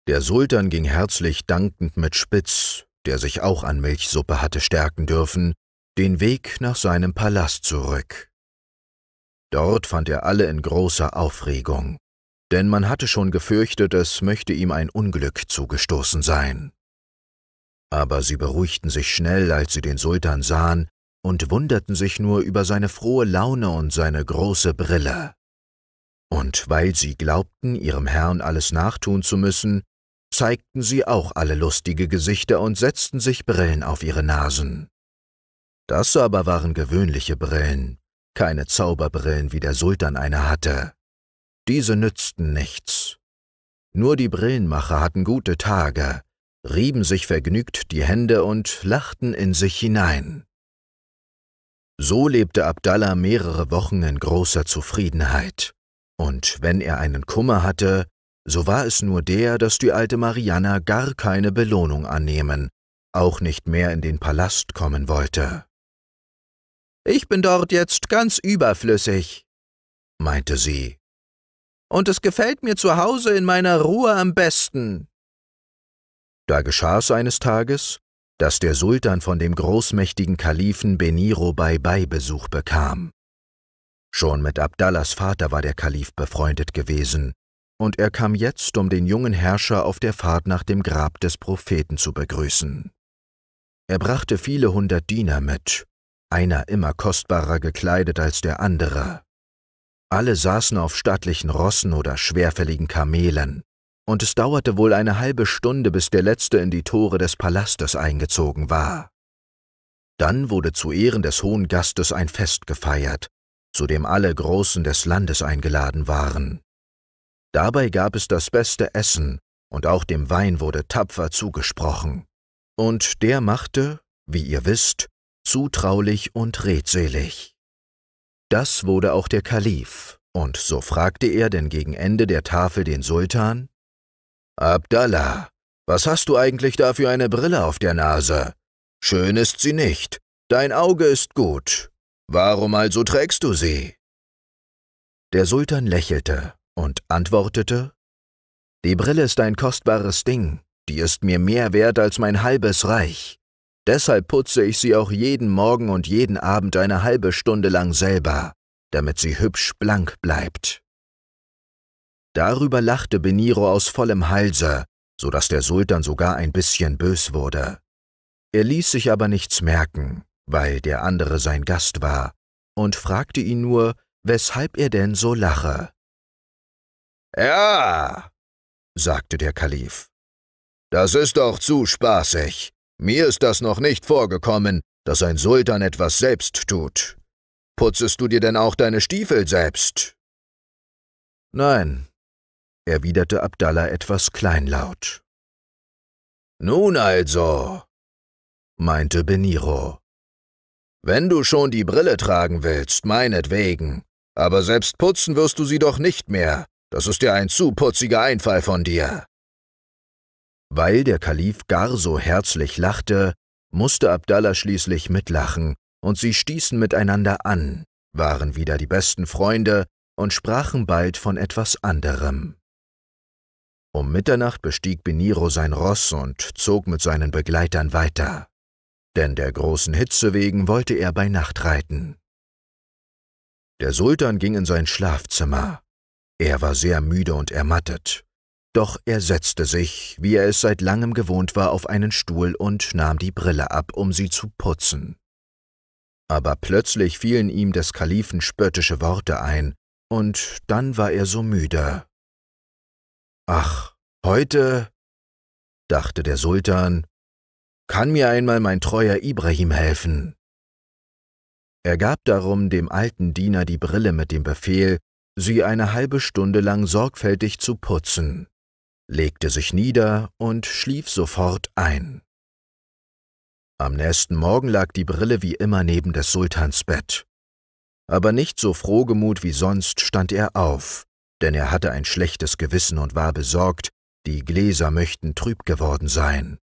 Der Sultan ging herzlich dankend mit Spitz, der sich auch an Milchsuppe hatte stärken dürfen, den Weg nach seinem Palast zurück. Dort fand er alle in großer Aufregung, denn man hatte schon gefürchtet, es möchte ihm ein Unglück zugestoßen sein. Aber sie beruhigten sich schnell, als sie den Sultan sahen, und wunderten sich nur über seine frohe Laune und seine große Brille. Und weil sie glaubten, ihrem Herrn alles nachtun zu müssen, zeigten sie auch alle lustige Gesichter und setzten sich Brillen auf ihre Nasen. Das aber waren gewöhnliche Brillen, keine Zauberbrillen, wie der Sultan eine hatte. Diese nützten nichts. Nur die Brillenmacher hatten gute Tage, rieben sich vergnügt die Hände und lachten in sich hinein. So lebte Abdallah mehrere Wochen in großer Zufriedenheit. Und wenn er einen Kummer hatte, so war es nur der, dass die alte Marianna gar keine Belohnung annehmen, auch nicht mehr in den Palast kommen wollte. Ich bin dort jetzt ganz überflüssig, meinte sie. Und es gefällt mir zu Hause in meiner Ruhe am besten. Da geschah es eines Tages, dass der Sultan von dem großmächtigen Kalifen Beniro bei Beibesuch bekam. Schon mit Abdallahs Vater war der Kalif befreundet gewesen, und er kam jetzt, um den jungen Herrscher auf der Fahrt nach dem Grab des Propheten zu begrüßen. Er brachte viele hundert Diener mit, einer immer kostbarer gekleidet als der andere. Alle saßen auf stattlichen Rossen oder schwerfälligen Kamelen, und es dauerte wohl eine halbe Stunde, bis der letzte in die Tore des Palastes eingezogen war. Dann wurde zu Ehren des hohen Gastes ein Fest gefeiert, zu dem alle Großen des Landes eingeladen waren. Dabei gab es das beste Essen, und auch dem Wein wurde tapfer zugesprochen. Und der machte, wie ihr wisst, zutraulich und redselig. Das wurde auch der Kalif, und so fragte er denn gegen Ende der Tafel den Sultan, Abdallah, was hast du eigentlich da für eine Brille auf der Nase? Schön ist sie nicht, dein Auge ist gut, Warum also trägst du sie? Der Sultan lächelte und antwortete, Die Brille ist ein kostbares Ding, die ist mir mehr wert als mein halbes Reich. Deshalb putze ich sie auch jeden Morgen und jeden Abend eine halbe Stunde lang selber, damit sie hübsch blank bleibt. Darüber lachte Beniro aus vollem Halse, so dass der Sultan sogar ein bisschen bös wurde. Er ließ sich aber nichts merken weil der andere sein Gast war, und fragte ihn nur, weshalb er denn so lache. Ja, sagte der Kalif, das ist doch zu spaßig. Mir ist das noch nicht vorgekommen, dass ein Sultan etwas selbst tut. Putzest du dir denn auch deine Stiefel selbst? Nein, erwiderte Abdallah etwas kleinlaut. Nun also, meinte Beniro. Wenn du schon die Brille tragen willst, meinetwegen. Aber selbst putzen wirst du sie doch nicht mehr. Das ist ja ein zu putziger Einfall von dir. Weil der Kalif gar so herzlich lachte, musste Abdallah schließlich mitlachen, und sie stießen miteinander an, waren wieder die besten Freunde und sprachen bald von etwas anderem. Um Mitternacht bestieg Beniro sein Ross und zog mit seinen Begleitern weiter denn der großen Hitze wegen wollte er bei Nacht reiten. Der Sultan ging in sein Schlafzimmer. Er war sehr müde und ermattet. Doch er setzte sich, wie er es seit langem gewohnt war, auf einen Stuhl und nahm die Brille ab, um sie zu putzen. Aber plötzlich fielen ihm des Kalifen spöttische Worte ein, und dann war er so müde. Ach, heute, dachte der Sultan kann mir einmal mein treuer Ibrahim helfen? Er gab darum dem alten Diener die Brille mit dem Befehl, sie eine halbe Stunde lang sorgfältig zu putzen, legte sich nieder und schlief sofort ein. Am nächsten Morgen lag die Brille wie immer neben des Sultans Bett. Aber nicht so frohgemut wie sonst stand er auf, denn er hatte ein schlechtes Gewissen und war besorgt, die Gläser möchten trüb geworden sein.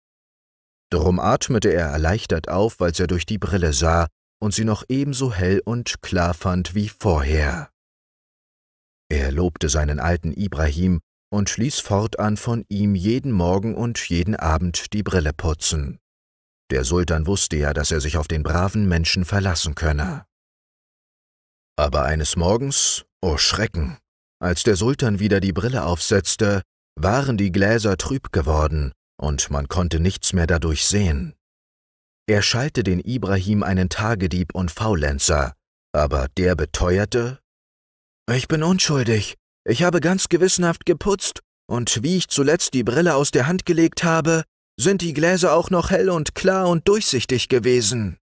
Darum atmete er erleichtert auf, als er durch die Brille sah und sie noch ebenso hell und klar fand wie vorher. Er lobte seinen alten Ibrahim und ließ fortan von ihm jeden Morgen und jeden Abend die Brille putzen. Der Sultan wusste ja, dass er sich auf den braven Menschen verlassen könne. Aber eines Morgens, o oh Schrecken, als der Sultan wieder die Brille aufsetzte, waren die Gläser trüb geworden und man konnte nichts mehr dadurch sehen. Er schallte den Ibrahim einen Tagedieb und Faulenzer, aber der beteuerte, »Ich bin unschuldig, ich habe ganz gewissenhaft geputzt, und wie ich zuletzt die Brille aus der Hand gelegt habe, sind die Gläser auch noch hell und klar und durchsichtig gewesen.«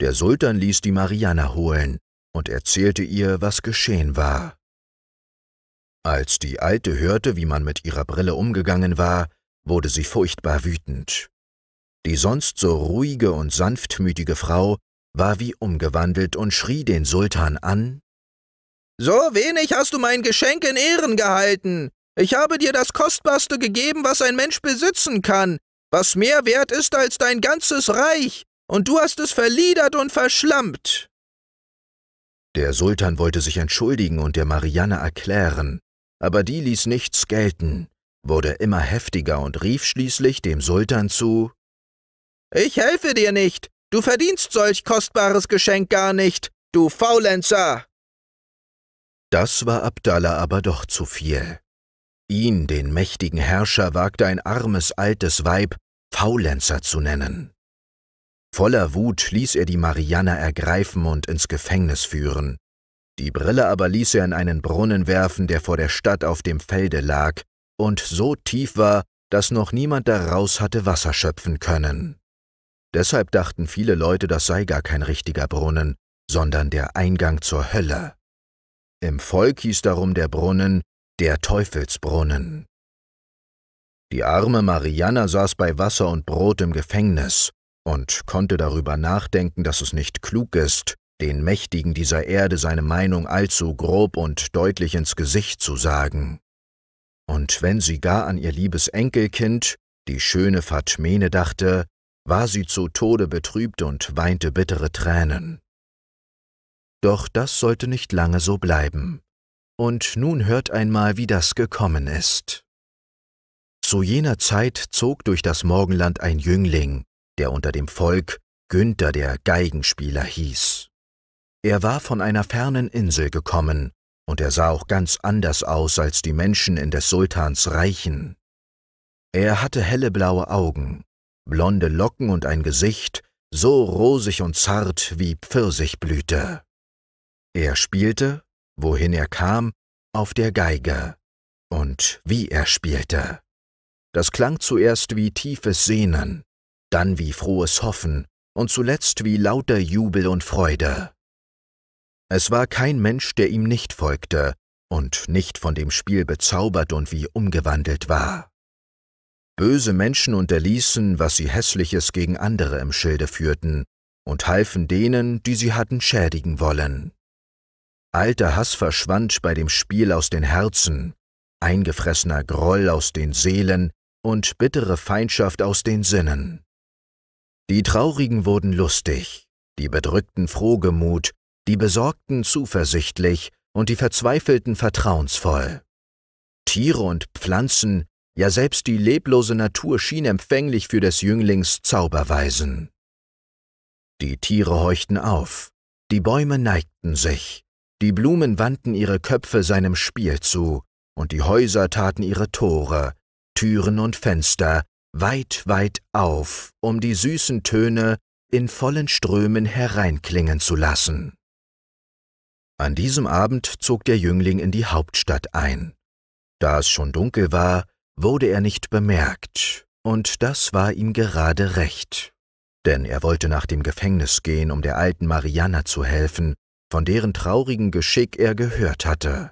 Der Sultan ließ die Mariana holen und erzählte ihr, was geschehen war. Als die Alte hörte, wie man mit ihrer Brille umgegangen war, wurde sie furchtbar wütend. Die sonst so ruhige und sanftmütige Frau war wie umgewandelt und schrie den Sultan an So wenig hast du mein Geschenk in Ehren gehalten. Ich habe dir das Kostbarste gegeben, was ein Mensch besitzen kann, was mehr wert ist als dein ganzes
Reich, und du hast es verliedert und verschlampt.«
Der Sultan wollte sich entschuldigen und der Marianne erklären, aber die ließ nichts gelten wurde immer heftiger und rief schließlich dem Sultan zu Ich helfe dir nicht, du verdienst solch kostbares Geschenk gar nicht, du Faulenzer. Das war Abdallah aber doch zu viel. Ihn, den mächtigen Herrscher, wagte ein armes altes Weib Faulenzer zu nennen. Voller Wut ließ er die Marianne ergreifen und ins Gefängnis führen. Die Brille aber ließ er in einen Brunnen werfen, der vor der Stadt auf dem Felde lag, und so tief war, dass noch niemand daraus hatte Wasser schöpfen können. Deshalb dachten viele Leute, das sei gar kein richtiger Brunnen, sondern der Eingang zur Hölle. Im Volk hieß darum der Brunnen der Teufelsbrunnen. Die arme Marianna saß bei Wasser und Brot im Gefängnis und konnte darüber nachdenken, dass es nicht klug ist, den Mächtigen dieser Erde seine Meinung allzu grob und deutlich ins Gesicht zu sagen. Und wenn sie gar an ihr liebes Enkelkind, die schöne Fatmene, dachte, war sie zu Tode betrübt und weinte bittere Tränen. Doch das sollte nicht lange so bleiben. Und nun hört einmal, wie das gekommen ist. Zu jener Zeit zog durch das Morgenland ein Jüngling, der unter dem Volk Günther der Geigenspieler hieß. Er war von einer fernen Insel gekommen, und er sah auch ganz anders aus als die Menschen in des Sultans Reichen. Er hatte helle blaue Augen, blonde Locken und ein Gesicht, so rosig und zart wie Pfirsichblüte. Er spielte, wohin er kam, auf der Geige. Und wie er spielte. Das klang zuerst wie tiefes Sehnen, dann wie frohes Hoffen und zuletzt wie lauter Jubel und Freude. Es war kein Mensch, der ihm nicht folgte und nicht von dem Spiel bezaubert und wie umgewandelt war. Böse Menschen unterließen, was sie hässliches gegen andere im Schilde führten, und halfen denen, die sie hatten schädigen wollen. Alter Hass verschwand bei dem Spiel aus den Herzen, eingefressener Groll aus den Seelen und bittere Feindschaft aus den Sinnen. Die Traurigen wurden lustig, die Bedrückten frohgemut die Besorgten zuversichtlich und die Verzweifelten vertrauensvoll. Tiere und Pflanzen, ja selbst die leblose Natur schien empfänglich für des Jünglings Zauberweisen. Die Tiere horchten auf, die Bäume neigten sich, die Blumen wandten ihre Köpfe seinem Spiel zu, und die Häuser taten ihre Tore, Türen und Fenster weit, weit auf, um die süßen Töne in vollen Strömen hereinklingen zu lassen. An diesem Abend zog der Jüngling in die Hauptstadt ein. Da es schon dunkel war, wurde er nicht bemerkt, und das war ihm gerade recht, denn er wollte nach dem Gefängnis gehen, um der alten Marianna zu helfen, von deren traurigen Geschick er gehört hatte.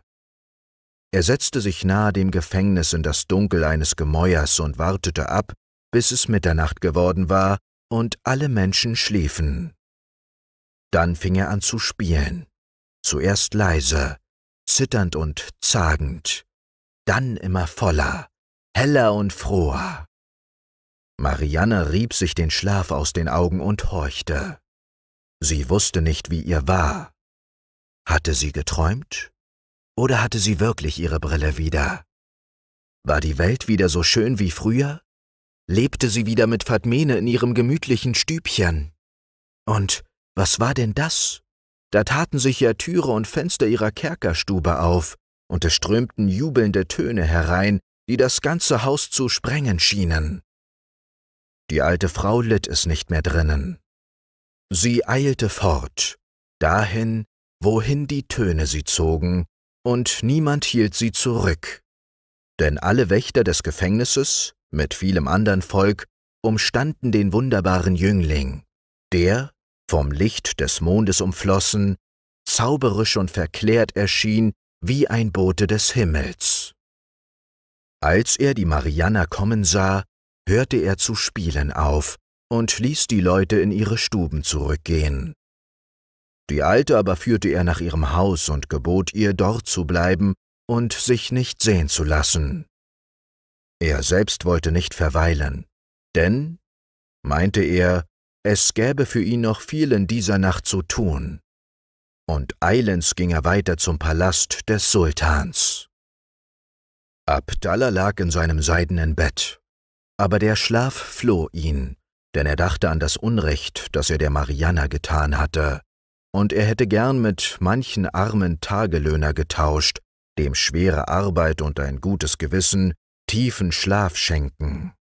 Er setzte sich nahe dem Gefängnis in das Dunkel eines Gemäuers und wartete ab, bis es Mitternacht geworden war und alle Menschen schliefen. Dann fing er an zu spielen zuerst leise, zitternd und zagend, dann immer voller, heller und froher. Marianne rieb sich den Schlaf aus den Augen und horchte. Sie wusste nicht, wie ihr war. Hatte sie geträumt? Oder hatte sie wirklich ihre Brille wieder? War die Welt wieder so schön wie früher? Lebte sie wieder mit Fatmene in ihrem gemütlichen Stübchen? Und was war denn das? Da taten sich ja Türe und Fenster ihrer Kerkerstube auf, und es strömten jubelnde Töne herein, die das ganze Haus zu sprengen schienen. Die alte Frau litt es nicht mehr drinnen. Sie eilte fort, dahin, wohin die Töne sie zogen, und niemand hielt sie zurück. Denn alle Wächter des Gefängnisses, mit vielem andern Volk, umstanden den wunderbaren Jüngling, der, vom Licht des Mondes umflossen, zauberisch und verklärt erschien wie ein Bote des Himmels. Als er die Marianna kommen sah, hörte er zu spielen auf und ließ die Leute in ihre Stuben zurückgehen. Die Alte aber führte er nach ihrem Haus und gebot ihr, dort zu bleiben und sich nicht sehen zu lassen. Er selbst wollte nicht verweilen, denn, meinte er, es gäbe für ihn noch viel in dieser Nacht zu tun. Und eilends ging er weiter zum Palast des Sultans. Abdallah lag in seinem seidenen Bett, aber der Schlaf floh ihn, denn er dachte an das Unrecht, das er der Mariana getan hatte, und er hätte gern mit manchen armen Tagelöhner getauscht, dem schwere Arbeit und ein gutes Gewissen tiefen Schlaf schenken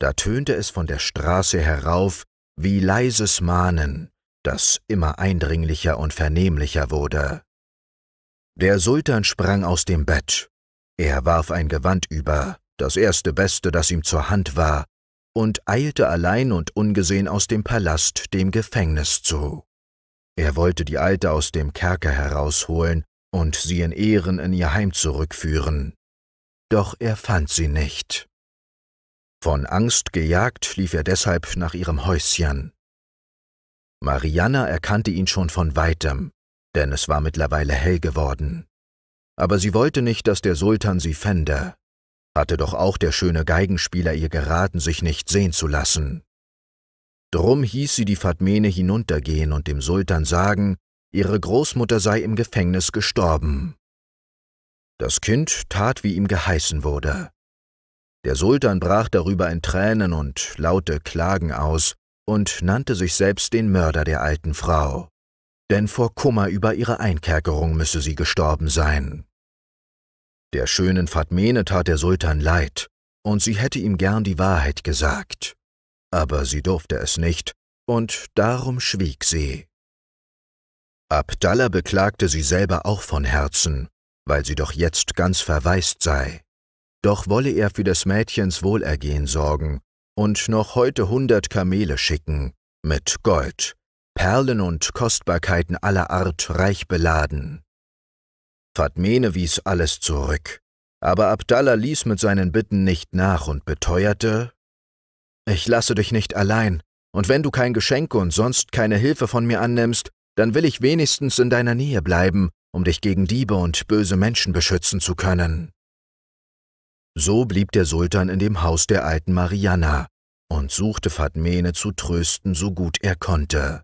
da tönte es von der Straße herauf wie leises Mahnen, das immer eindringlicher und vernehmlicher wurde. Der Sultan sprang aus dem Bett. Er warf ein Gewand über, das erste Beste, das ihm zur Hand war, und eilte allein und ungesehen aus dem Palast dem Gefängnis zu. Er wollte die Alte aus dem Kerker herausholen und sie in Ehren in ihr Heim zurückführen. Doch er fand sie nicht. Von Angst gejagt lief er deshalb nach ihrem Häuschen. Marianna erkannte ihn schon von weitem, denn es war mittlerweile hell geworden. Aber sie wollte nicht, dass der Sultan sie fände. Hatte doch auch der schöne Geigenspieler ihr geraten, sich nicht sehen zu lassen. Drum hieß sie die Fatmene hinuntergehen und dem Sultan sagen, ihre Großmutter sei im Gefängnis gestorben. Das Kind tat, wie ihm geheißen wurde. Der Sultan brach darüber in Tränen und laute Klagen aus und nannte sich selbst den Mörder der alten Frau. Denn vor Kummer über ihre Einkerkerung müsse sie gestorben sein. Der schönen Fatmene tat der Sultan leid, und sie hätte ihm gern die Wahrheit gesagt. Aber sie durfte es nicht, und darum schwieg sie. Abdallah beklagte sie selber auch von Herzen, weil sie doch jetzt ganz verwaist sei. Doch wolle er für des Mädchens Wohlergehen sorgen und noch heute hundert Kamele schicken, mit Gold, Perlen und Kostbarkeiten aller Art reich beladen. Fatmene wies alles zurück, aber Abdallah ließ mit seinen Bitten nicht nach und beteuerte, ich lasse dich nicht allein, und wenn du kein Geschenk und sonst keine Hilfe von mir annimmst, dann will ich wenigstens in deiner Nähe bleiben, um dich gegen Diebe und böse Menschen beschützen zu können. So blieb der Sultan in dem Haus der alten Marianna und suchte Fatmene zu trösten, so gut er konnte.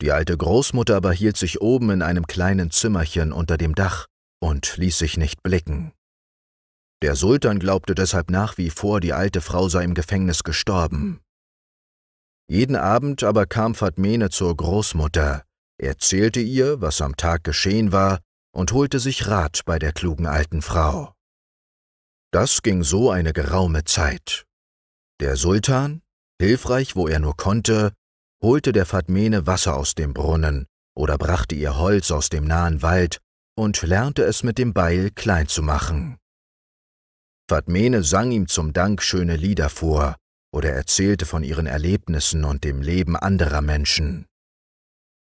Die alte Großmutter aber hielt sich oben in einem kleinen Zimmerchen unter dem Dach und ließ sich nicht blicken. Der Sultan glaubte deshalb nach wie vor, die alte Frau sei im Gefängnis gestorben. Jeden Abend aber kam Fatmene zur Großmutter, erzählte ihr, was am Tag geschehen war, und holte sich Rat bei der klugen alten Frau. Das ging so eine geraume Zeit. Der Sultan, hilfreich wo er nur konnte, holte der Fatmene Wasser aus dem Brunnen oder brachte ihr Holz aus dem nahen Wald und lernte es mit dem Beil klein zu machen. Fatmene sang ihm zum Dank schöne Lieder vor oder erzählte von ihren Erlebnissen und dem Leben anderer Menschen.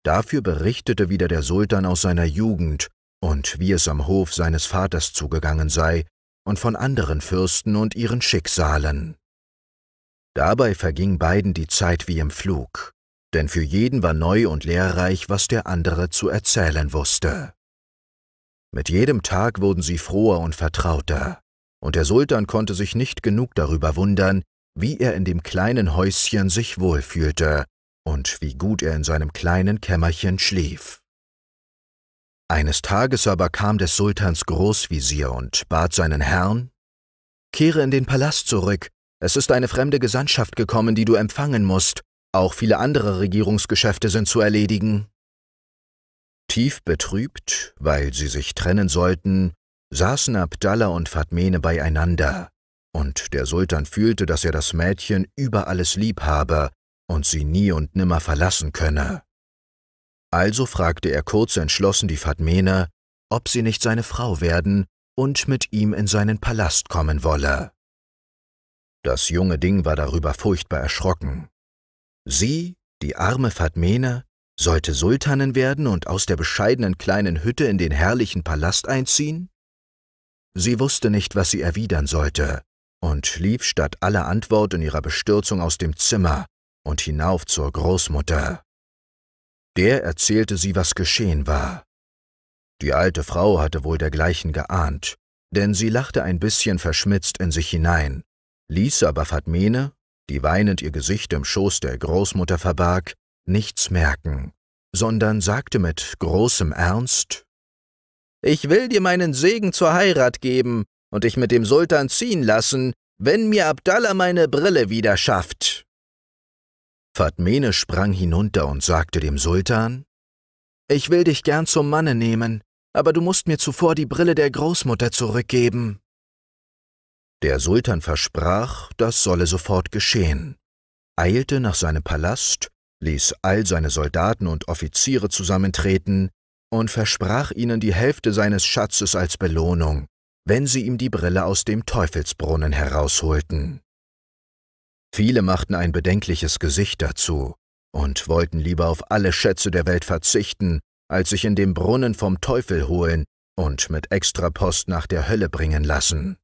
Dafür berichtete wieder der Sultan aus seiner Jugend und wie es am Hof seines Vaters zugegangen sei und von anderen Fürsten und ihren Schicksalen. Dabei verging beiden die Zeit wie im Flug, denn für jeden war neu und lehrreich, was der andere zu erzählen wusste. Mit jedem Tag wurden sie froher und vertrauter, und der Sultan konnte sich nicht genug darüber wundern, wie er in dem kleinen Häuschen sich wohlfühlte und wie gut er in seinem kleinen Kämmerchen schlief. Eines Tages aber kam des Sultans Großvisier und bat seinen Herrn, Kehre in den Palast zurück, es ist eine fremde Gesandtschaft gekommen, die du empfangen musst, auch viele andere Regierungsgeschäfte sind zu erledigen. Tief betrübt, weil sie sich trennen sollten, saßen Abdallah und Fatmene beieinander, und der Sultan fühlte, dass er das Mädchen über alles lieb habe und sie nie und nimmer verlassen könne. Also fragte er kurz entschlossen die Fatmene, ob sie nicht seine Frau werden und mit ihm in seinen Palast kommen wolle. Das junge Ding war darüber furchtbar erschrocken. Sie, die arme Fatmene, sollte Sultanin werden und aus der bescheidenen kleinen Hütte in den herrlichen Palast einziehen? Sie wusste nicht, was sie erwidern sollte, und lief statt aller Antwort in ihrer Bestürzung aus dem Zimmer und hinauf zur Großmutter. Der erzählte sie, was geschehen war. Die alte Frau hatte wohl dergleichen geahnt, denn sie lachte ein bisschen verschmitzt in sich hinein, ließ aber Fatmene, die weinend ihr Gesicht im Schoß der Großmutter verbarg, nichts merken, sondern sagte mit großem Ernst Ich will dir meinen Segen zur Heirat geben und dich mit dem Sultan ziehen lassen, wenn mir Abdallah meine Brille wieder schafft. Fatmene sprang hinunter und sagte dem Sultan, Ich will dich gern zum Manne nehmen, aber du musst mir zuvor die Brille der Großmutter zurückgeben. Der Sultan versprach, das solle sofort geschehen, eilte nach seinem Palast, ließ all seine Soldaten und Offiziere zusammentreten und versprach ihnen die Hälfte seines Schatzes als Belohnung, wenn sie ihm die Brille aus dem Teufelsbrunnen herausholten. Viele machten ein bedenkliches Gesicht dazu und wollten lieber auf alle Schätze der Welt verzichten, als sich in dem Brunnen vom Teufel holen und mit Extrapost nach der Hölle bringen lassen.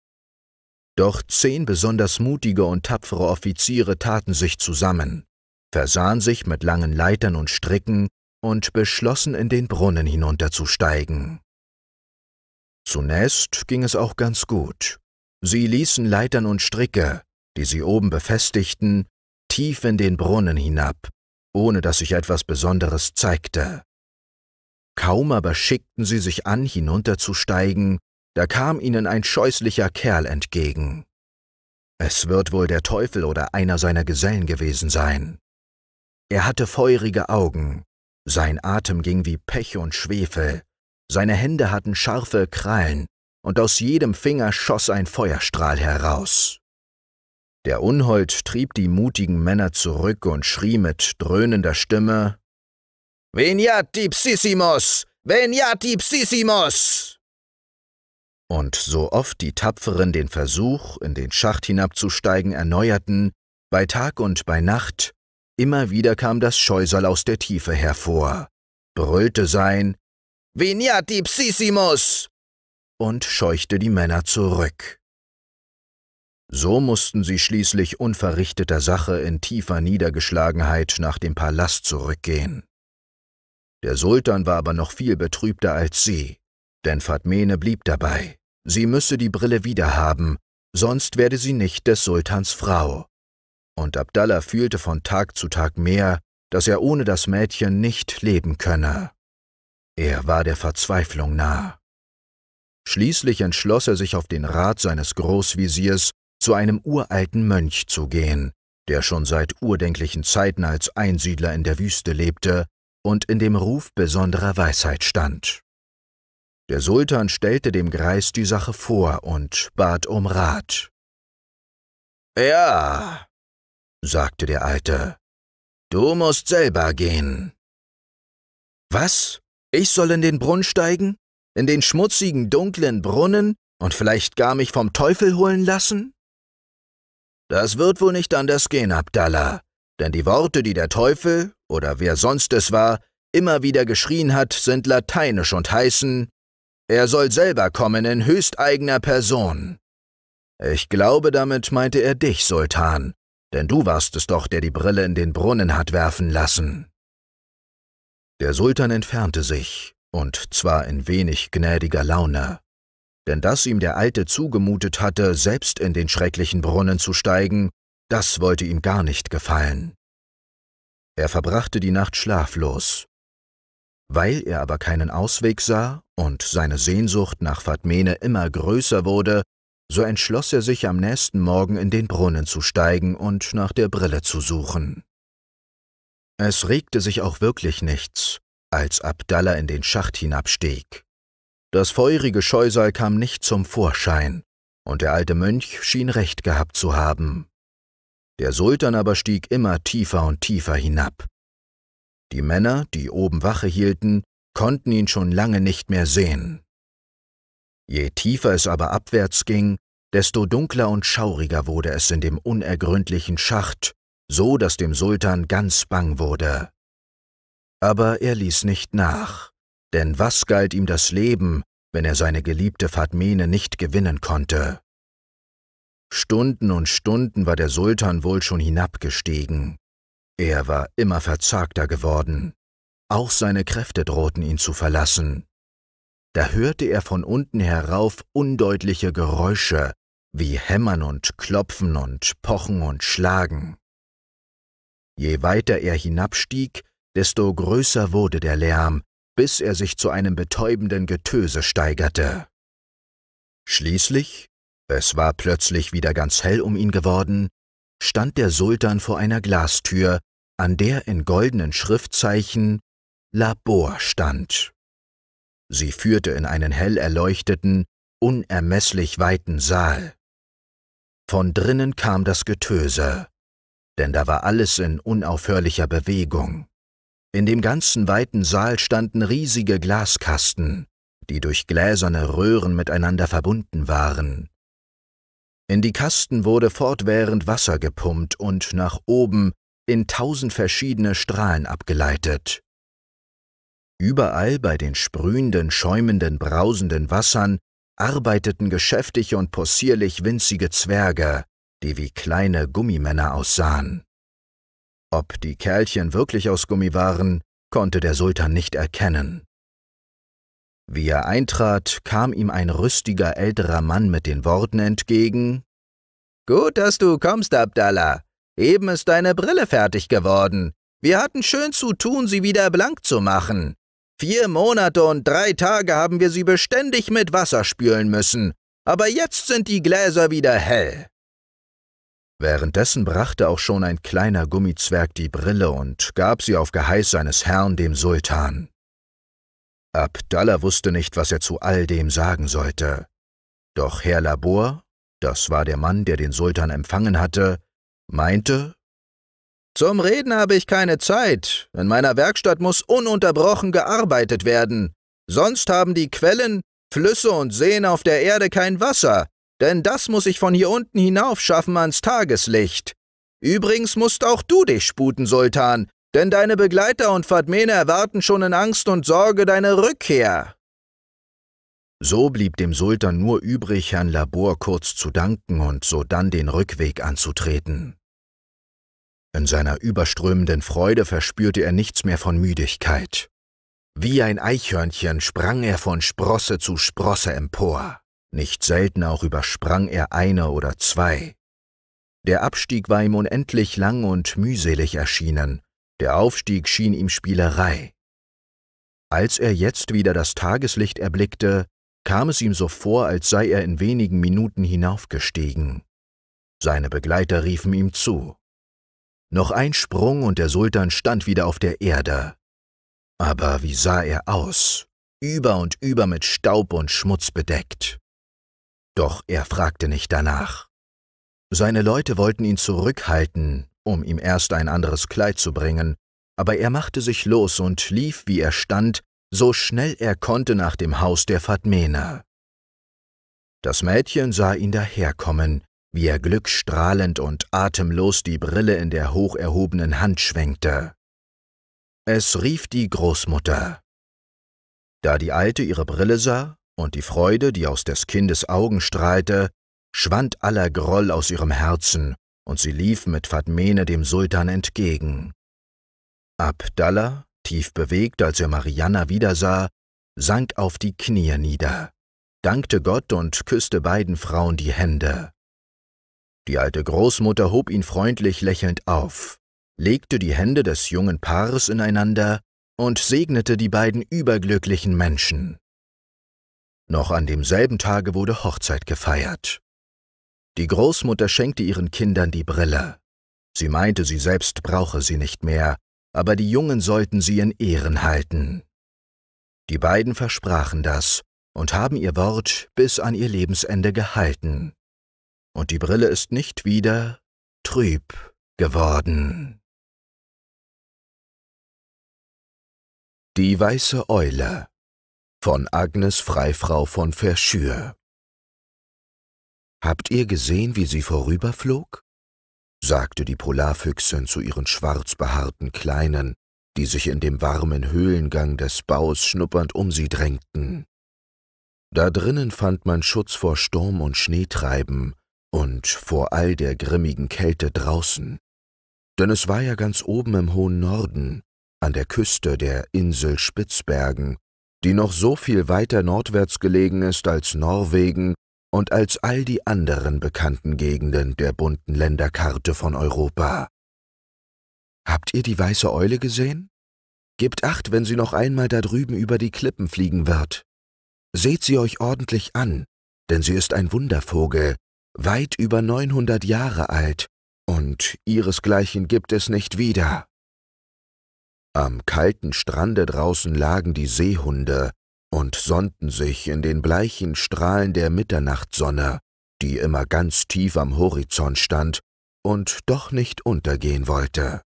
Doch zehn besonders mutige und tapfere Offiziere taten sich zusammen, versahen sich mit langen Leitern und Stricken und beschlossen, in den Brunnen hinunterzusteigen. Zunächst ging es auch ganz gut. Sie ließen Leitern und Stricke, die sie oben befestigten, tief in den Brunnen hinab, ohne dass sich etwas Besonderes zeigte. Kaum aber schickten sie sich an, hinunterzusteigen, da kam ihnen ein scheußlicher Kerl entgegen. Es wird wohl der Teufel oder einer seiner Gesellen gewesen sein. Er hatte feurige Augen, sein Atem ging wie Pech und Schwefel, seine Hände hatten scharfe Krallen, und aus jedem Finger schoss ein Feuerstrahl heraus. Der Unhold trieb die mutigen Männer zurück und schrie mit dröhnender Stimme Veniat Dipsissimus! Veniat Dipsissimus! Und so oft die Tapferen den Versuch, in den Schacht hinabzusteigen, erneuerten, bei Tag und bei Nacht, immer wieder kam das Scheusal aus der Tiefe hervor, brüllte sein Veniat Dipsissimus! und scheuchte die Männer zurück. So mussten sie schließlich unverrichteter Sache in tiefer Niedergeschlagenheit nach dem Palast zurückgehen. Der Sultan war aber noch viel betrübter als sie, denn Fatmene blieb dabei, sie müsse die Brille wiederhaben, sonst werde sie nicht des Sultans Frau. Und Abdallah fühlte von Tag zu Tag mehr, dass er ohne das Mädchen nicht leben könne. Er war der Verzweiflung nah. Schließlich entschloss er sich auf den Rat seines Großviziers zu einem uralten Mönch zu gehen, der schon seit urdenklichen Zeiten als Einsiedler in der Wüste lebte und in dem Ruf besonderer Weisheit stand. Der Sultan stellte dem Greis die Sache vor und bat um Rat.
Ja,
sagte der Alte, du musst selber gehen. Was? Ich soll in den Brunnen steigen? In den schmutzigen, dunklen Brunnen und vielleicht gar mich vom Teufel holen lassen? Das wird wohl nicht anders gehen, Abdallah, denn die Worte, die der Teufel oder wer sonst es war, immer wieder geschrien hat, sind lateinisch und heißen, er soll selber kommen in höchsteigener Person. Ich glaube, damit meinte er dich, Sultan, denn du warst es doch, der die Brille in den Brunnen hat werfen lassen. Der Sultan entfernte sich, und zwar in wenig gnädiger Laune denn dass ihm der Alte zugemutet hatte, selbst in den schrecklichen Brunnen zu steigen, das wollte ihm gar nicht gefallen. Er verbrachte die Nacht schlaflos. Weil er aber keinen Ausweg sah und seine Sehnsucht nach Fatmene immer größer wurde, so entschloss er sich am nächsten Morgen in den Brunnen zu steigen und nach der Brille zu suchen. Es regte sich auch wirklich nichts, als Abdallah in den Schacht hinabstieg. Das feurige Scheusal kam nicht zum Vorschein, und der alte Mönch schien recht gehabt zu haben. Der Sultan aber stieg immer tiefer und tiefer hinab. Die Männer, die oben Wache hielten, konnten ihn schon lange nicht mehr sehen. Je tiefer es aber abwärts ging, desto dunkler und schauriger wurde es in dem unergründlichen Schacht, so dass dem Sultan ganz bang wurde. Aber er ließ nicht nach denn was galt ihm das Leben, wenn er seine geliebte Fatmene nicht gewinnen konnte? Stunden und Stunden war der Sultan wohl schon hinabgestiegen. Er war immer verzagter geworden. Auch seine Kräfte drohten ihn zu verlassen. Da hörte er von unten herauf undeutliche Geräusche, wie Hämmern und Klopfen und Pochen und Schlagen. Je weiter er hinabstieg, desto größer wurde der Lärm, bis er sich zu einem betäubenden Getöse steigerte. Schließlich, es war plötzlich wieder ganz hell um ihn geworden, stand der Sultan vor einer Glastür, an der in goldenen Schriftzeichen Labor stand. Sie führte in einen hell erleuchteten, unermesslich weiten Saal. Von drinnen kam das Getöse, denn da war alles in unaufhörlicher Bewegung. In dem ganzen weiten Saal standen riesige Glaskasten, die durch gläserne Röhren miteinander verbunden waren. In die Kasten wurde fortwährend Wasser gepumpt und nach oben in tausend verschiedene Strahlen abgeleitet. Überall bei den sprühenden, schäumenden, brausenden Wassern arbeiteten geschäftig und possierlich winzige Zwerge, die wie kleine Gummimänner aussahen. Ob die Kerlchen wirklich aus Gummi waren, konnte der Sultan nicht erkennen. Wie er eintrat, kam ihm ein rüstiger älterer Mann mit den Worten entgegen Gut, dass du kommst, Abdallah. Eben ist deine Brille fertig geworden. Wir hatten schön zu tun, sie wieder blank zu machen. Vier Monate und drei Tage haben wir sie beständig mit Wasser spülen müssen, aber jetzt sind die Gläser wieder hell. Währenddessen brachte auch schon ein kleiner Gummizwerg die Brille und gab sie auf Geheiß seines Herrn dem Sultan. Abdallah wusste nicht, was er zu all dem sagen sollte. Doch Herr Labor, das war der Mann, der den Sultan empfangen hatte, meinte, »Zum Reden habe ich keine Zeit. In meiner Werkstatt muss ununterbrochen gearbeitet werden. Sonst haben die Quellen, Flüsse und Seen auf der Erde kein Wasser, denn das muss ich von hier unten hinauf schaffen ans Tageslicht. Übrigens musst auch du dich sputen, Sultan, denn deine Begleiter und Fatmene erwarten schon in Angst und Sorge deine Rückkehr. So blieb dem Sultan nur übrig, Herrn Labor kurz zu danken und sodann den Rückweg anzutreten. In seiner überströmenden Freude verspürte er nichts mehr von Müdigkeit. Wie ein Eichhörnchen sprang er von Sprosse zu Sprosse empor. Nicht selten auch übersprang er eine oder zwei. Der Abstieg war ihm unendlich lang und mühselig erschienen, der Aufstieg schien ihm Spielerei. Als er jetzt wieder das Tageslicht erblickte, kam es ihm so vor, als sei er in wenigen Minuten hinaufgestiegen. Seine Begleiter riefen ihm zu. Noch ein Sprung und der Sultan stand wieder auf der Erde. Aber wie sah er aus? Über und über mit Staub und Schmutz bedeckt. Doch er fragte nicht danach. Seine Leute wollten ihn zurückhalten, um ihm erst ein anderes Kleid zu bringen, aber er machte sich los und lief, wie er stand, so schnell er konnte nach dem Haus der Fatmene. Das Mädchen sah ihn daherkommen, wie er glückstrahlend und atemlos die Brille in der hoch erhobenen Hand schwenkte. Es rief die Großmutter. Da die Alte ihre Brille sah, und die Freude, die aus des Kindes Augen strahlte, schwand aller Groll aus ihrem Herzen, und sie lief mit Fatmene dem Sultan entgegen. Abdallah, tief bewegt, als er Marianna wiedersah, sank auf die Knie nieder, dankte Gott und küßte beiden Frauen die Hände. Die alte Großmutter hob ihn freundlich lächelnd auf, legte die Hände des jungen Paares ineinander und segnete die beiden überglücklichen Menschen. Noch an demselben Tage wurde Hochzeit gefeiert. Die Großmutter schenkte ihren Kindern die Brille. Sie meinte, sie selbst brauche sie nicht mehr, aber die Jungen sollten sie in Ehren halten. Die beiden versprachen das und haben ihr Wort bis an ihr Lebensende gehalten. Und die Brille ist nicht wieder trüb geworden.
Die weiße Eule
von Agnes Freifrau von Verschür. Habt ihr gesehen, wie sie vorüberflog? sagte die Polarfüchsin zu ihren schwarzbehaarten Kleinen, die sich in dem warmen Höhlengang des Baus schnuppernd um sie drängten. Da drinnen fand man Schutz vor Sturm und Schneetreiben und vor all der grimmigen Kälte draußen. Denn es war ja ganz oben im hohen Norden, an der Küste der Insel Spitzbergen, die noch so viel weiter nordwärts gelegen ist als Norwegen und als all die anderen bekannten Gegenden der bunten Länderkarte von Europa. Habt ihr die weiße Eule gesehen? Gebt acht, wenn sie noch einmal da drüben über die Klippen fliegen wird. Seht sie euch ordentlich an, denn sie ist ein Wundervogel, weit über 900 Jahre alt, und ihresgleichen gibt es nicht wieder. Am kalten Strande draußen lagen die Seehunde und sonnten sich in den bleichen Strahlen der Mitternachtssonne, die immer ganz tief am Horizont stand und doch nicht untergehen wollte.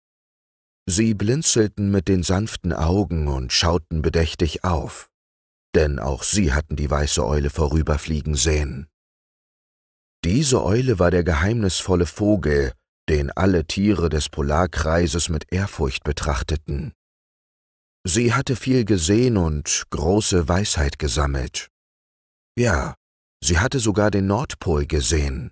Sie blinzelten mit den sanften Augen und schauten bedächtig auf, denn auch sie hatten die weiße Eule vorüberfliegen sehen. Diese Eule war der geheimnisvolle Vogel, den alle Tiere des Polarkreises mit Ehrfurcht betrachteten. Sie hatte viel gesehen und große Weisheit gesammelt. Ja, sie hatte sogar den Nordpol gesehen.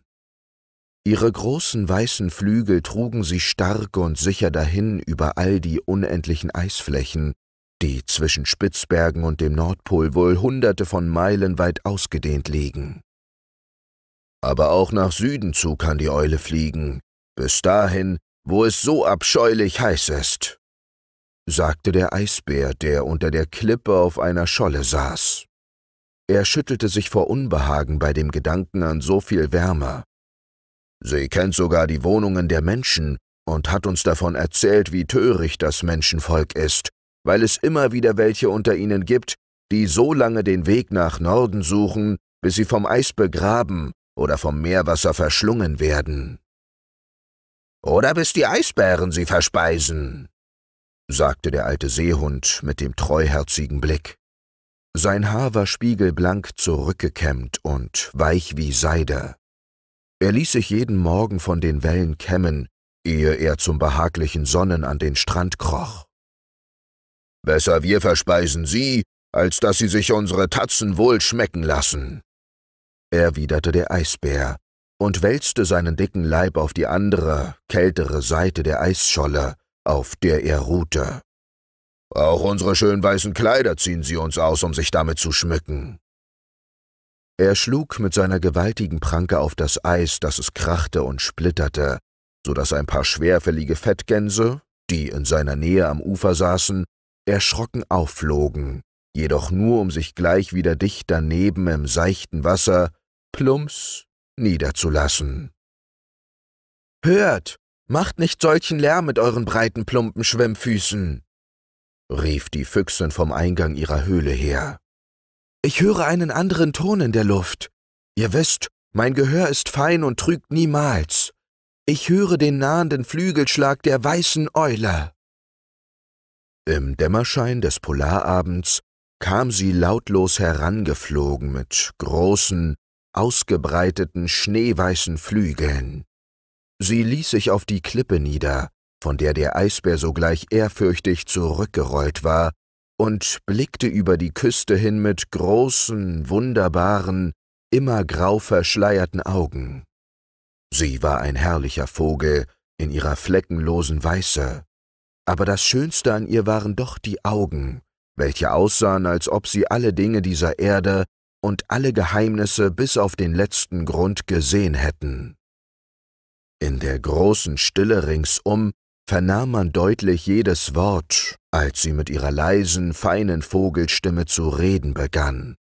Ihre großen weißen Flügel trugen sie stark und sicher dahin über all die unendlichen Eisflächen, die zwischen Spitzbergen und dem Nordpol wohl hunderte von Meilen weit ausgedehnt liegen. Aber auch nach Süden zu kann die Eule fliegen, bis dahin, wo es so abscheulich heiß ist, sagte der Eisbär, der unter der Klippe auf einer Scholle saß. Er schüttelte sich vor Unbehagen bei dem Gedanken an so viel Wärme. Sie kennt sogar die Wohnungen der Menschen und hat uns davon erzählt, wie töricht das Menschenvolk ist, weil es immer wieder welche unter ihnen gibt, die so lange den Weg nach Norden suchen, bis sie vom Eis begraben oder vom Meerwasser verschlungen werden. Oder bis die Eisbären sie verspeisen, sagte der alte Seehund mit dem treuherzigen Blick. Sein Haar war spiegelblank zurückgekämmt und weich wie Seide. Er ließ sich jeden Morgen von den Wellen kämmen, ehe er zum behaglichen Sonnen an den Strand kroch. Besser wir verspeisen sie, als dass sie sich unsere Tatzen wohl schmecken lassen, erwiderte der Eisbär, und wälzte seinen dicken Leib auf die andere, kältere Seite der Eisscholle, auf der er ruhte. Auch unsere schönen weißen Kleider ziehen sie uns aus, um sich damit zu schmücken. Er schlug mit seiner gewaltigen Pranke auf das Eis, dass es krachte und splitterte, so dass ein paar schwerfällige Fettgänse, die in seiner Nähe am Ufer saßen, erschrocken aufflogen, jedoch nur um sich gleich wieder dicht daneben im seichten Wasser plumps niederzulassen. Hört, macht nicht solchen Lärm mit euren breiten, plumpen Schwimmfüßen, rief die Füchsin vom Eingang ihrer Höhle her. Ich höre einen anderen Ton in der Luft. Ihr wisst, mein Gehör ist fein und trügt niemals. Ich höre den nahenden Flügelschlag der weißen Eule. Im Dämmerschein des Polarabends kam sie lautlos herangeflogen mit großen, ausgebreiteten, schneeweißen Flügeln. Sie ließ sich auf die Klippe nieder, von der der Eisbär sogleich ehrfürchtig zurückgerollt war, und blickte über die Küste hin mit großen, wunderbaren, immer grau verschleierten Augen. Sie war ein herrlicher Vogel in ihrer fleckenlosen Weiße, aber das Schönste an ihr waren doch die Augen, welche aussahen, als ob sie alle Dinge dieser Erde und alle Geheimnisse bis auf den letzten Grund gesehen hätten. In der großen Stille ringsum vernahm man deutlich jedes Wort, als sie mit ihrer leisen, feinen Vogelstimme zu reden begann.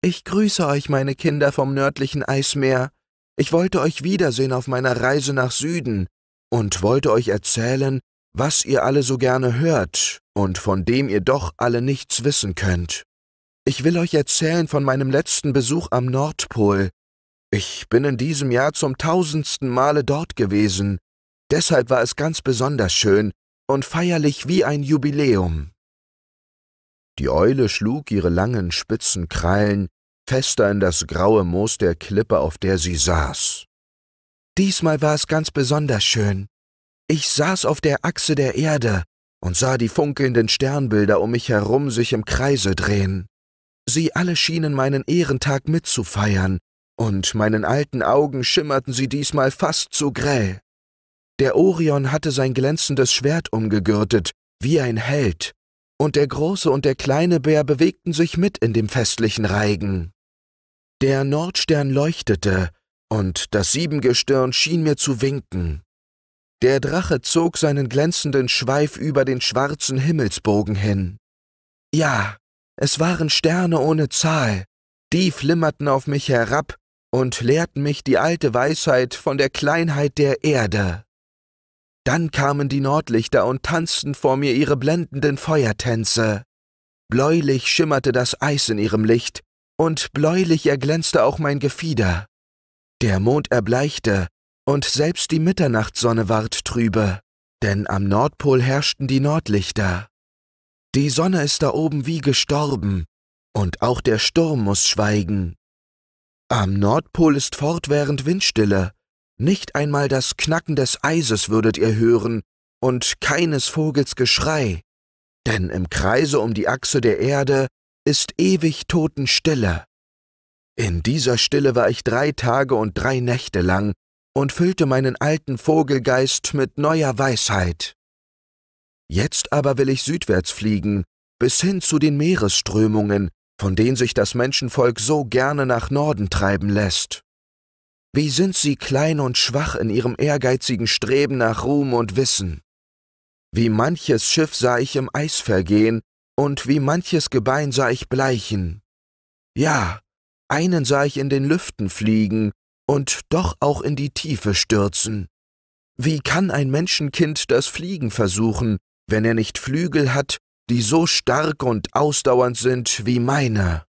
Ich grüße euch, meine Kinder vom nördlichen Eismeer. Ich wollte euch wiedersehen auf meiner Reise nach Süden und wollte euch erzählen, was ihr alle so gerne hört und von dem ihr doch alle nichts wissen könnt. Ich will euch erzählen von meinem letzten Besuch am Nordpol. Ich bin in diesem Jahr zum tausendsten Male dort gewesen. Deshalb war es ganz besonders schön und feierlich wie ein Jubiläum. Die Eule schlug ihre langen, spitzen Krallen fester in das graue Moos der Klippe, auf der sie saß. Diesmal war es ganz besonders schön. Ich saß auf der Achse der Erde und sah die funkelnden Sternbilder um mich herum sich im Kreise drehen. Sie alle schienen meinen Ehrentag mitzufeiern, und meinen alten Augen schimmerten sie diesmal fast zu grell. Der Orion hatte sein glänzendes Schwert umgegürtet, wie ein Held, und der große und der kleine Bär bewegten sich mit in dem festlichen Reigen. Der Nordstern leuchtete, und das Siebengestirn schien mir zu winken. Der Drache zog seinen glänzenden Schweif über den schwarzen Himmelsbogen hin. Ja, es waren Sterne ohne Zahl, die flimmerten auf mich herab und lehrten mich die alte Weisheit von der Kleinheit der Erde. Dann kamen die Nordlichter und tanzten vor mir ihre blendenden Feuertänze. Bläulich schimmerte das Eis in ihrem Licht, und bläulich erglänzte auch mein Gefieder. Der Mond erbleichte, und selbst die Mitternachtssonne ward trübe, denn am Nordpol herrschten die Nordlichter. Die Sonne ist da oben wie gestorben, und auch der Sturm muss schweigen. Am Nordpol ist fortwährend Windstille, nicht einmal das Knacken des Eises würdet ihr hören und keines Vogels Geschrei, denn im Kreise um die Achse der Erde ist ewig Totenstille. In dieser Stille war ich drei Tage und drei Nächte lang und füllte meinen alten Vogelgeist mit neuer Weisheit. Jetzt aber will ich südwärts fliegen, bis hin zu den Meeresströmungen, von denen sich das Menschenvolk so gerne nach Norden treiben lässt. Wie sind sie klein und schwach in ihrem ehrgeizigen Streben nach Ruhm und Wissen. Wie manches Schiff sah ich im Eis vergehen, und wie manches Gebein sah ich bleichen. Ja, einen sah ich in den Lüften fliegen und doch auch in die Tiefe stürzen. Wie kann ein Menschenkind das Fliegen versuchen, wenn er nicht Flügel hat, die so stark und ausdauernd sind wie meine.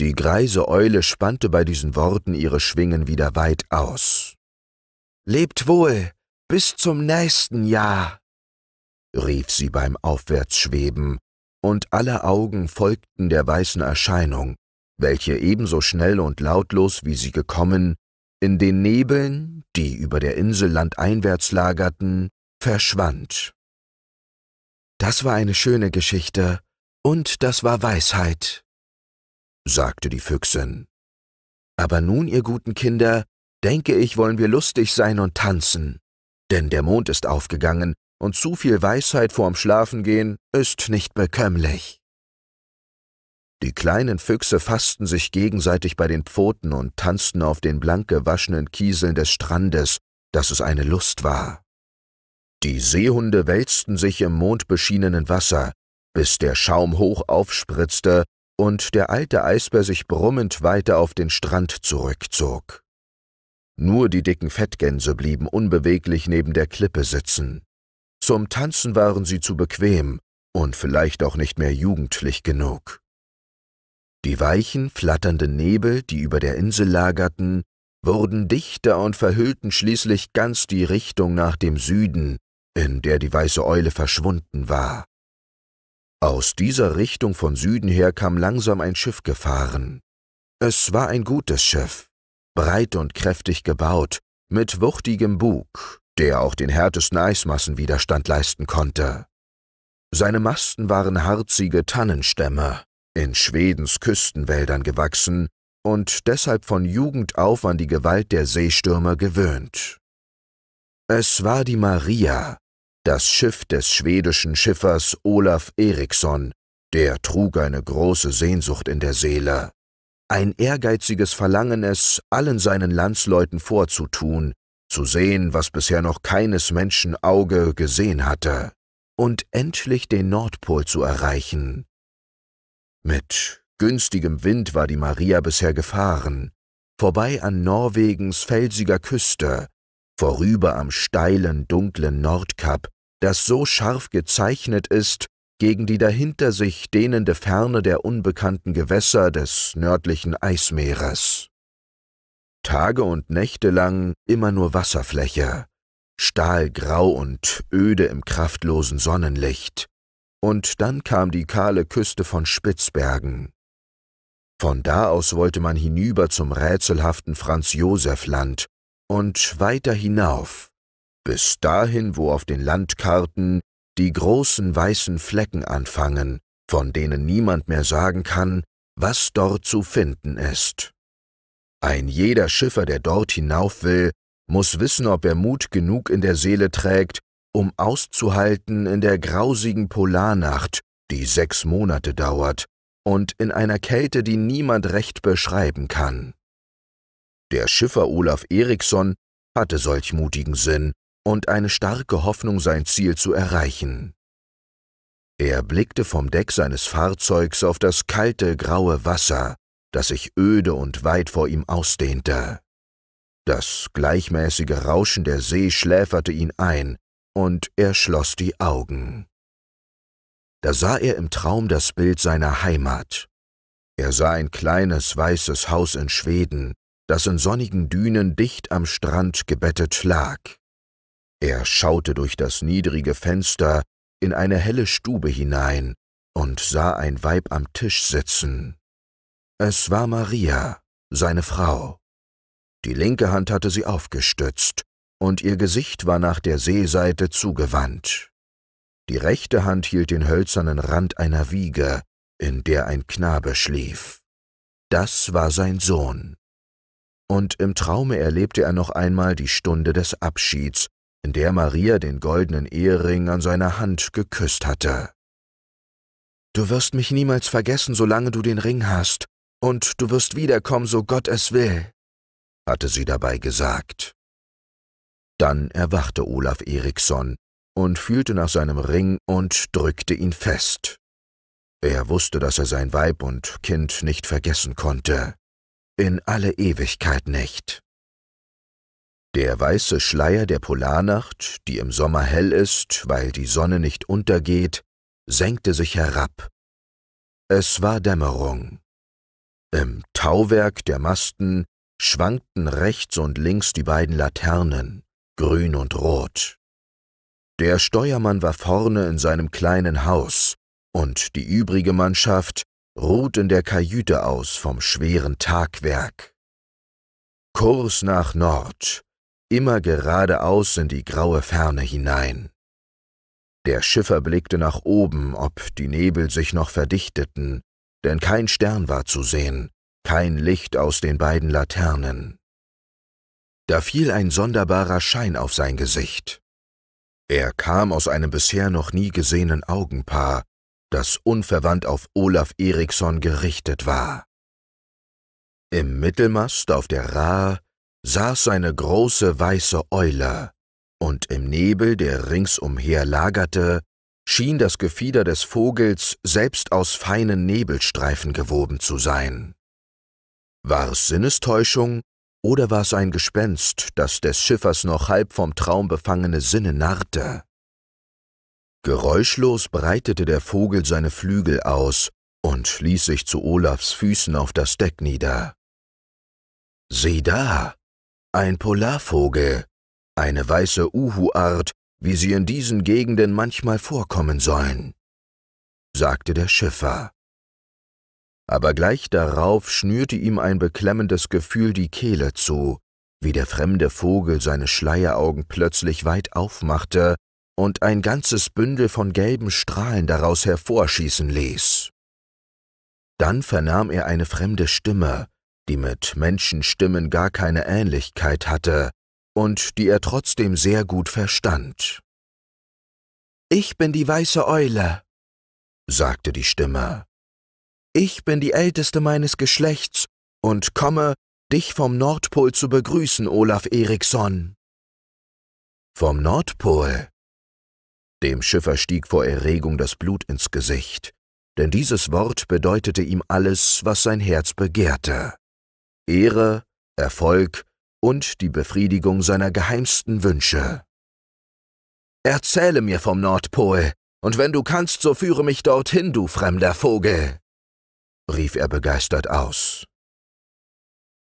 Die greise Eule spannte bei diesen Worten ihre Schwingen wieder weit aus. Lebt wohl, bis zum nächsten Jahr, rief sie beim Aufwärtsschweben, und alle Augen folgten der weißen Erscheinung, welche ebenso schnell und lautlos, wie sie gekommen, in den Nebeln, die über der Insel landeinwärts lagerten, verschwand. Das war eine schöne Geschichte, und das war Weisheit, sagte die Füchsin. Aber nun, ihr guten Kinder, denke ich, wollen wir lustig sein und tanzen, denn der Mond ist aufgegangen, und zu viel Weisheit vorm Schlafengehen ist nicht bekömmlich. Die kleinen Füchse fassten sich gegenseitig bei den Pfoten und tanzten auf den blank gewaschenen Kieseln des Strandes, dass es eine Lust war. Die Seehunde wälzten sich im mondbeschienenen Wasser, bis der Schaum hoch aufspritzte und der alte Eisbär sich brummend weiter auf den Strand zurückzog. Nur die dicken Fettgänse blieben unbeweglich neben der Klippe sitzen. Zum Tanzen waren sie zu bequem und vielleicht auch nicht mehr jugendlich genug. Die weichen, flatternden Nebel, die über der Insel lagerten, wurden dichter und verhüllten schließlich ganz die Richtung nach dem Süden, in der die weiße Eule verschwunden war. Aus dieser Richtung von Süden her kam langsam ein Schiff gefahren. Es war ein gutes Schiff, breit und kräftig gebaut, mit wuchtigem Bug, der auch den härtesten Eismassen Widerstand leisten konnte. Seine Masten waren harzige Tannenstämme, in Schwedens Küstenwäldern gewachsen und deshalb von Jugend auf an die Gewalt der Seestürmer gewöhnt. Es war die Maria, das Schiff des schwedischen Schiffers Olaf Eriksson, der trug eine große Sehnsucht in der Seele, ein ehrgeiziges Verlangen es, allen seinen Landsleuten vorzutun, zu sehen, was bisher noch keines Menschen Auge gesehen hatte, und endlich den Nordpol zu erreichen. Mit günstigem Wind war die Maria bisher gefahren, vorbei an Norwegens felsiger Küste, vorüber am steilen, dunklen Nordkap, das so scharf gezeichnet ist, gegen die dahinter sich dehnende Ferne der unbekannten Gewässer des nördlichen Eismeeres. Tage und Nächte lang immer nur Wasserfläche, stahlgrau und öde im kraftlosen Sonnenlicht. Und dann kam die kahle Küste von Spitzbergen. Von da aus wollte man hinüber zum rätselhaften Franz-Josef-Land, und weiter hinauf, bis dahin, wo auf den Landkarten die großen weißen Flecken anfangen, von denen niemand mehr sagen kann, was dort zu finden ist. Ein jeder Schiffer, der dort hinauf will, muss wissen, ob er Mut genug in der Seele trägt, um auszuhalten in der grausigen Polarnacht, die sechs Monate dauert, und in einer Kälte, die niemand recht beschreiben kann. Der Schiffer Olaf Eriksson hatte solch mutigen Sinn und eine starke Hoffnung, sein Ziel zu erreichen. Er blickte vom Deck seines Fahrzeugs auf das kalte, graue Wasser, das sich öde und weit vor ihm ausdehnte. Das gleichmäßige Rauschen der See schläferte ihn ein, und er schloss die Augen. Da sah er im Traum das Bild seiner Heimat. Er sah ein kleines weißes Haus in Schweden, das in sonnigen Dünen dicht am Strand gebettet lag. Er schaute durch das niedrige Fenster in eine helle Stube hinein und sah ein Weib am Tisch sitzen. Es war Maria, seine Frau. Die linke Hand hatte sie aufgestützt, und ihr Gesicht war nach der Seeseite zugewandt. Die rechte Hand hielt den hölzernen Rand einer Wiege, in der ein Knabe schlief. Das war sein Sohn und im Traume erlebte er noch einmal die Stunde des Abschieds, in der Maria den goldenen Ehering an seiner Hand geküsst hatte. Du wirst mich niemals vergessen, solange du den Ring hast, und du wirst wiederkommen, so Gott es will, hatte sie dabei gesagt. Dann erwachte Olaf Eriksson und fühlte nach seinem Ring und drückte ihn fest. Er wusste, dass er sein Weib und Kind nicht vergessen konnte in alle Ewigkeit nicht. Der weiße Schleier der Polarnacht, die im Sommer hell ist, weil die Sonne nicht untergeht, senkte sich herab. Es war Dämmerung. Im Tauwerk der Masten schwankten rechts und links die beiden Laternen, grün und rot. Der Steuermann war vorne in seinem kleinen Haus, und die übrige Mannschaft ruht in der Kajüte aus vom schweren Tagwerk. Kurs nach Nord, immer geradeaus in die graue Ferne hinein. Der Schiffer blickte nach oben, ob die Nebel sich noch verdichteten, denn kein Stern war zu sehen, kein Licht aus den beiden Laternen. Da fiel ein sonderbarer Schein auf sein Gesicht. Er kam aus einem bisher noch nie gesehenen Augenpaar, das unverwandt auf Olaf Eriksson gerichtet war. Im Mittelmast auf der Rahe saß eine große weiße Eule, und im Nebel, der ringsumher lagerte, schien das Gefieder des Vogels selbst aus feinen Nebelstreifen gewoben zu sein. War es Sinnestäuschung oder war es ein Gespenst, das des Schiffers noch halb vom Traum befangene Sinne narrte? Geräuschlos breitete der Vogel seine Flügel aus und ließ sich zu Olafs Füßen auf das Deck nieder. Sieh da! Ein Polarvogel, eine weiße Uhu-Art, wie sie in diesen Gegenden manchmal vorkommen sollen, sagte der Schiffer. Aber gleich darauf schnürte ihm ein beklemmendes Gefühl die Kehle zu, wie der fremde Vogel seine Schleieraugen plötzlich weit aufmachte und ein ganzes Bündel von gelben Strahlen daraus hervorschießen ließ. Dann vernahm er eine fremde Stimme, die mit Menschenstimmen gar keine Ähnlichkeit hatte und die er trotzdem sehr gut verstand. Ich bin die weiße Eule, sagte die Stimme. Ich bin die älteste meines Geschlechts und komme, dich vom Nordpol zu begrüßen, Olaf Eriksson. Vom Nordpol? Dem Schiffer stieg vor Erregung das Blut ins Gesicht, denn dieses Wort bedeutete ihm alles, was sein Herz begehrte. Ehre, Erfolg und die Befriedigung seiner geheimsten Wünsche. Erzähle mir vom Nordpol, und wenn du kannst, so führe mich dorthin, du fremder Vogel, rief er begeistert aus.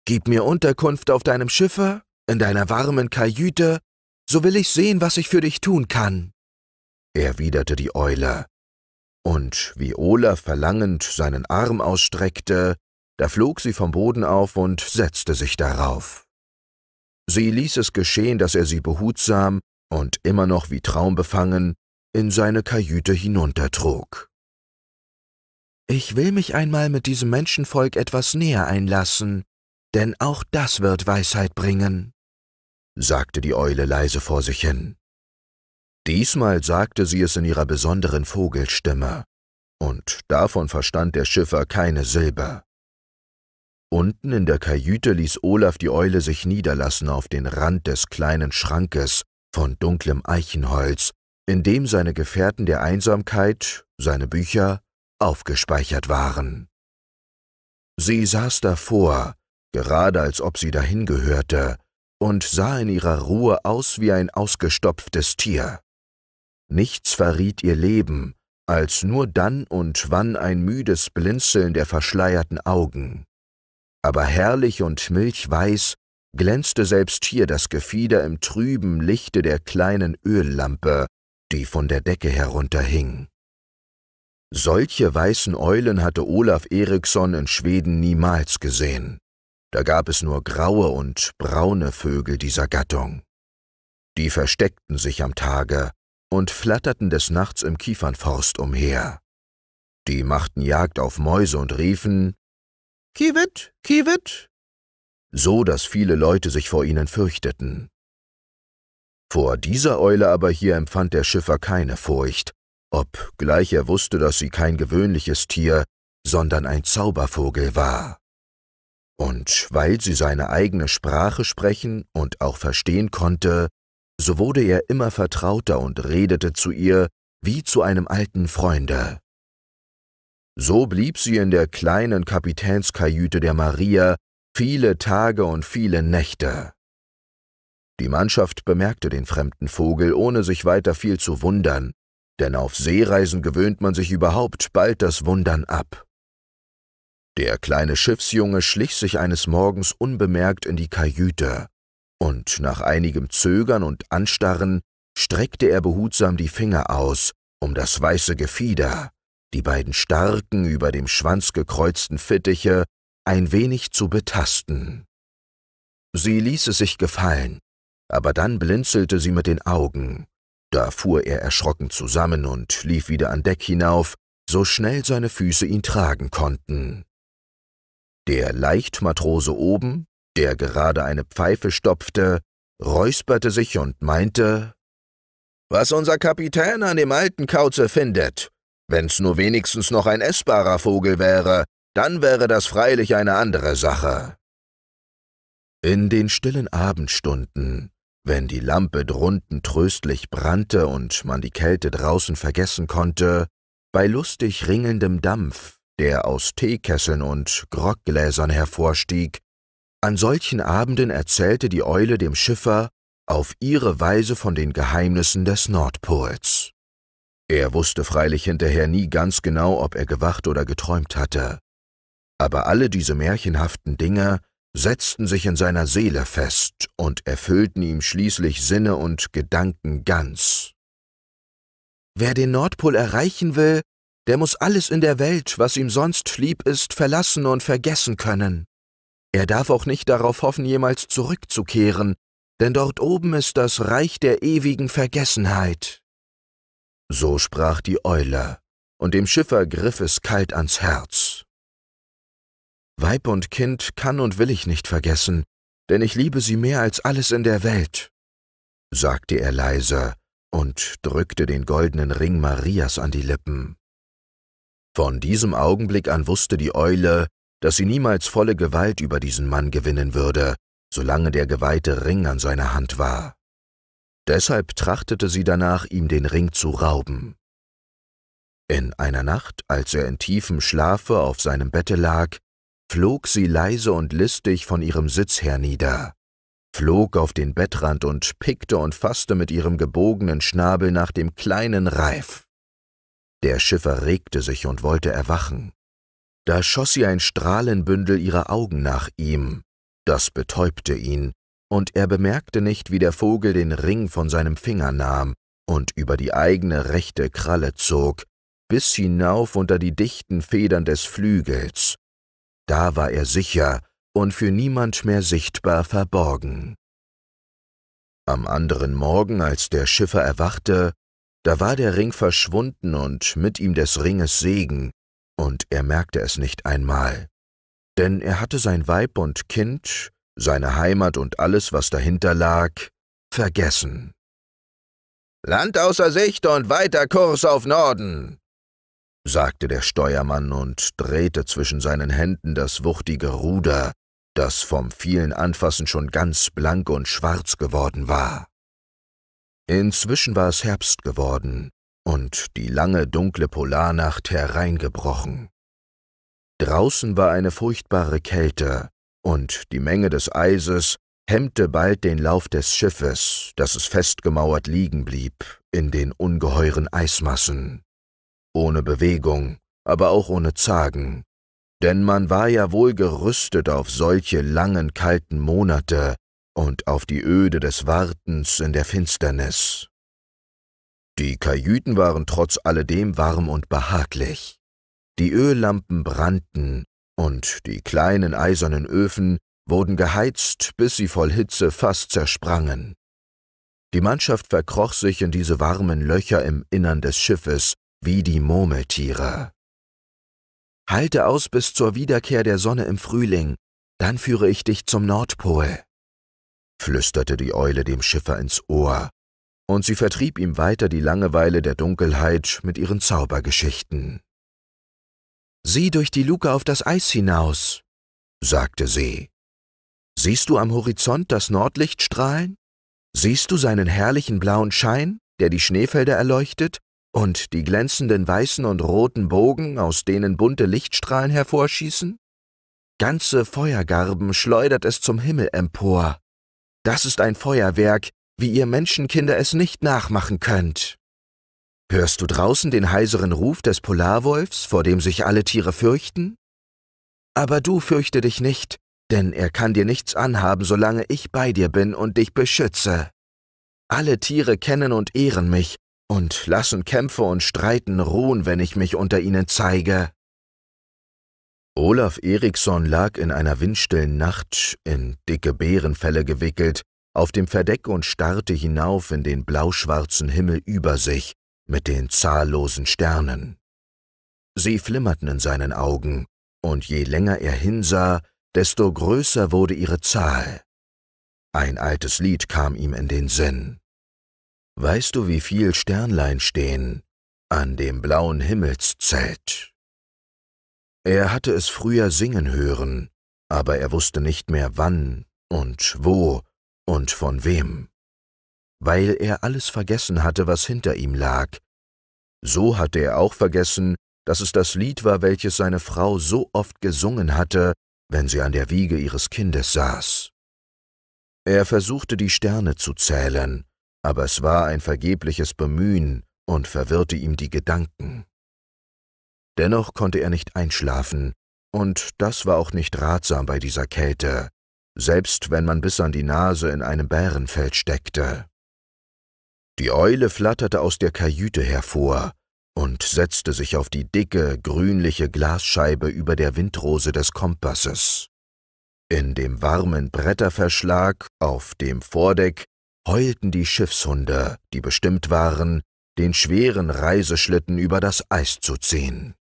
Gib mir Unterkunft auf deinem Schiffe, in deiner warmen Kajüte, so will ich sehen, was ich für dich tun kann erwiderte die Eule. Und wie Olaf verlangend seinen Arm ausstreckte, da flog sie vom Boden auf und setzte sich darauf. Sie ließ es geschehen, dass er sie behutsam und immer noch wie traumbefangen in seine Kajüte hinuntertrug. Ich will mich einmal mit diesem Menschenvolk etwas näher einlassen, denn auch das wird Weisheit bringen, sagte die Eule leise vor sich hin. Diesmal sagte sie es in ihrer besonderen Vogelstimme, und davon verstand der Schiffer keine Silbe. Unten in der Kajüte ließ Olaf die Eule sich niederlassen auf den Rand des kleinen Schrankes von dunklem Eichenholz, in dem seine Gefährten der Einsamkeit, seine Bücher, aufgespeichert waren. Sie saß davor, gerade als ob sie dahin gehörte, und sah in ihrer Ruhe aus wie ein ausgestopftes Tier. Nichts verriet ihr Leben, als nur dann und wann ein müdes Blinzeln der verschleierten Augen. Aber herrlich und milchweiß glänzte selbst hier das Gefieder im trüben Lichte der kleinen Öllampe, die von der Decke herunterhing. Solche weißen Eulen hatte Olaf Eriksson in Schweden niemals gesehen. Da gab es nur graue und braune Vögel dieser Gattung. Die versteckten sich am Tage, und flatterten des Nachts im Kiefernforst umher. Die machten Jagd auf Mäuse und riefen
Kiewit, Kiewit,
so dass viele Leute sich vor ihnen fürchteten. Vor dieser Eule aber hier empfand der Schiffer keine Furcht, obgleich er wusste, dass sie kein gewöhnliches Tier, sondern ein Zaubervogel war. Und weil sie seine eigene Sprache sprechen und auch verstehen konnte, so wurde er immer vertrauter und redete zu ihr wie zu einem alten Freunde. So blieb sie in der kleinen Kapitänskajüte der Maria viele Tage und viele Nächte. Die Mannschaft bemerkte den fremden Vogel, ohne sich weiter viel zu wundern, denn auf Seereisen gewöhnt man sich überhaupt bald das Wundern ab. Der kleine Schiffsjunge schlich sich eines Morgens unbemerkt in die Kajüte und nach einigem Zögern und Anstarren streckte er behutsam die Finger aus, um das weiße Gefieder, die beiden starken, über dem Schwanz gekreuzten Fittiche, ein wenig zu betasten. Sie ließ es sich gefallen, aber dann blinzelte sie mit den Augen. Da fuhr er erschrocken zusammen und lief wieder an Deck hinauf, so schnell seine Füße ihn tragen konnten. Der Leichtmatrose oben der gerade eine Pfeife stopfte, räusperte sich und meinte, »Was unser Kapitän an dem alten Kauze findet, wenn's nur wenigstens noch ein essbarer Vogel wäre, dann wäre das freilich eine andere Sache.« In den stillen Abendstunden, wenn die Lampe drunten tröstlich brannte und man die Kälte draußen vergessen konnte, bei lustig ringelndem Dampf, der aus Teekesseln und Groggläsern hervorstieg, an solchen Abenden erzählte die Eule dem Schiffer auf ihre Weise von den Geheimnissen des Nordpols. Er wusste freilich hinterher nie ganz genau, ob er gewacht oder geträumt hatte. Aber alle diese märchenhaften Dinge setzten sich in seiner Seele fest und erfüllten ihm schließlich Sinne und Gedanken ganz. Wer den Nordpol erreichen will, der muss alles in der Welt, was ihm sonst lieb ist, verlassen und vergessen können. Er darf auch nicht darauf hoffen, jemals zurückzukehren, denn dort oben ist das Reich der ewigen Vergessenheit. So sprach die Eule, und dem Schiffer griff es kalt ans Herz. Weib und Kind kann und will ich nicht vergessen, denn ich liebe sie mehr als alles in der Welt, sagte er leise und drückte den goldenen Ring Marias an die Lippen. Von diesem Augenblick an wusste die Eule, dass sie niemals volle Gewalt über diesen Mann gewinnen würde, solange der geweihte Ring an seiner Hand war. Deshalb trachtete sie danach, ihm den Ring zu rauben. In einer Nacht, als er in tiefem Schlafe auf seinem Bette lag, flog sie leise und listig von ihrem Sitz hernieder, flog auf den Bettrand und pickte und fasste mit ihrem gebogenen Schnabel nach dem kleinen Reif. Der Schiffer regte sich und wollte erwachen. Da schoss sie ein Strahlenbündel ihrer Augen nach ihm, das betäubte ihn, und er bemerkte nicht, wie der Vogel den Ring von seinem Finger nahm und über die eigene rechte Kralle zog, bis hinauf unter die dichten Federn des Flügels. Da war er sicher und für niemand mehr sichtbar verborgen. Am anderen Morgen, als der Schiffer erwachte, da war der Ring verschwunden und mit ihm des Ringes Segen, und er merkte es nicht einmal. Denn er hatte sein Weib und Kind, seine Heimat und alles, was dahinter lag, vergessen. Land außer Sicht und weiter Kurs auf Norden, sagte der Steuermann und drehte zwischen seinen Händen das wuchtige Ruder, das vom vielen Anfassen schon ganz blank und schwarz geworden war. Inzwischen war es Herbst geworden, und die lange dunkle Polarnacht hereingebrochen. Draußen war eine furchtbare Kälte, und die Menge des Eises hemmte bald den Lauf des Schiffes, dass es festgemauert liegen blieb in den ungeheuren Eismassen. Ohne Bewegung, aber auch ohne Zagen, denn man war ja wohl gerüstet auf solche langen kalten Monate und auf die Öde des Wartens in der Finsternis. Die Kajüten waren trotz alledem warm und behaglich. Die Öllampen brannten, und die kleinen eisernen Öfen wurden geheizt, bis sie voll Hitze fast zersprangen. Die Mannschaft verkroch sich in diese warmen Löcher im Innern des Schiffes wie die Murmeltiere. Halte aus bis zur Wiederkehr der Sonne im Frühling, dann führe ich dich zum Nordpol, flüsterte die Eule dem Schiffer ins Ohr und sie vertrieb ihm weiter die Langeweile der Dunkelheit mit ihren Zaubergeschichten. Sieh durch die Luke auf das Eis hinaus, sagte sie. Siehst du am Horizont das Nordlicht strahlen? Siehst du seinen herrlichen blauen Schein, der die Schneefelder erleuchtet, und die glänzenden weißen und roten Bogen, aus denen bunte Lichtstrahlen hervorschießen? Ganze Feuergarben schleudert es zum Himmel empor. Das ist ein Feuerwerk, wie ihr Menschenkinder es nicht nachmachen könnt. Hörst du draußen den heiseren Ruf des Polarwolfs, vor dem sich alle Tiere fürchten? Aber du fürchte dich nicht, denn er kann dir nichts anhaben, solange ich bei dir bin und dich beschütze. Alle Tiere kennen und ehren mich und lassen Kämpfe und Streiten ruhen, wenn ich mich unter ihnen zeige. Olaf Eriksson lag in einer windstillen Nacht, in dicke Bärenfelle gewickelt, auf dem Verdeck und starrte hinauf in den blauschwarzen Himmel über sich mit den zahllosen Sternen. Sie flimmerten in seinen Augen, und je länger er hinsah, desto größer wurde ihre Zahl. Ein altes Lied kam ihm in den Sinn. Weißt du, wie viel Sternlein stehen an dem blauen Himmelszelt? Er hatte es früher singen hören, aber er wusste nicht mehr wann und wo und von wem? Weil er alles vergessen hatte, was hinter ihm lag. So hatte er auch vergessen, dass es das Lied war, welches seine Frau so oft gesungen hatte, wenn sie an der Wiege ihres Kindes saß. Er versuchte die Sterne zu zählen, aber es war ein vergebliches Bemühen und verwirrte ihm die Gedanken. Dennoch konnte er nicht einschlafen, und das war auch nicht ratsam bei dieser Kälte, selbst wenn man bis an die Nase in einem Bärenfeld steckte. Die Eule flatterte aus der Kajüte hervor und setzte sich auf die dicke, grünliche Glasscheibe über der Windrose des Kompasses. In dem warmen Bretterverschlag auf dem Vordeck heulten die Schiffshunde, die bestimmt waren, den schweren Reiseschlitten über das Eis zu ziehen.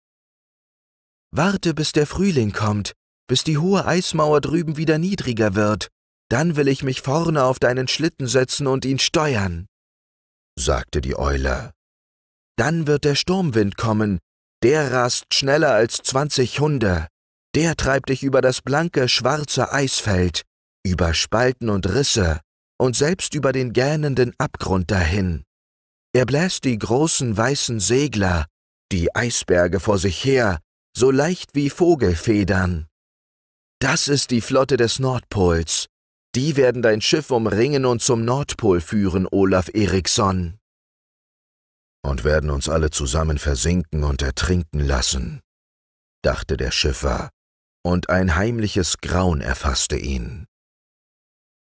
Warte, bis der Frühling kommt, bis die hohe Eismauer drüben wieder niedriger wird, dann will ich mich vorne auf deinen Schlitten setzen und ihn steuern, sagte die Eule. Dann wird der Sturmwind kommen, der rast schneller als zwanzig Hunde, der treibt dich über das blanke, schwarze Eisfeld, über Spalten und Risse und selbst über den gähnenden Abgrund dahin. Er bläst die großen weißen Segler, die Eisberge vor sich her, so leicht wie Vogelfedern. Das ist die Flotte des Nordpols. Die werden dein Schiff umringen und zum Nordpol führen, Olaf Eriksson. Und werden uns alle zusammen versinken und ertrinken lassen, dachte der Schiffer, und ein heimliches Grauen erfasste ihn.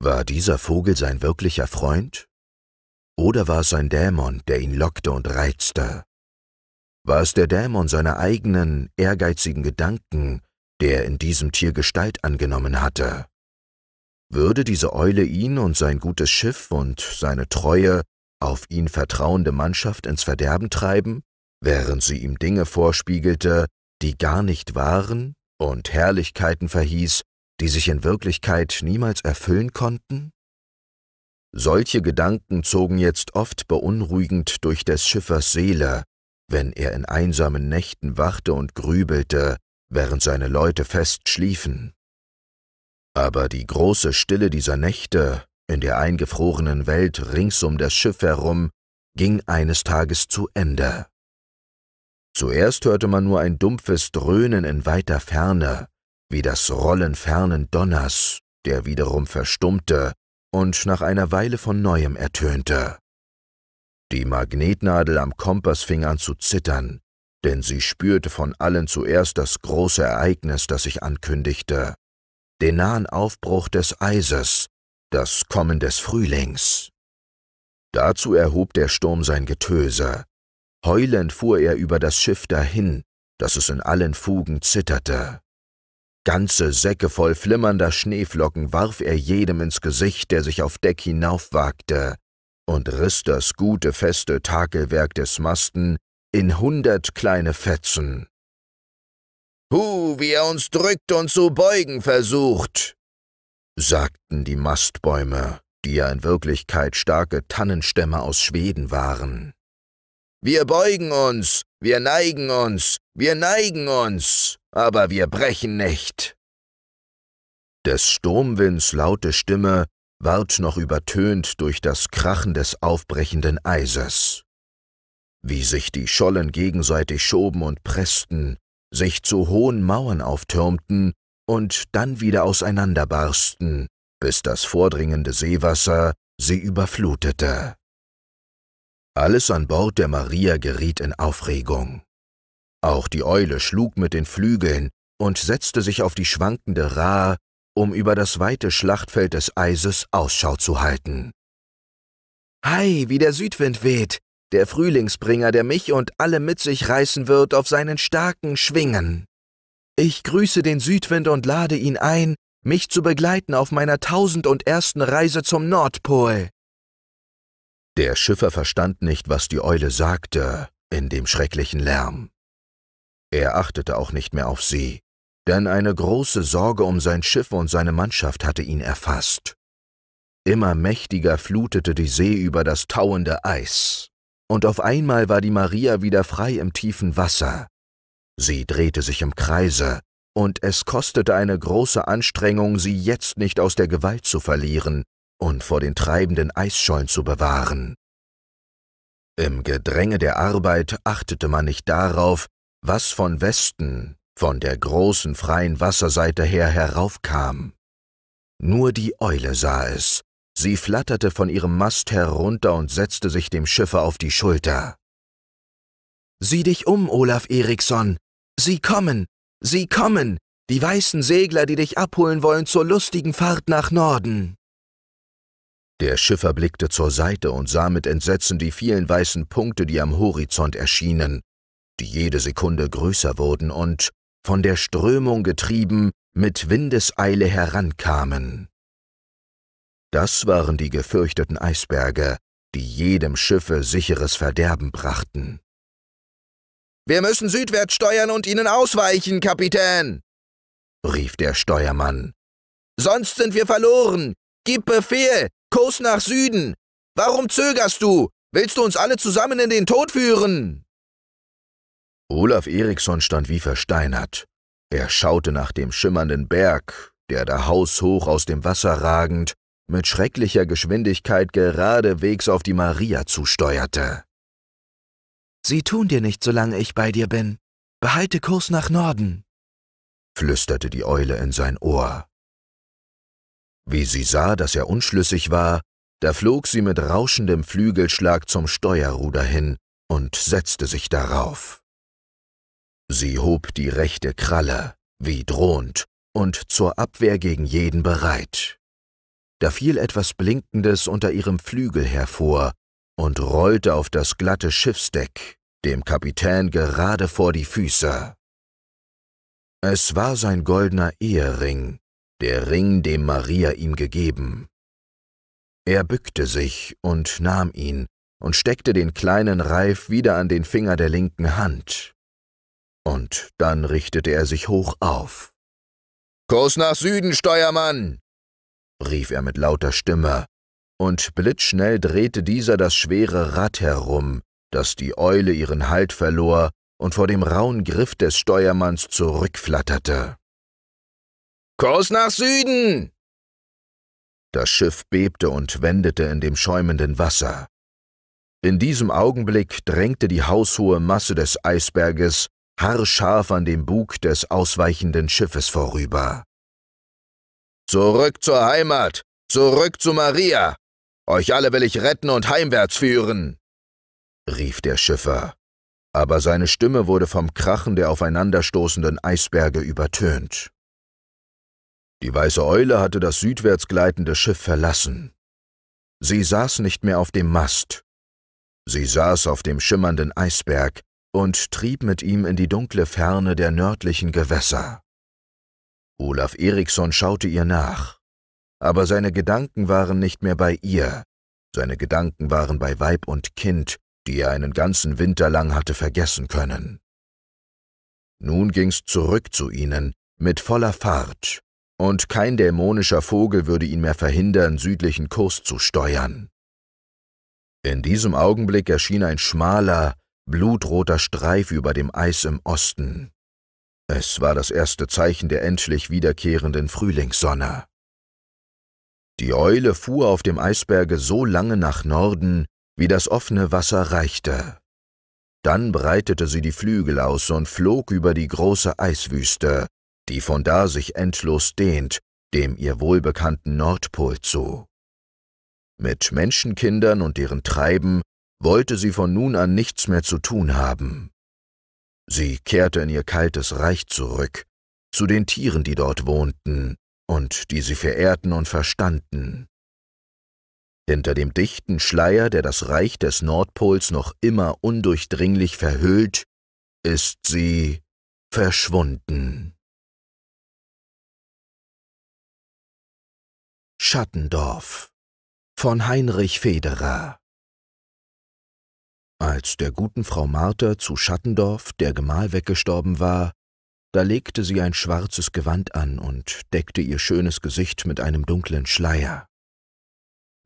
War dieser Vogel sein wirklicher Freund? Oder war es ein Dämon, der ihn lockte und reizte? War es der Dämon seiner eigenen, ehrgeizigen Gedanken, der in diesem Tier Gestalt angenommen hatte. Würde diese Eule ihn und sein gutes Schiff und seine treue, auf ihn vertrauende Mannschaft ins Verderben treiben, während sie ihm Dinge vorspiegelte, die gar nicht waren und Herrlichkeiten verhieß, die sich in Wirklichkeit niemals erfüllen konnten? Solche Gedanken zogen jetzt oft beunruhigend durch des Schiffers Seele, wenn er in einsamen Nächten wachte und grübelte, während seine Leute fest schliefen. Aber die große Stille dieser Nächte in der eingefrorenen Welt rings um das Schiff herum ging eines Tages zu Ende. Zuerst hörte man nur ein dumpfes Dröhnen in weiter Ferne, wie das Rollen fernen Donners, der wiederum verstummte und nach einer Weile von neuem ertönte. Die Magnetnadel am Kompass fing an zu zittern, denn sie spürte von allen zuerst das große Ereignis, das sich ankündigte, den nahen Aufbruch des Eises, das Kommen des Frühlings. Dazu erhob der Sturm sein Getöse. Heulend fuhr er über das Schiff dahin, dass es in allen Fugen zitterte. Ganze Säcke voll flimmernder Schneeflocken warf er jedem ins Gesicht, der sich auf Deck hinaufwagte, und riss das gute feste Takelwerk des Masten in hundert kleine Fetzen. Hu, wie er uns drückt und zu beugen versucht, sagten die Mastbäume, die ja in Wirklichkeit starke Tannenstämme aus Schweden waren. Wir beugen uns, wir neigen uns, wir neigen uns, aber wir brechen nicht. Des Sturmwinds laute Stimme ward noch übertönt durch das Krachen des aufbrechenden Eises wie sich die Schollen gegenseitig schoben und pressten, sich zu hohen Mauern auftürmten und dann wieder auseinanderbarsten, bis das vordringende Seewasser sie überflutete. Alles an Bord der Maria geriet in Aufregung. Auch die Eule schlug mit den Flügeln und setzte sich auf die schwankende Ra, um über das weite Schlachtfeld des Eises Ausschau zu halten. Hei, wie der Südwind weht, der Frühlingsbringer, der mich und alle mit sich reißen wird auf seinen starken Schwingen. Ich grüße den Südwind und lade ihn ein, mich zu begleiten auf meiner tausend und ersten Reise zum Nordpol. Der Schiffer verstand nicht, was die Eule sagte in dem schrecklichen Lärm. Er achtete auch nicht mehr auf sie, denn eine große Sorge um sein Schiff und seine Mannschaft hatte ihn erfasst. Immer mächtiger flutete die See über das tauende Eis und auf einmal war die Maria wieder frei im tiefen Wasser. Sie drehte sich im Kreise, und es kostete eine große Anstrengung, sie jetzt nicht aus der Gewalt zu verlieren und vor den treibenden Eisschollen zu bewahren. Im Gedränge der Arbeit achtete man nicht darauf, was von Westen, von der großen freien Wasserseite her heraufkam. Nur die Eule sah es, Sie flatterte von ihrem Mast herunter und setzte sich dem Schiffe auf die Schulter. Sieh dich um, Olaf Eriksson! Sie kommen! Sie kommen! Die weißen Segler, die dich abholen wollen zur lustigen Fahrt nach Norden! Der Schiffer blickte zur Seite und sah mit Entsetzen die vielen weißen Punkte, die am Horizont erschienen, die jede Sekunde größer wurden und, von der Strömung getrieben, mit Windeseile herankamen. Das waren die gefürchteten Eisberge, die jedem Schiffe sicheres Verderben brachten. Wir müssen südwärts steuern und ihnen ausweichen, Kapitän, rief der Steuermann. Sonst sind wir verloren. Gib Befehl, Kurs nach Süden. Warum zögerst du? Willst du uns alle zusammen in den Tod führen? Olaf Eriksson stand wie versteinert. Er schaute nach dem schimmernden Berg, der da haushoch aus dem Wasser ragend mit schrecklicher Geschwindigkeit geradewegs auf die Maria zusteuerte. Sie tun dir nicht, solange ich bei dir bin. Behalte Kurs nach Norden, flüsterte die Eule in sein Ohr. Wie sie sah, dass er unschlüssig war, da flog sie mit rauschendem Flügelschlag zum Steuerruder hin und setzte sich darauf. Sie hob die rechte Kralle, wie drohend, und zur Abwehr gegen jeden bereit da fiel etwas Blinkendes unter ihrem Flügel hervor und rollte auf das glatte Schiffsdeck, dem Kapitän gerade vor die Füße. Es war sein goldener Ehering, der Ring, dem Maria ihm gegeben. Er bückte sich und nahm ihn und steckte den kleinen Reif wieder an den Finger der linken Hand. Und dann richtete er sich hoch auf. Kurs nach Süden, Steuermann! rief er mit lauter Stimme, und blitzschnell drehte dieser das schwere Rad herum, dass die Eule ihren Halt verlor und vor dem rauen Griff des Steuermanns zurückflatterte. Kurs nach Süden! Das Schiff bebte und wendete in dem schäumenden Wasser. In diesem Augenblick drängte die haushohe Masse des Eisberges haarscharf an dem Bug des ausweichenden Schiffes vorüber. Zurück zur Heimat! Zurück zu Maria! Euch alle will ich retten und heimwärts führen! rief der Schiffer, aber seine Stimme wurde vom Krachen der aufeinanderstoßenden Eisberge übertönt. Die weiße Eule hatte das südwärts gleitende Schiff verlassen. Sie saß nicht mehr auf dem Mast. Sie saß auf dem schimmernden Eisberg und trieb mit ihm in die dunkle Ferne der nördlichen Gewässer. Olaf Eriksson schaute ihr nach, aber seine Gedanken waren nicht mehr bei ihr, seine Gedanken waren bei Weib und Kind, die er einen ganzen Winter lang hatte vergessen können. Nun ging's zurück zu ihnen, mit voller Fahrt, und kein dämonischer Vogel würde ihn mehr verhindern, südlichen Kurs zu steuern. In diesem Augenblick erschien ein schmaler, blutroter Streif über dem Eis im Osten. Es war das erste Zeichen der endlich wiederkehrenden Frühlingssonne. Die Eule fuhr auf dem Eisberge so lange nach Norden, wie das offene Wasser reichte. Dann breitete sie die Flügel aus und flog über die große Eiswüste, die von da sich endlos dehnt, dem ihr wohlbekannten Nordpol zu. Mit Menschenkindern und deren Treiben wollte sie von nun an nichts mehr zu tun haben. Sie kehrte in ihr kaltes Reich zurück, zu den Tieren, die dort wohnten und die sie verehrten und verstanden. Hinter dem dichten Schleier, der das Reich des Nordpols noch immer undurchdringlich verhüllt, ist sie verschwunden.
Schattendorf
von Heinrich Federer als der guten Frau Martha zu Schattendorf der Gemahl weggestorben war, da legte sie ein schwarzes Gewand an und deckte ihr schönes Gesicht mit einem dunklen Schleier.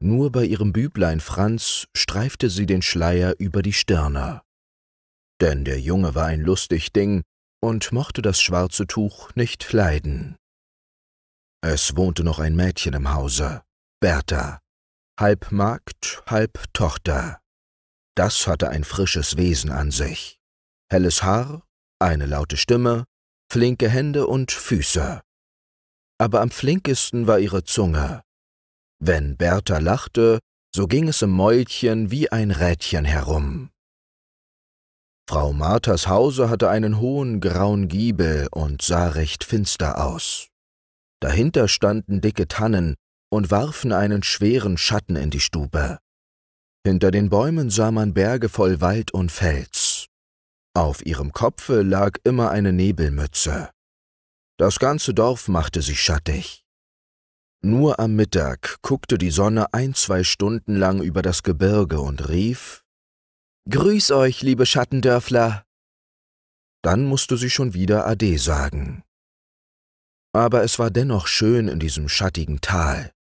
Nur bei ihrem Büblein Franz streifte sie den Schleier über die Stirne. Denn der Junge war ein lustig Ding und mochte das schwarze Tuch nicht leiden. Es wohnte noch ein Mädchen im Hause, Bertha, halb Magd, halb Tochter das hatte ein frisches Wesen an sich. Helles Haar, eine laute Stimme, flinke Hände und Füße. Aber am flinkesten war ihre Zunge. Wenn Bertha lachte, so ging es im Mäulchen wie ein Rädchen herum. Frau Marthas Hause hatte einen hohen grauen Giebel und sah recht finster aus. Dahinter standen dicke Tannen und warfen einen schweren Schatten in die Stube. Hinter den Bäumen sah man Berge voll Wald und Fels. Auf ihrem Kopfe lag immer eine Nebelmütze. Das ganze Dorf machte sich schattig. Nur am Mittag guckte die Sonne ein, zwei Stunden lang über das Gebirge und rief Grüß euch, liebe Schattendörfler. Dann musste sie schon wieder Ade sagen. Aber es war dennoch schön in diesem schattigen Tal.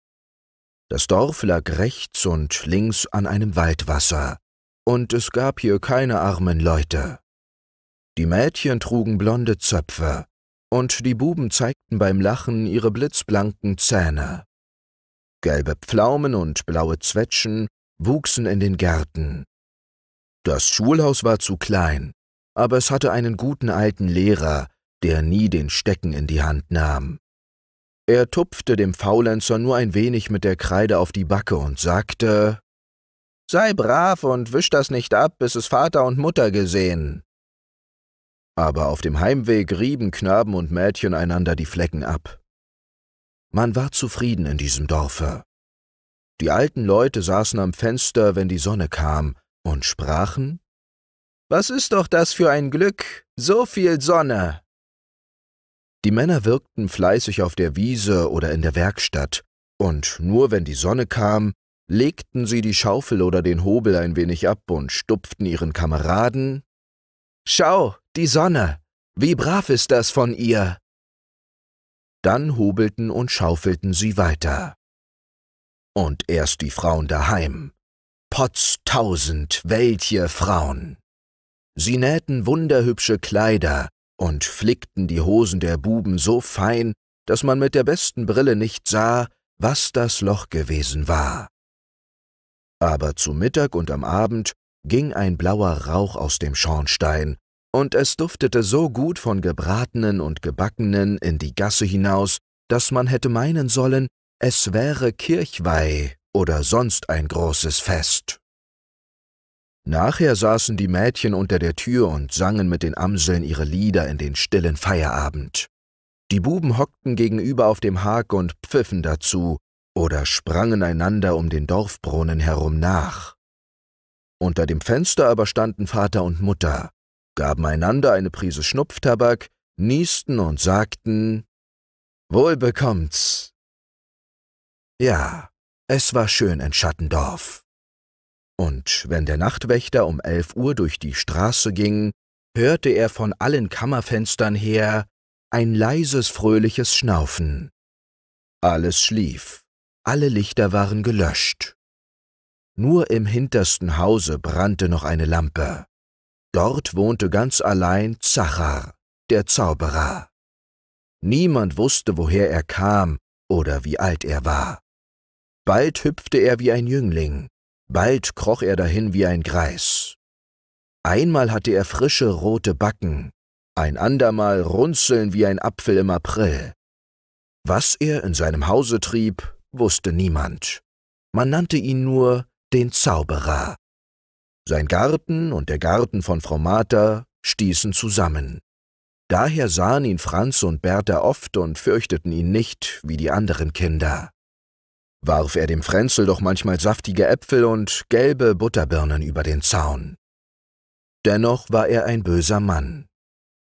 Das Dorf lag rechts und links an einem Waldwasser, und es gab hier keine armen Leute. Die Mädchen trugen blonde Zöpfe, und die Buben zeigten beim Lachen ihre blitzblanken Zähne. Gelbe Pflaumen und blaue Zwetschen wuchsen in den Gärten. Das Schulhaus war zu klein, aber es hatte einen guten alten Lehrer, der nie den Stecken in die Hand nahm. Er tupfte dem Faulenzer nur ein wenig mit der Kreide auf die Backe und sagte Sei brav und wisch das nicht ab, bis es Vater und Mutter gesehen. Aber auf dem Heimweg rieben Knaben und Mädchen einander die Flecken ab. Man war zufrieden in diesem Dorfe. Die alten Leute saßen am Fenster, wenn die Sonne kam, und sprachen Was ist doch das für ein Glück, so viel Sonne. Die Männer wirkten fleißig auf der Wiese oder in der Werkstatt, und nur wenn die Sonne kam, legten sie die Schaufel oder den Hobel ein wenig ab und stupften ihren Kameraden Schau, die Sonne. Wie brav ist das von ihr. Dann hobelten und schaufelten sie weiter. Und erst die Frauen daheim. Potztausend, welche Frauen. Sie nähten wunderhübsche Kleider, und flickten die Hosen der Buben so fein, dass man mit der besten Brille nicht sah, was das Loch gewesen war. Aber zu Mittag und am Abend ging ein blauer Rauch aus dem Schornstein, und es duftete so gut von gebratenen und gebackenen in die Gasse hinaus, dass man hätte meinen sollen, es wäre Kirchweih oder sonst ein großes Fest. Nachher saßen die Mädchen unter der Tür und sangen mit den Amseln ihre Lieder in den stillen Feierabend. Die Buben hockten gegenüber auf dem Hag und pfiffen dazu oder sprangen einander um den Dorfbrunnen herum nach. Unter dem Fenster aber standen Vater und Mutter, gaben einander eine Prise Schnupftabak, niesten und sagten Wohl bekommt's. Ja, es war schön in Schattendorf. Und wenn der Nachtwächter um elf Uhr durch die Straße ging, hörte er von allen Kammerfenstern her ein leises, fröhliches Schnaufen. Alles schlief, alle Lichter waren gelöscht. Nur im hintersten Hause brannte noch eine Lampe. Dort wohnte ganz allein Zachar, der Zauberer. Niemand wusste, woher er kam oder wie alt er war. Bald hüpfte er wie ein Jüngling, Bald kroch er dahin wie ein Greis. Einmal hatte er frische rote Backen, ein andermal Runzeln wie ein Apfel im April. Was er in seinem Hause trieb, wusste niemand. Man nannte ihn nur den Zauberer. Sein Garten und der Garten von Frau Martha stießen zusammen. Daher sahen ihn Franz und Bertha oft und fürchteten ihn nicht wie die anderen Kinder warf er dem Frenzel doch manchmal saftige Äpfel und gelbe Butterbirnen über den Zaun. Dennoch war er ein böser Mann.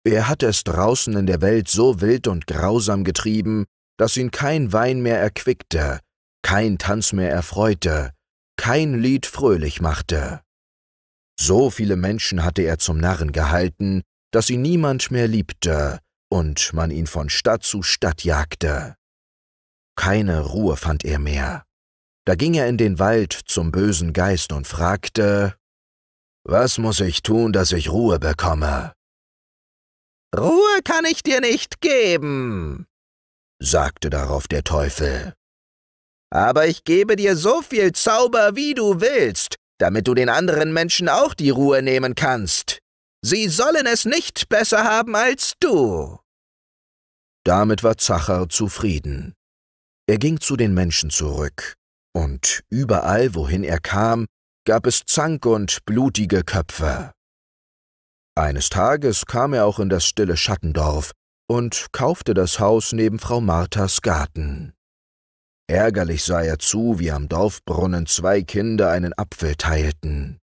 Er hatte es draußen in der Welt so wild und grausam getrieben, dass ihn kein Wein mehr erquickte, kein Tanz mehr erfreute, kein Lied fröhlich machte. So viele Menschen hatte er zum Narren gehalten, dass ihn niemand mehr liebte und man ihn von Stadt zu Stadt jagte. Keine Ruhe fand er mehr. Da ging er in den Wald zum bösen Geist und fragte, Was muss ich tun, dass ich Ruhe bekomme? Ruhe kann ich dir nicht geben, sagte darauf der Teufel. Aber ich gebe dir so viel Zauber, wie du willst, damit du den anderen Menschen auch die Ruhe nehmen kannst. Sie sollen es nicht besser haben als du. Damit war Zachar zufrieden. Er ging zu den Menschen zurück, und überall, wohin er kam, gab es Zank und blutige Köpfe. Eines Tages kam er auch in das stille Schattendorf und kaufte das Haus neben Frau Marthas Garten. Ärgerlich sah er zu, wie am Dorfbrunnen zwei Kinder einen Apfel teilten.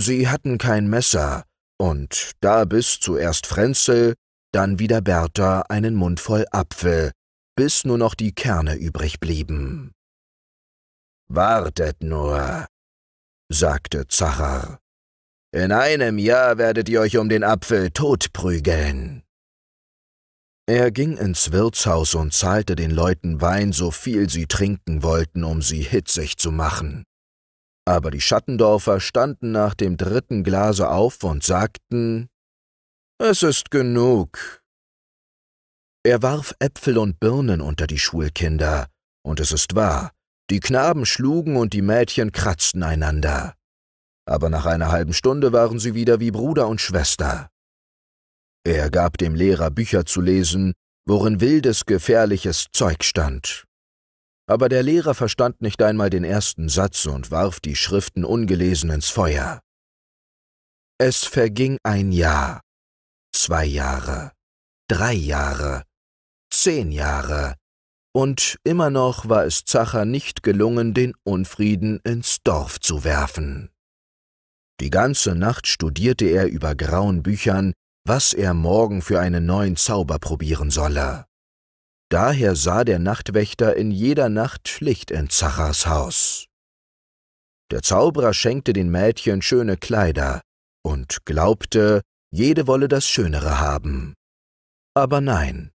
Sie hatten kein Messer, und da biss zuerst Frenzel, dann wieder Bertha einen Mund voll Apfel, bis nur noch die Kerne übrig blieben. Wartet nur, sagte Zachar. In einem Jahr werdet ihr euch um den Apfel totprügeln. Er ging ins Wirtshaus und zahlte den Leuten Wein, so viel sie trinken wollten, um sie hitzig zu machen. Aber die Schattendorfer standen nach dem dritten Glase auf und sagten, Es ist genug, er warf Äpfel und Birnen unter die Schulkinder, und es ist wahr, die Knaben schlugen und die Mädchen kratzten einander. Aber nach einer halben Stunde waren sie wieder wie Bruder und Schwester. Er gab dem Lehrer Bücher zu lesen, worin wildes, gefährliches Zeug stand. Aber der Lehrer verstand nicht einmal den ersten Satz und warf die Schriften ungelesen ins Feuer. Es verging ein Jahr, zwei Jahre, drei Jahre, zehn Jahre. Und immer noch war es Zacher nicht gelungen, den Unfrieden ins Dorf zu werfen. Die ganze Nacht studierte er über grauen Büchern, was er morgen für einen neuen Zauber probieren solle. Daher sah der Nachtwächter in jeder Nacht Licht in Zachers Haus. Der Zauberer schenkte den Mädchen schöne Kleider und glaubte, jede wolle das Schönere haben. Aber nein,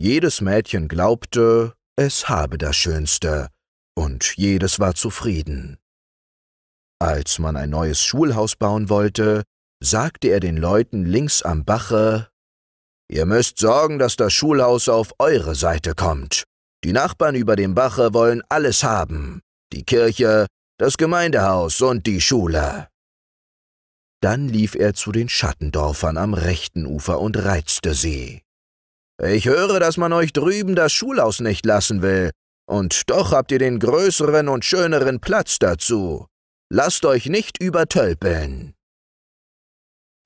jedes Mädchen glaubte, es habe das Schönste, und jedes war zufrieden. Als man ein neues Schulhaus bauen wollte, sagte er den Leuten links am Bache, Ihr müsst sorgen, dass das Schulhaus auf eure Seite kommt. Die Nachbarn über dem Bache wollen alles haben, die Kirche, das Gemeindehaus und die Schule. Dann lief er zu den Schattendorfern am rechten Ufer und reizte sie. Ich höre, dass man euch drüben das Schulhaus nicht lassen will, und doch habt ihr den größeren und schöneren Platz dazu. Lasst euch nicht übertölpeln.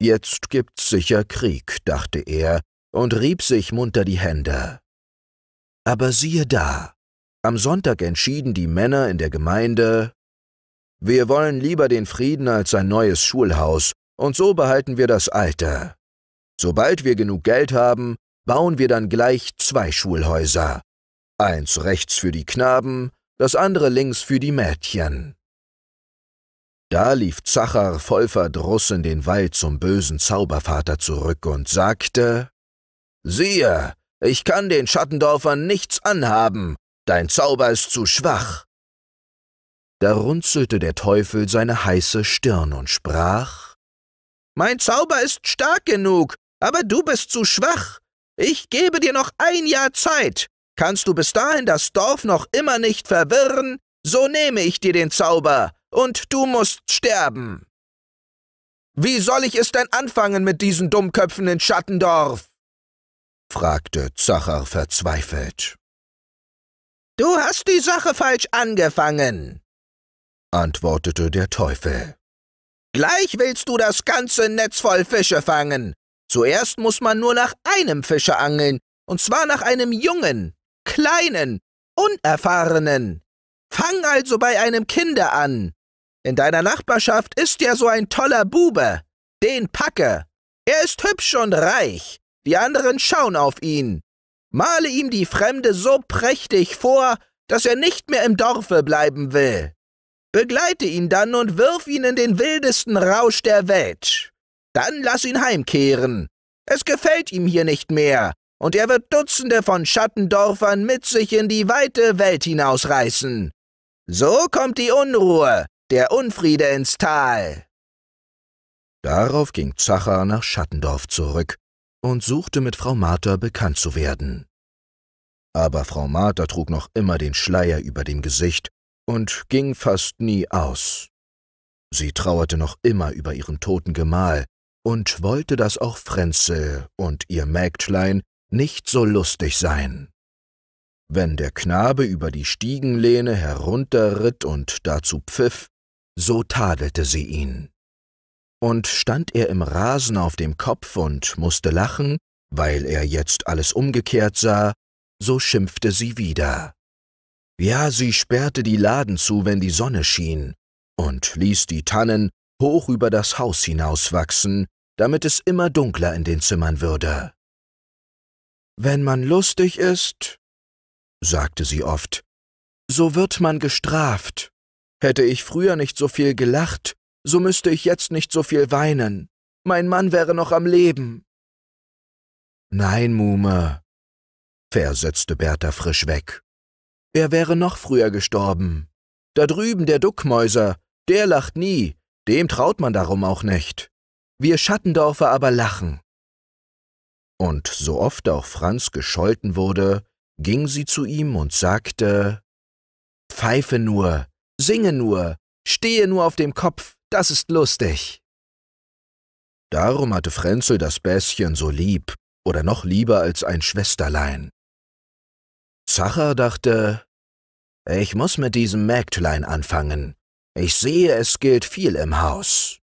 Jetzt gibt's sicher Krieg, dachte er und rieb sich munter die Hände. Aber siehe da, am Sonntag entschieden die Männer in der Gemeinde, wir wollen lieber den Frieden als ein neues Schulhaus, und so behalten wir das alte. Sobald wir genug Geld haben, bauen wir dann gleich zwei Schulhäuser. Eins rechts für die Knaben, das andere links für die Mädchen. Da lief Zachar voll Verdruss in den Wald zum bösen Zaubervater zurück und sagte, Siehe, ich kann den Schattendorfern nichts anhaben, dein Zauber ist zu schwach. Da runzelte der Teufel seine heiße Stirn und sprach, Mein Zauber ist stark genug, aber du bist zu schwach, ich gebe dir noch ein Jahr Zeit. Kannst du bis dahin das Dorf noch immer nicht verwirren, so nehme ich dir den Zauber, und du musst sterben. Wie soll ich es denn anfangen mit diesen Dummköpfen in Schattendorf? fragte Zacher verzweifelt.
Du hast die Sache falsch angefangen,
antwortete der Teufel. Gleich willst du das ganze Netz voll Fische fangen, Zuerst muss man nur nach einem Fischer angeln, und zwar nach einem jungen, kleinen, unerfahrenen. Fang also bei einem Kinder an. In deiner Nachbarschaft ist ja so ein toller Bube. Den packe. Er ist hübsch und reich. Die anderen schauen auf ihn. Male ihm die Fremde so prächtig vor, dass er nicht mehr im Dorfe bleiben will. Begleite ihn dann und wirf ihn in den wildesten Rausch der Welt. Dann lass ihn heimkehren. Es gefällt ihm hier nicht mehr, und er wird Dutzende von Schattendorfern mit sich in die weite Welt hinausreißen. So kommt die Unruhe, der Unfriede ins Tal. Darauf ging Zacher nach Schattendorf zurück und suchte mit Frau Martha bekannt zu werden. Aber Frau Martha trug noch immer den Schleier über dem Gesicht und ging fast nie aus. Sie trauerte noch immer über ihren toten Gemahl, und wollte, das auch Frenzel und ihr Mägdlein nicht so lustig sein. Wenn der Knabe über die Stiegenlehne herunterritt und dazu pfiff, so tadelte sie ihn. Und stand er im Rasen auf dem Kopf und musste lachen, weil er jetzt alles umgekehrt sah, so schimpfte sie wieder. Ja, sie sperrte die Laden zu, wenn die Sonne schien, und ließ die Tannen hoch über das Haus hinauswachsen, damit es immer dunkler in den Zimmern würde. Wenn man lustig ist, sagte sie oft, so wird man gestraft. Hätte ich früher nicht so viel gelacht, so müsste ich jetzt nicht so viel weinen. Mein Mann wäre noch am Leben. Nein, Mume, versetzte Bertha frisch weg. Er wäre noch früher gestorben. Da drüben der Duckmäuser, der lacht nie, dem traut man darum auch nicht wir Schattendorfer aber lachen. Und so oft auch Franz gescholten wurde, ging sie zu ihm und sagte, Pfeife nur, singe nur, stehe nur auf dem Kopf, das ist lustig. Darum hatte Frenzel das Bäschen so lieb oder noch lieber als ein Schwesterlein. Zacher dachte, ich muss mit diesem Mägdlein anfangen. Ich sehe, es gilt viel im Haus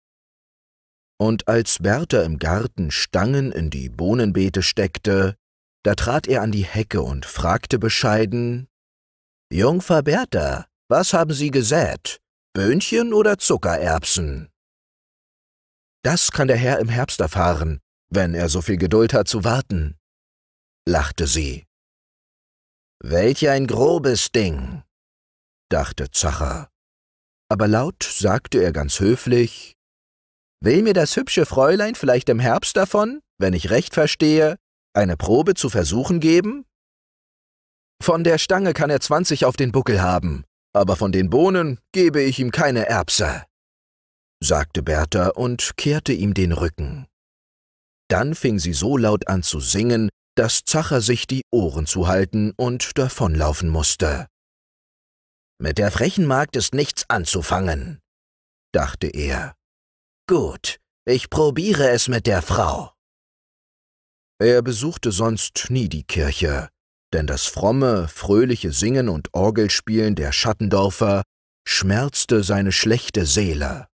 und als Bertha im Garten Stangen in die Bohnenbeete steckte, da trat er an die Hecke und fragte bescheiden, »Jungfer Bertha, was haben Sie gesät? Böhnchen oder Zuckererbsen?« »Das kann der Herr im Herbst erfahren, wenn er so viel Geduld hat zu warten«, lachte sie. »Welch ein grobes Ding«, dachte Zacher. Aber laut sagte er ganz höflich, Will mir das hübsche Fräulein vielleicht im Herbst davon, wenn ich recht verstehe, eine Probe zu versuchen geben? Von der Stange kann er 20 auf den Buckel haben, aber von den Bohnen gebe ich ihm keine Erbse, sagte Bertha und kehrte ihm den Rücken. Dann fing sie so laut an zu singen, dass Zacher sich die Ohren zu halten und davonlaufen musste. Mit der frechen Magd ist nichts anzufangen, dachte er. Gut, ich probiere es mit der Frau. Er besuchte sonst nie die Kirche, denn das fromme, fröhliche Singen und Orgelspielen der Schattendorfer schmerzte seine schlechte Seele.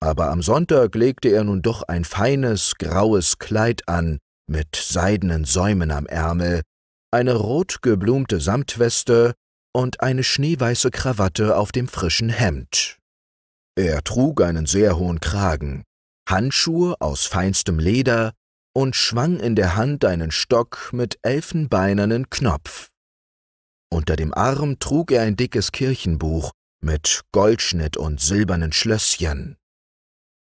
Aber am Sonntag legte er nun doch ein feines, graues Kleid an, mit seidenen Säumen am Ärmel, eine rot geblumte Samtweste und eine schneeweiße Krawatte auf dem frischen Hemd. Er trug einen sehr hohen Kragen, Handschuhe aus feinstem Leder und schwang in der Hand einen Stock mit elfenbeinernen Knopf. Unter dem Arm trug er ein dickes Kirchenbuch mit Goldschnitt und silbernen Schlösschen.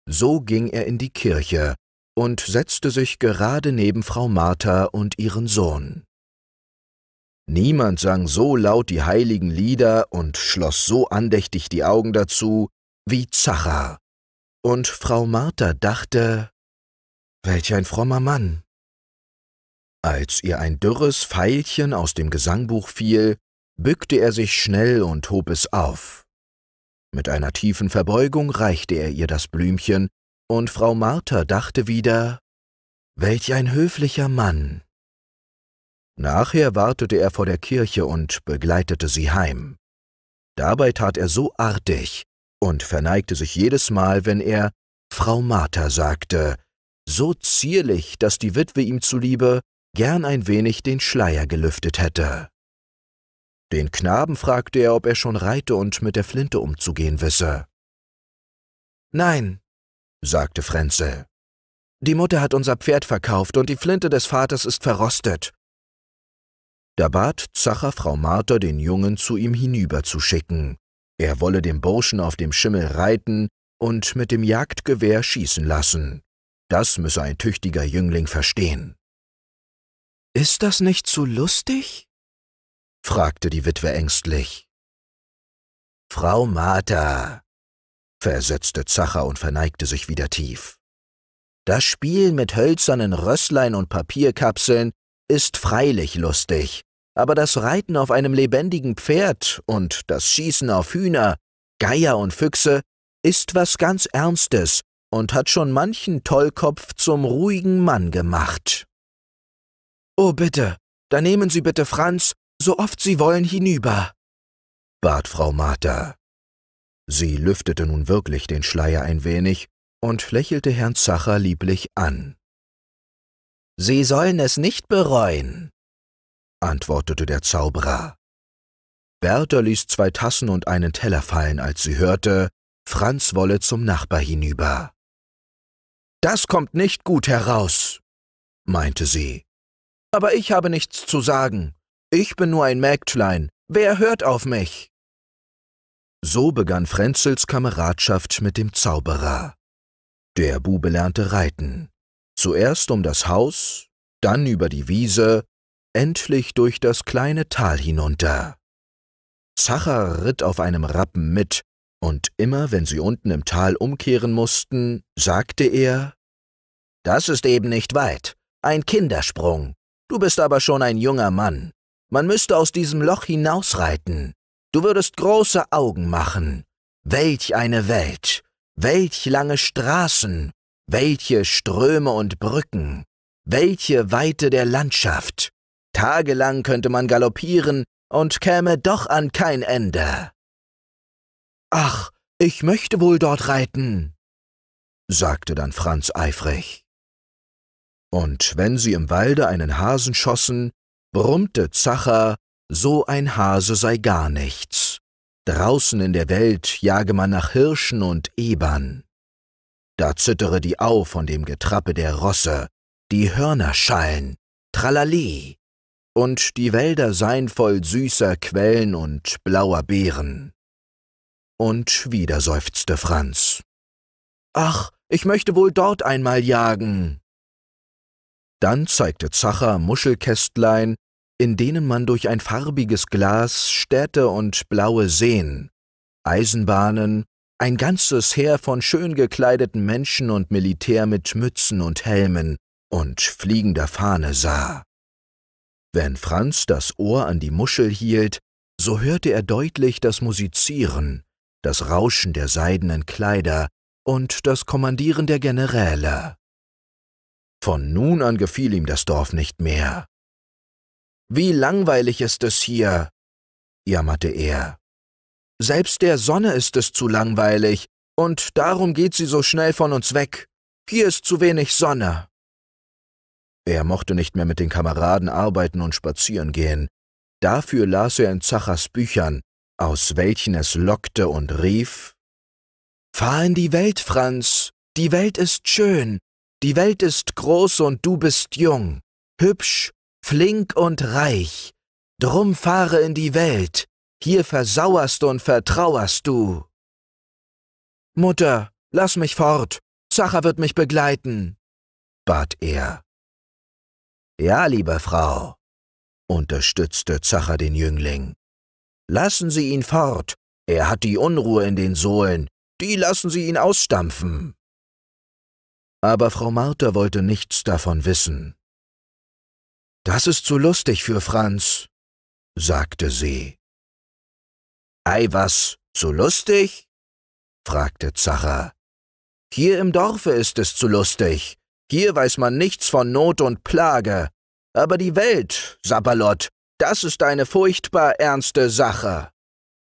So ging er in die Kirche und setzte sich gerade neben Frau Martha und ihren Sohn. Niemand sang so laut die heiligen Lieder und schloss so andächtig die Augen dazu, wie Zacher. Und Frau Martha dachte, welch ein frommer Mann. Als ihr ein dürres Pfeilchen aus dem Gesangbuch fiel, bückte er sich schnell und hob es auf. Mit einer tiefen Verbeugung reichte er ihr das Blümchen, und Frau Martha dachte wieder, welch ein höflicher Mann. Nachher wartete er vor der Kirche und begleitete sie heim. Dabei tat er so artig, und verneigte sich jedes Mal, wenn er Frau Martha sagte, so zierlich, dass die Witwe ihm zuliebe gern ein wenig den Schleier gelüftet hätte. Den Knaben fragte er, ob er schon reite und mit der Flinte umzugehen wisse. Nein, sagte Frenzel. Die Mutter hat unser Pferd verkauft und die Flinte des Vaters ist verrostet. Da bat Zacher Frau Martha den Jungen zu ihm hinüberzuschicken. Er wolle dem Burschen auf dem Schimmel reiten und mit dem Jagdgewehr schießen lassen. Das müsse ein tüchtiger Jüngling verstehen. Ist das nicht zu lustig?
fragte die Witwe ängstlich. Frau Martha,
versetzte Zacher und verneigte sich wieder tief. Das Spiel mit hölzernen Rösslein und Papierkapseln ist freilich lustig, aber das Reiten auf einem lebendigen Pferd und das Schießen auf Hühner, Geier und Füchse ist was ganz Ernstes und hat schon manchen Tollkopf zum ruhigen Mann gemacht. Oh bitte, da nehmen Sie bitte Franz, so oft Sie wollen, hinüber, bat Frau Martha. Sie lüftete nun wirklich den Schleier ein wenig und lächelte Herrn Zacher lieblich an. Sie sollen es nicht bereuen, antwortete der Zauberer. Bertha ließ zwei Tassen und einen Teller fallen, als sie hörte, Franz wolle zum Nachbar hinüber. Das kommt nicht gut heraus, meinte sie. Aber ich habe nichts zu sagen. Ich bin nur ein Mägdlein. Wer hört auf mich? So begann Frenzels Kameradschaft mit dem Zauberer. Der Bube lernte reiten. Zuerst um das Haus, dann über die Wiese endlich durch das kleine Tal hinunter. Zacher ritt auf einem Rappen mit, und immer wenn sie unten im Tal umkehren mussten, sagte er Das ist eben nicht weit, ein Kindersprung. Du bist aber schon ein junger Mann. Man müsste aus diesem Loch hinausreiten. Du würdest große Augen machen. Welch eine Welt, welch lange Straßen, welche Ströme und Brücken, welche Weite der Landschaft, Tagelang könnte man galoppieren und käme doch an kein Ende. Ach, ich möchte wohl dort reiten, sagte dann Franz eifrig. Und wenn sie im Walde einen Hasen schossen, brummte Zacher, so ein Hase sei gar nichts. Draußen in der Welt jage man nach Hirschen und Ebern. Da zittere die Au von dem Getrappe der Rosse, die Hörner schallen, tralali und die Wälder seien voll süßer Quellen und blauer Beeren. Und wieder seufzte Franz. Ach, ich möchte wohl dort einmal jagen. Dann zeigte Zacher Muschelkästlein, in denen man durch ein farbiges Glas Städte und blaue Seen, Eisenbahnen, ein ganzes Heer von schön gekleideten Menschen und Militär mit Mützen und Helmen und fliegender Fahne sah. Wenn Franz das Ohr an die Muschel hielt, so hörte er deutlich das Musizieren, das Rauschen der seidenen Kleider und das Kommandieren der Generäle. Von nun an gefiel ihm das Dorf nicht mehr. Wie langweilig ist es hier, jammerte er. Selbst der Sonne ist es zu langweilig, und darum geht sie so schnell von uns weg. Hier ist zu wenig Sonne. Er mochte nicht mehr mit den Kameraden arbeiten und spazieren gehen. Dafür las er in Zachers Büchern, aus welchen es lockte und rief, Fahr in die Welt, Franz, die Welt ist schön, die Welt ist groß und du bist jung, hübsch, flink und reich, drum fahre in die Welt, hier versauerst und vertrauerst du. Mutter, lass mich fort, Zacher wird mich begleiten, bat er. Ja, liebe Frau, unterstützte Zacher den Jüngling. Lassen Sie ihn fort, er hat die Unruhe in den Sohlen, die lassen Sie ihn ausstampfen. Aber Frau Martha wollte nichts davon wissen. Das ist zu lustig für Franz,
sagte sie. Ei was, zu lustig?
fragte Zacher. Hier im Dorfe ist es zu lustig. Hier weiß man nichts von Not und Plage. Aber die Welt, Sapperlott, das ist eine furchtbar ernste Sache.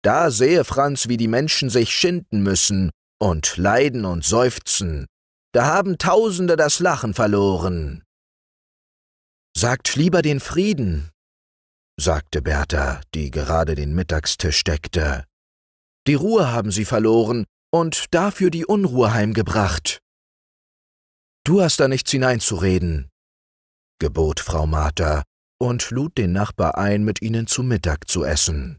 Da sehe Franz, wie die Menschen sich schinden müssen und leiden und seufzen. Da haben Tausende das Lachen verloren. Sagt lieber den Frieden, sagte Bertha, die gerade den Mittagstisch deckte. Die Ruhe haben sie verloren und dafür die Unruhe heimgebracht. Du hast da nichts hineinzureden, gebot Frau Martha und lud den Nachbar ein, mit ihnen zu Mittag zu essen.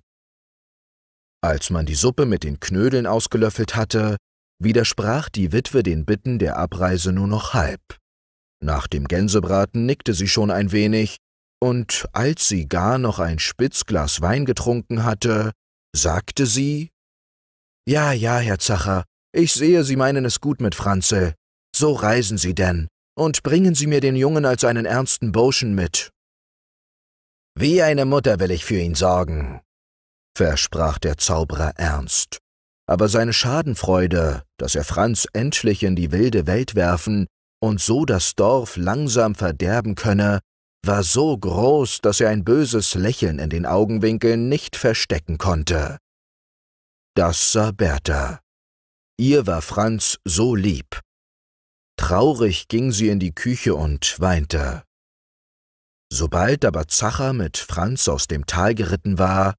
Als man die Suppe mit den Knödeln ausgelöffelt hatte, widersprach die Witwe den Bitten der Abreise nur noch halb. Nach dem Gänsebraten nickte sie schon ein wenig, und als sie gar noch ein Spitzglas Wein getrunken hatte, sagte sie Ja, ja, Herr Zacher, ich sehe, Sie meinen es gut mit Franzel. So reisen Sie denn, und bringen Sie mir den Jungen als einen ernsten Burschen mit. Wie eine Mutter will ich für ihn sorgen, versprach der Zauberer ernst. Aber seine Schadenfreude, dass er Franz endlich in die wilde Welt werfen und so das Dorf langsam verderben könne, war so groß, dass er ein böses Lächeln in den Augenwinkeln nicht verstecken konnte. Das sah Bertha. Ihr war Franz so lieb, Traurig ging sie in die Küche und weinte. Sobald aber Zacher mit Franz aus dem Tal geritten war,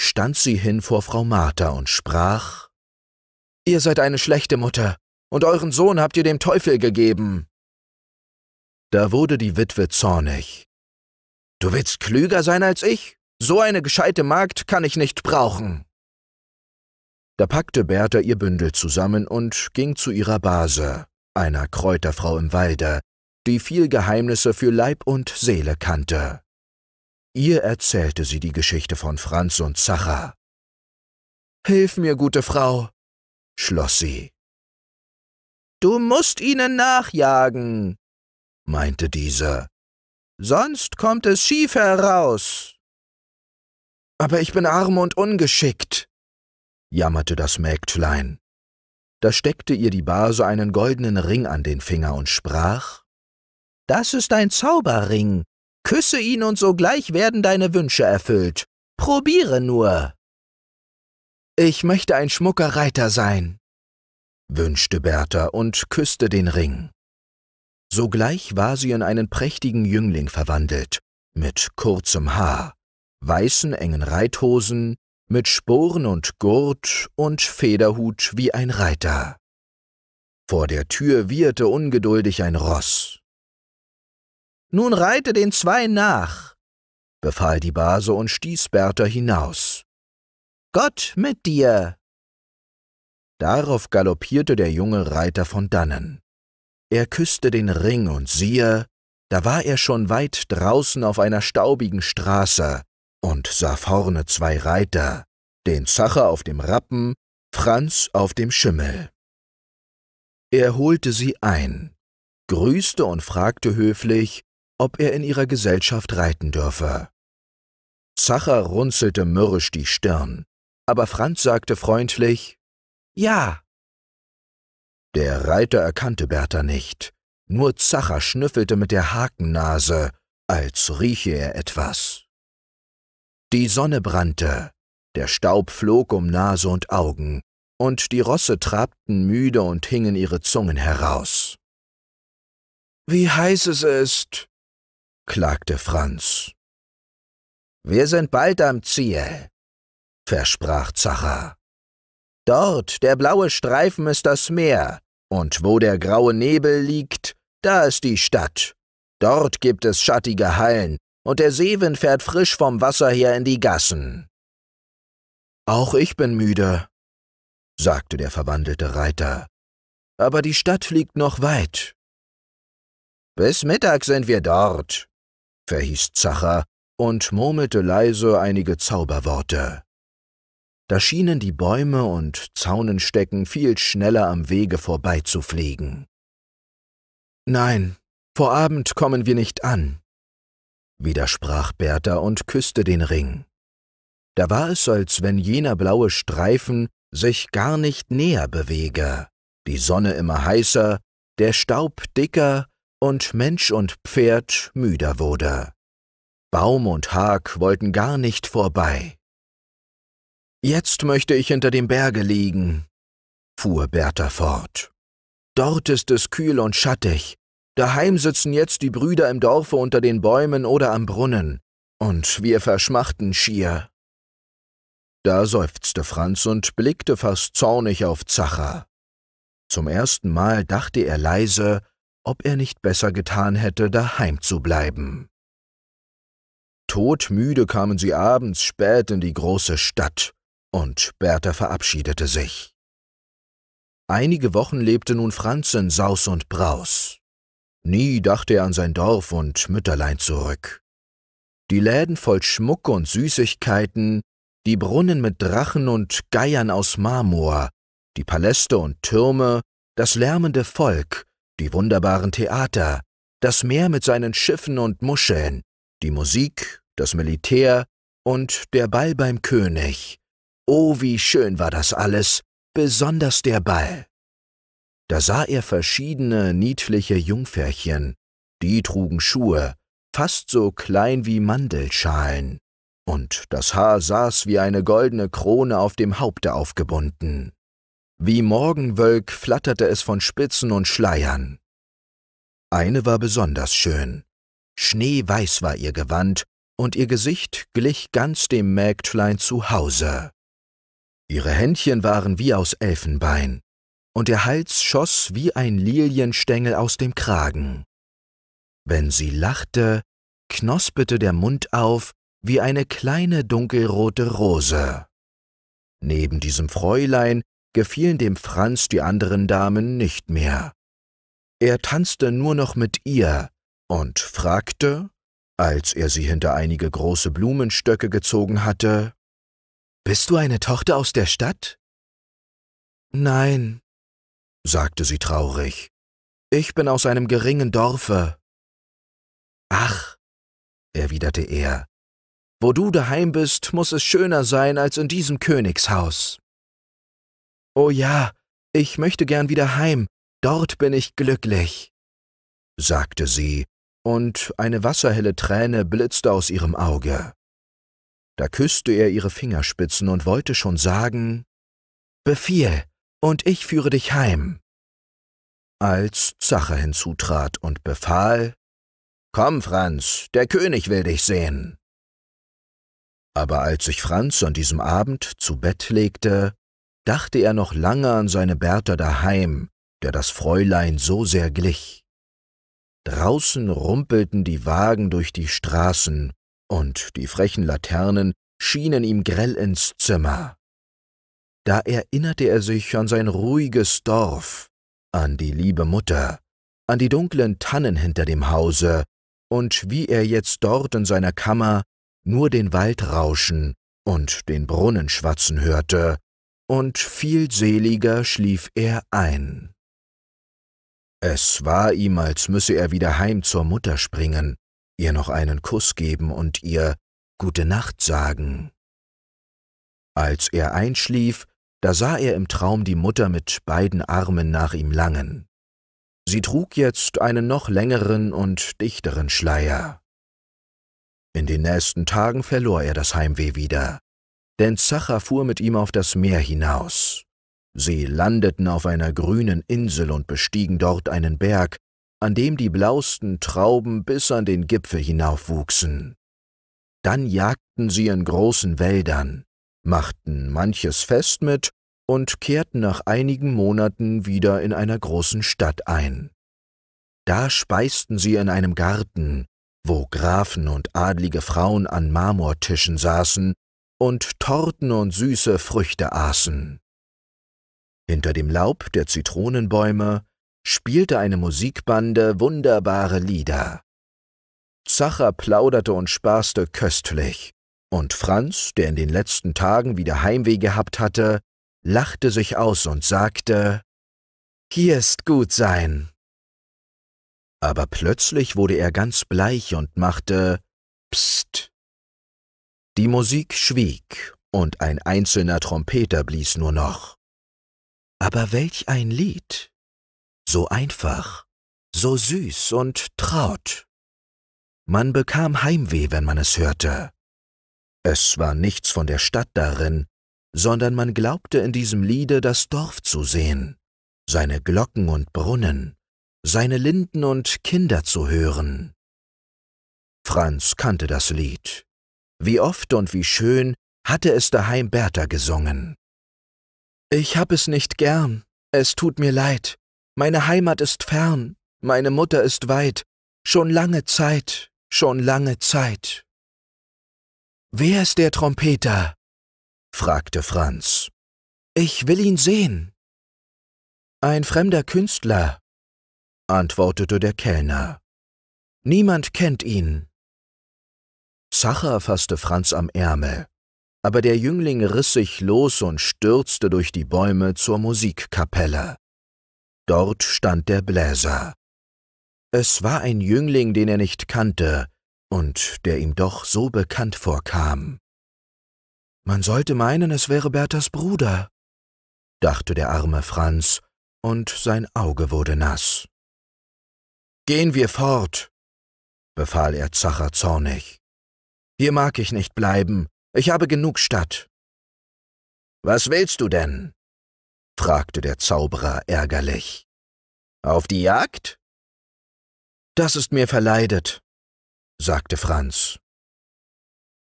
stand sie hin vor Frau Martha und sprach Ihr seid eine schlechte Mutter, und euren Sohn habt ihr dem Teufel gegeben. Da wurde die Witwe zornig. Du willst klüger sein als ich? So eine gescheite Magd kann ich nicht brauchen. Da packte Bertha ihr Bündel zusammen und ging zu ihrer Base einer Kräuterfrau im Walde, die viel Geheimnisse für Leib und Seele kannte. Ihr erzählte sie die Geschichte von Franz und Zacher. Hilf mir, gute Frau,
schloss sie. Du musst ihnen nachjagen,
meinte diese, sonst kommt es schief heraus. Aber ich bin arm und ungeschickt, jammerte das Mägdlein. Da steckte ihr die Base einen goldenen Ring an den Finger und sprach Das ist ein Zauberring. Küsse ihn und sogleich werden deine Wünsche erfüllt. Probiere nur. Ich möchte ein schmucker Reiter sein, wünschte Bertha und küsste den Ring. Sogleich war sie in einen prächtigen Jüngling verwandelt, mit kurzem Haar, weißen engen Reithosen, mit Sporn und Gurt und Federhut wie ein Reiter. Vor der Tür wieherte ungeduldig ein Ross. Nun reite den zwei nach, befahl die Base und stieß Bertha hinaus. Gott mit dir! Darauf galoppierte der junge Reiter von dannen. Er küßte den Ring und siehe, da war er schon weit draußen auf einer staubigen Straße, und sah vorne zwei Reiter, den Zacher auf dem Rappen, Franz auf dem Schimmel. Er holte sie ein, grüßte und fragte höflich, ob er in ihrer Gesellschaft reiten dürfe. Zacher runzelte mürrisch die Stirn, aber Franz sagte freundlich Ja. Der Reiter erkannte Bertha nicht, nur Zacher schnüffelte mit der Hakennase, als rieche er etwas. Die Sonne brannte, der Staub flog um Nase und Augen, und die Rosse trabten müde und hingen ihre Zungen heraus. Wie heiß es ist, klagte Franz. Wir sind bald am Ziel, versprach Zacher. Dort, der blaue Streifen ist das Meer, und wo der graue Nebel liegt, da ist die Stadt. Dort gibt es schattige Hallen, und der Seewind fährt frisch vom Wasser her in die Gassen. Auch ich bin müde, sagte der
verwandelte
Reiter, aber die Stadt liegt noch weit. Bis Mittag sind wir dort, verhieß Zacher und murmelte leise einige Zauberworte. Da schienen die Bäume und Zaunenstecken viel schneller am Wege vorbeizufliegen. Nein, vor Abend kommen wir nicht an, widersprach Bertha und küßte den Ring. Da war es, als wenn jener blaue Streifen sich gar nicht näher bewege, die Sonne immer heißer, der Staub dicker und Mensch und Pferd müder wurde. Baum und Hag wollten gar nicht vorbei. Jetzt möchte ich hinter dem Berge liegen, fuhr Bertha fort. Dort ist es kühl und schattig, Daheim sitzen jetzt die Brüder im Dorfe unter den Bäumen oder am Brunnen, und wir verschmachten schier. Da seufzte Franz und blickte fast zornig auf Zacher. Zum ersten Mal dachte er leise, ob er nicht besser getan hätte, daheim zu bleiben. Todmüde kamen sie abends spät in die große Stadt, und Bertha verabschiedete sich. Einige Wochen lebte nun Franz in Saus und Braus. Nie dachte er an sein Dorf und Mütterlein zurück. Die Läden voll Schmuck und Süßigkeiten, die Brunnen mit Drachen und Geiern aus Marmor, die Paläste und Türme, das lärmende Volk, die wunderbaren Theater, das Meer mit seinen Schiffen und Muscheln, die Musik, das Militär und der Ball beim König. Oh, wie schön war das alles, besonders der Ball da sah er verschiedene niedliche Jungferchen, die trugen Schuhe, fast so klein wie Mandelschalen, und das Haar saß wie eine goldene Krone auf dem Haupte aufgebunden. Wie Morgenwölk flatterte es von Spitzen und Schleiern. Eine war besonders schön. Schneeweiß war ihr Gewand, und ihr Gesicht glich ganz dem Mägdlein zu Hause. Ihre Händchen waren wie aus Elfenbein, und der Hals schoss wie ein Lilienstängel aus dem Kragen. Wenn sie lachte, knospete der Mund auf wie eine kleine dunkelrote Rose. Neben diesem Fräulein gefielen dem Franz die anderen Damen nicht mehr. Er tanzte nur noch mit ihr und fragte, als er sie hinter einige große Blumenstöcke gezogen hatte, Bist du eine Tochter aus der Stadt?
Nein, sagte sie traurig. Ich bin aus einem geringen Dorfe.
Ach, erwiderte er, wo du daheim bist, muß es schöner sein als in diesem Königshaus. Oh ja, ich möchte gern wieder heim, dort bin ich glücklich, sagte sie, und eine wasserhelle Träne blitzte aus ihrem Auge. Da küsste er ihre Fingerspitzen und wollte schon sagen, Befiehl, und ich führe dich heim. Als Zacher hinzutrat und befahl, Komm, Franz, der König will dich sehen. Aber als sich Franz an diesem Abend zu Bett legte, dachte er noch lange an seine Bertha daheim, der das Fräulein so sehr glich. Draußen rumpelten die Wagen durch die Straßen, und die frechen Laternen schienen ihm grell ins Zimmer. Da erinnerte er sich an sein ruhiges Dorf, an die liebe Mutter, an die dunklen Tannen hinter dem Hause und wie er jetzt dort in seiner Kammer nur den Wald rauschen und den Brunnen schwatzen hörte, und viel seliger schlief er ein. Es war ihm, als müsse er wieder heim zur Mutter springen, ihr noch einen Kuss geben und ihr Gute Nacht sagen. Als er einschlief, da sah er im Traum die Mutter mit beiden Armen nach ihm langen. Sie trug jetzt einen noch längeren und dichteren Schleier. In den nächsten Tagen verlor er das Heimweh wieder, denn Zacher fuhr mit ihm auf das Meer hinaus. Sie landeten auf einer grünen Insel und bestiegen dort einen Berg, an dem die blausten Trauben bis an den Gipfel hinaufwuchsen. Dann jagten sie in großen Wäldern, machten manches Fest mit und kehrten nach einigen Monaten wieder in einer großen Stadt ein. Da speisten sie in einem Garten, wo Grafen und adlige Frauen an Marmortischen saßen und Torten und süße Früchte aßen. Hinter dem Laub der Zitronenbäume spielte eine Musikbande wunderbare Lieder. Zacher plauderte und spaßte köstlich, und Franz, der in den letzten Tagen wieder Heimweh gehabt hatte, lachte sich aus und sagte, Hier ist gut sein. Aber plötzlich wurde er ganz bleich und machte Psst. Die Musik schwieg, und ein einzelner Trompeter blies nur noch. Aber welch ein Lied! So einfach, so süß und traut. Man bekam Heimweh, wenn man es hörte. Es war nichts von der Stadt darin, sondern man glaubte in diesem Liede das Dorf zu sehen, seine Glocken und Brunnen, seine Linden und Kinder zu hören. Franz kannte das Lied. Wie oft und wie schön hatte es daheim Bertha gesungen. Ich hab es nicht gern, es tut mir leid, meine Heimat ist fern, meine Mutter ist weit, schon lange Zeit, schon lange Zeit. Wer ist der
Trompeter? fragte Franz. Ich will ihn sehen.
Ein fremder Künstler, antwortete der Kellner. Niemand kennt ihn. Zacher fasste Franz am Ärmel, aber der Jüngling riss sich los und stürzte durch die Bäume zur Musikkapelle. Dort stand der Bläser. Es war ein Jüngling, den er nicht kannte, und der ihm doch so bekannt vorkam. Man sollte meinen, es wäre Berthas Bruder, dachte der arme Franz, und sein Auge wurde nass. Gehen wir fort, befahl er Zacher zornig. Hier mag ich nicht bleiben, ich
habe genug Stadt. Was willst du denn? fragte der Zauberer ärgerlich. Auf die Jagd? Das ist mir verleidet, sagte Franz.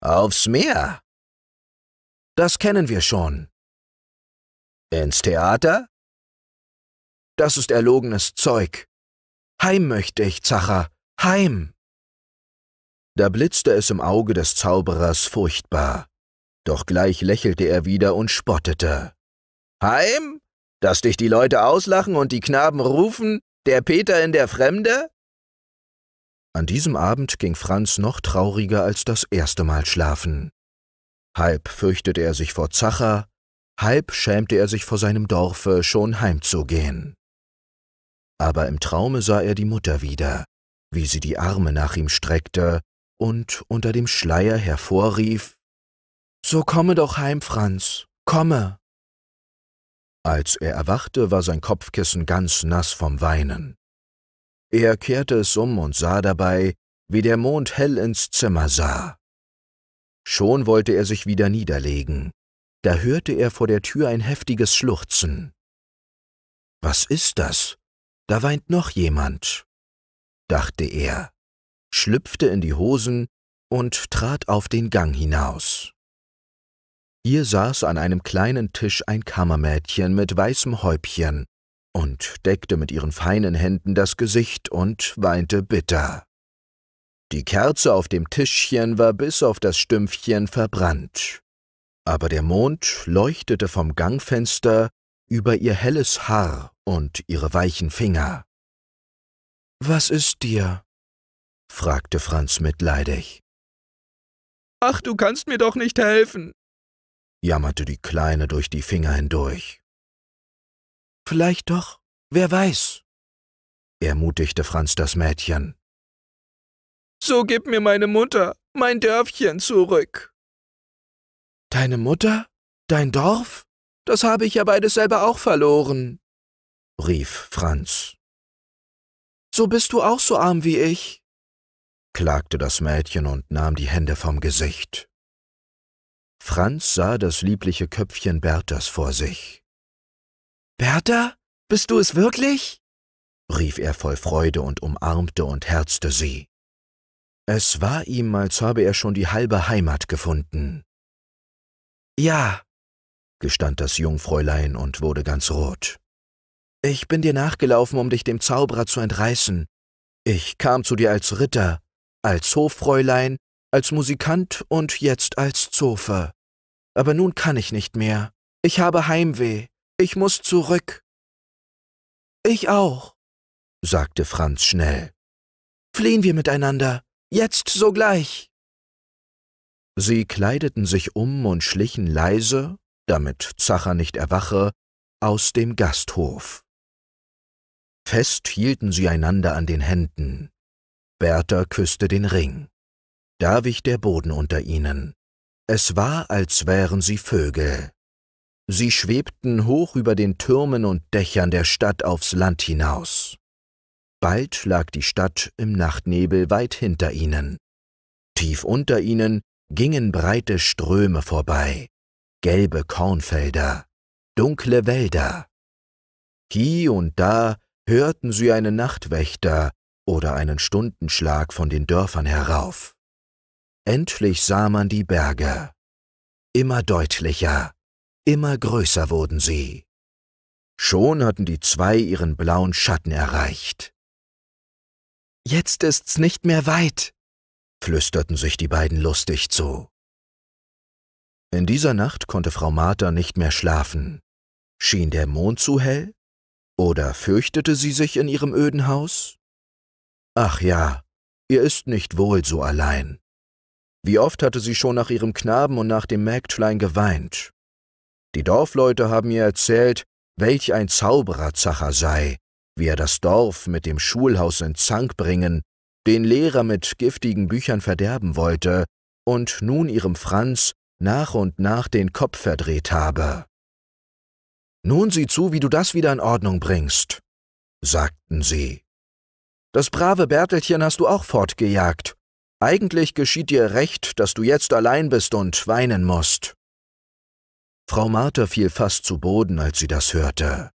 Aufs Meer. Das kennen wir schon. Ins Theater?
Das ist erlogenes Zeug. Heim möchte ich, Zacher, heim. Da blitzte es im Auge des Zauberers furchtbar, doch gleich lächelte er wieder und spottete. Heim? Dass dich die Leute auslachen und die Knaben rufen, der Peter in der Fremde? An diesem Abend ging Franz noch trauriger als das erste Mal schlafen. Halb fürchtete er sich vor Zacher, halb schämte er sich vor seinem Dorfe, schon heimzugehen. Aber im Traume sah er die Mutter wieder, wie sie die Arme nach ihm streckte und unter dem Schleier hervorrief So komme doch heim, Franz, komme. Als er erwachte, war sein Kopfkissen ganz nass vom Weinen. Er kehrte es um und sah dabei, wie der Mond hell ins Zimmer sah. Schon wollte er sich wieder niederlegen, da hörte er vor der Tür ein heftiges Schluchzen. Was ist das? Da weint noch jemand, dachte er, schlüpfte in die Hosen und trat auf den Gang hinaus. Hier saß an einem kleinen Tisch ein Kammermädchen mit weißem Häubchen und deckte mit ihren feinen Händen das Gesicht und weinte bitter. Die Kerze auf dem Tischchen war bis auf das Stümpfchen verbrannt, aber der Mond leuchtete vom Gangfenster über ihr helles Haar und ihre weichen Finger. Was ist dir?
fragte Franz mitleidig.
Ach, du kannst mir doch nicht helfen,
jammerte die Kleine durch die Finger hindurch. Vielleicht doch, wer weiß, ermutigte Franz das Mädchen.
So gib mir meine Mutter, mein Dörfchen zurück.
Deine Mutter? Dein Dorf? Das habe ich ja beides selber auch verloren,
rief Franz.
So bist du auch so arm wie ich, klagte das Mädchen und nahm die Hände vom Gesicht. Franz sah das liebliche Köpfchen Berthas vor sich.
Bertha, bist du es wirklich?
rief er voll Freude und umarmte und herzte sie. Es war ihm, als habe er schon die halbe Heimat gefunden. Ja, gestand das Jungfräulein und wurde ganz rot. Ich bin dir nachgelaufen, um dich dem Zauberer zu entreißen. Ich kam zu dir als Ritter, als Hoffräulein, als Musikant und jetzt als Zofe. Aber nun kann ich nicht mehr. Ich habe Heimweh, ich muss zurück.
Ich auch, sagte Franz schnell. Fliehen wir
miteinander, jetzt sogleich. Sie kleideten sich um und schlichen leise, damit Zacher nicht erwache, aus dem Gasthof. Fest hielten sie einander an den Händen. Bertha küsste den Ring. Da wich der Boden unter ihnen. Es war, als wären sie Vögel. Sie schwebten hoch über den Türmen und Dächern der Stadt aufs Land hinaus. Bald lag die Stadt im Nachtnebel weit hinter ihnen. Tief unter ihnen gingen breite Ströme vorbei, gelbe Kornfelder, dunkle Wälder. Hie und da hörten sie einen Nachtwächter oder einen Stundenschlag von den Dörfern herauf. Endlich sah man die Berge, immer deutlicher, Immer größer wurden sie. Schon hatten die zwei ihren blauen Schatten erreicht. Jetzt ist's nicht mehr weit, flüsterten sich die beiden lustig zu. In dieser Nacht konnte Frau Martha nicht mehr schlafen. Schien der Mond zu hell? Oder fürchtete sie sich in ihrem öden Haus? Ach ja, ihr ist nicht wohl so allein. Wie oft hatte sie schon nach ihrem Knaben und nach dem Mägdlein geweint, die Dorfleute haben ihr erzählt, welch ein Zauberer Zacher sei, wie er das Dorf mit dem Schulhaus in Zank bringen, den Lehrer mit giftigen Büchern verderben wollte und nun ihrem Franz nach und nach den Kopf verdreht habe. Nun sieh zu, wie du das wieder in Ordnung bringst, sagten sie. Das brave Bärtelchen hast du auch fortgejagt. Eigentlich geschieht dir recht, dass du jetzt allein bist und weinen musst. Frau Martha fiel fast zu Boden, als sie das hörte.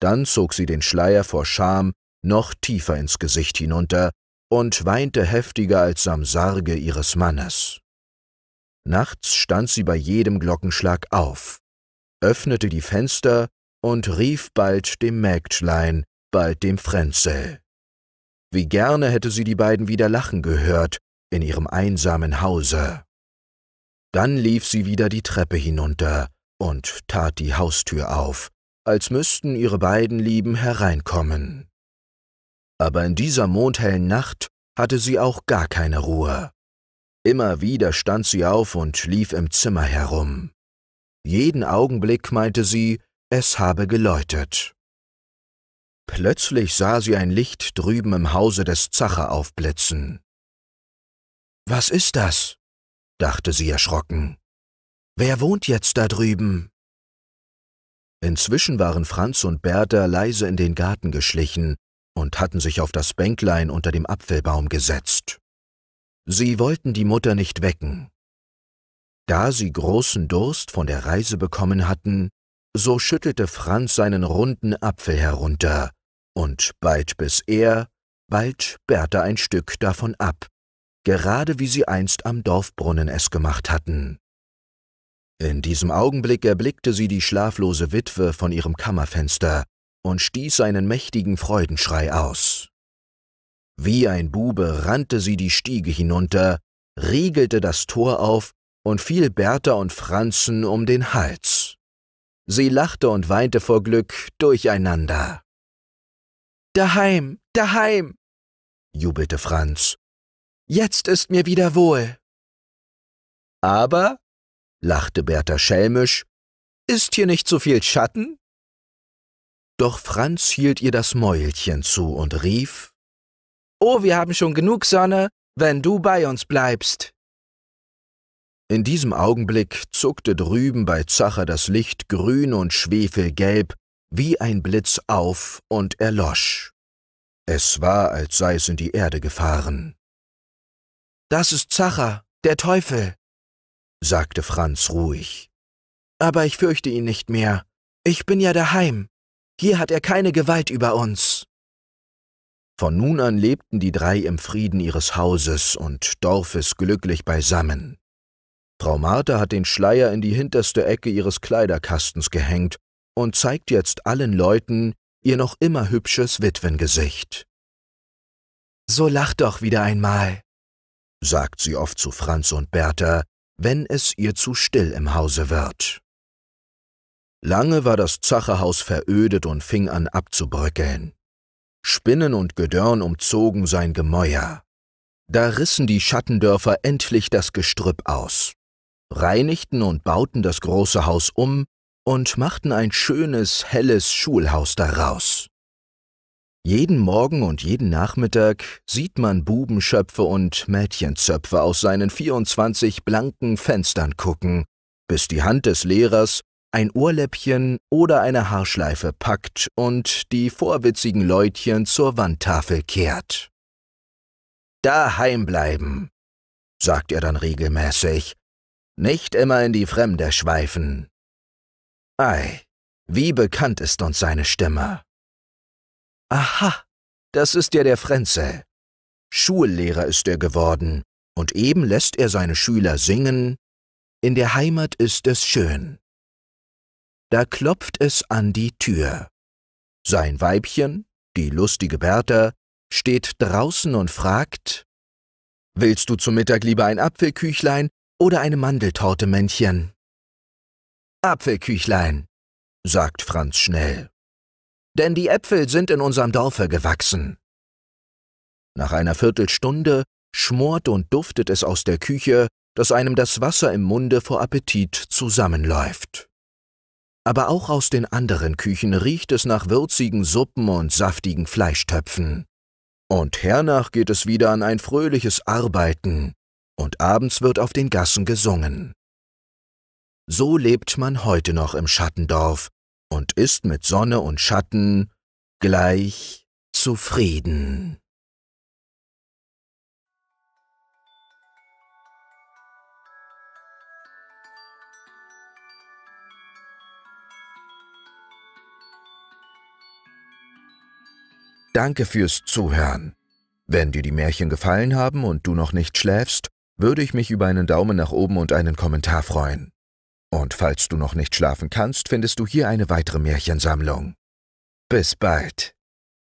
Dann zog sie den Schleier vor Scham noch tiefer ins Gesicht hinunter und weinte heftiger als am Sarge ihres Mannes. Nachts stand sie bei jedem Glockenschlag auf, öffnete die Fenster und rief bald dem Mägdlein, bald dem Frenzel. Wie gerne hätte sie die beiden wieder lachen gehört in ihrem einsamen Hause. Dann lief sie wieder die Treppe hinunter und tat die Haustür auf, als müssten ihre beiden Lieben hereinkommen. Aber in dieser mondhellen Nacht hatte sie auch gar keine Ruhe. Immer wieder stand sie auf und lief im Zimmer herum. Jeden Augenblick meinte sie, es habe geläutet. Plötzlich sah sie ein Licht drüben im Hause des Zacher aufblitzen. Was ist das? dachte sie erschrocken. Wer wohnt jetzt da drüben? Inzwischen waren Franz und Bertha leise in den Garten geschlichen und hatten sich auf das Bänklein unter dem Apfelbaum gesetzt. Sie wollten die Mutter nicht wecken. Da sie großen Durst von der Reise bekommen hatten, so schüttelte Franz seinen runden Apfel herunter, und bald biss er, bald Bertha ein Stück davon ab, gerade wie sie einst am Dorfbrunnen es gemacht hatten. In diesem Augenblick erblickte sie die schlaflose Witwe von ihrem Kammerfenster und stieß einen mächtigen Freudenschrei aus. Wie ein Bube rannte sie die Stiege hinunter, riegelte das Tor auf und fiel Bertha und Franzen um den Hals. Sie lachte und weinte vor Glück durcheinander. Daheim, daheim, jubelte
Franz Jetzt ist mir wieder wohl. Aber,
lachte Bertha schelmisch, ist hier nicht so viel Schatten? Doch Franz hielt ihr das Mäulchen zu und rief Oh, wir haben schon genug Sonne, wenn du bei uns bleibst. In diesem Augenblick zuckte drüben bei Zacher das Licht grün und schwefelgelb wie ein Blitz auf und erlosch. Es war, als sei es in die Erde gefahren. Das ist Zacher, der Teufel, sagte Franz ruhig. Aber ich fürchte ihn nicht mehr. Ich bin ja daheim. Hier hat er keine Gewalt über uns. Von nun an lebten die drei im Frieden ihres Hauses und Dorfes glücklich beisammen. Frau Martha hat den Schleier in die hinterste Ecke ihres Kleiderkastens gehängt und zeigt jetzt allen Leuten ihr noch immer hübsches Witwengesicht. So lach doch wieder einmal, sagt sie oft zu Franz und Bertha, wenn es ihr zu still im Hause wird. Lange war das Zacherhaus verödet und fing an abzubröckeln. Spinnen und Gedörn umzogen sein Gemäuer. Da rissen die Schattendörfer endlich das Gestrüpp aus, reinigten und bauten das große Haus um und machten ein schönes, helles Schulhaus daraus. Jeden Morgen und jeden Nachmittag sieht man Bubenschöpfe und Mädchenzöpfe aus seinen 24 blanken Fenstern gucken, bis die Hand des Lehrers ein Ohrläppchen oder eine Haarschleife packt und die vorwitzigen Leutchen zur Wandtafel kehrt. Daheim bleiben, sagt er dann regelmäßig, nicht immer in die Fremde schweifen. Ei, wie bekannt ist uns seine Stimme. Aha, das ist ja der Frenzel. Schullehrer ist er geworden, und eben lässt er seine Schüler singen In der Heimat ist es schön. Da klopft es an die Tür. Sein Weibchen, die lustige Bertha, steht draußen und fragt Willst du zum Mittag lieber ein Apfelküchlein oder eine Mandeltorte, Männchen? Apfelküchlein, sagt Franz schnell denn die Äpfel sind in unserem Dorfe gewachsen. Nach einer Viertelstunde schmort und duftet es aus der Küche, dass einem das Wasser im Munde vor Appetit zusammenläuft. Aber auch aus den anderen Küchen riecht es nach würzigen Suppen und saftigen Fleischtöpfen. Und hernach geht es wieder an ein fröhliches Arbeiten, und abends wird auf den Gassen gesungen. So lebt man heute noch im Schattendorf, und ist mit Sonne und Schatten gleich zufrieden. Danke fürs Zuhören. Wenn dir die Märchen gefallen haben und du noch nicht schläfst, würde ich mich über einen Daumen nach oben und einen Kommentar freuen. Und falls du noch nicht schlafen kannst, findest du hier eine weitere Märchensammlung.
Bis bald.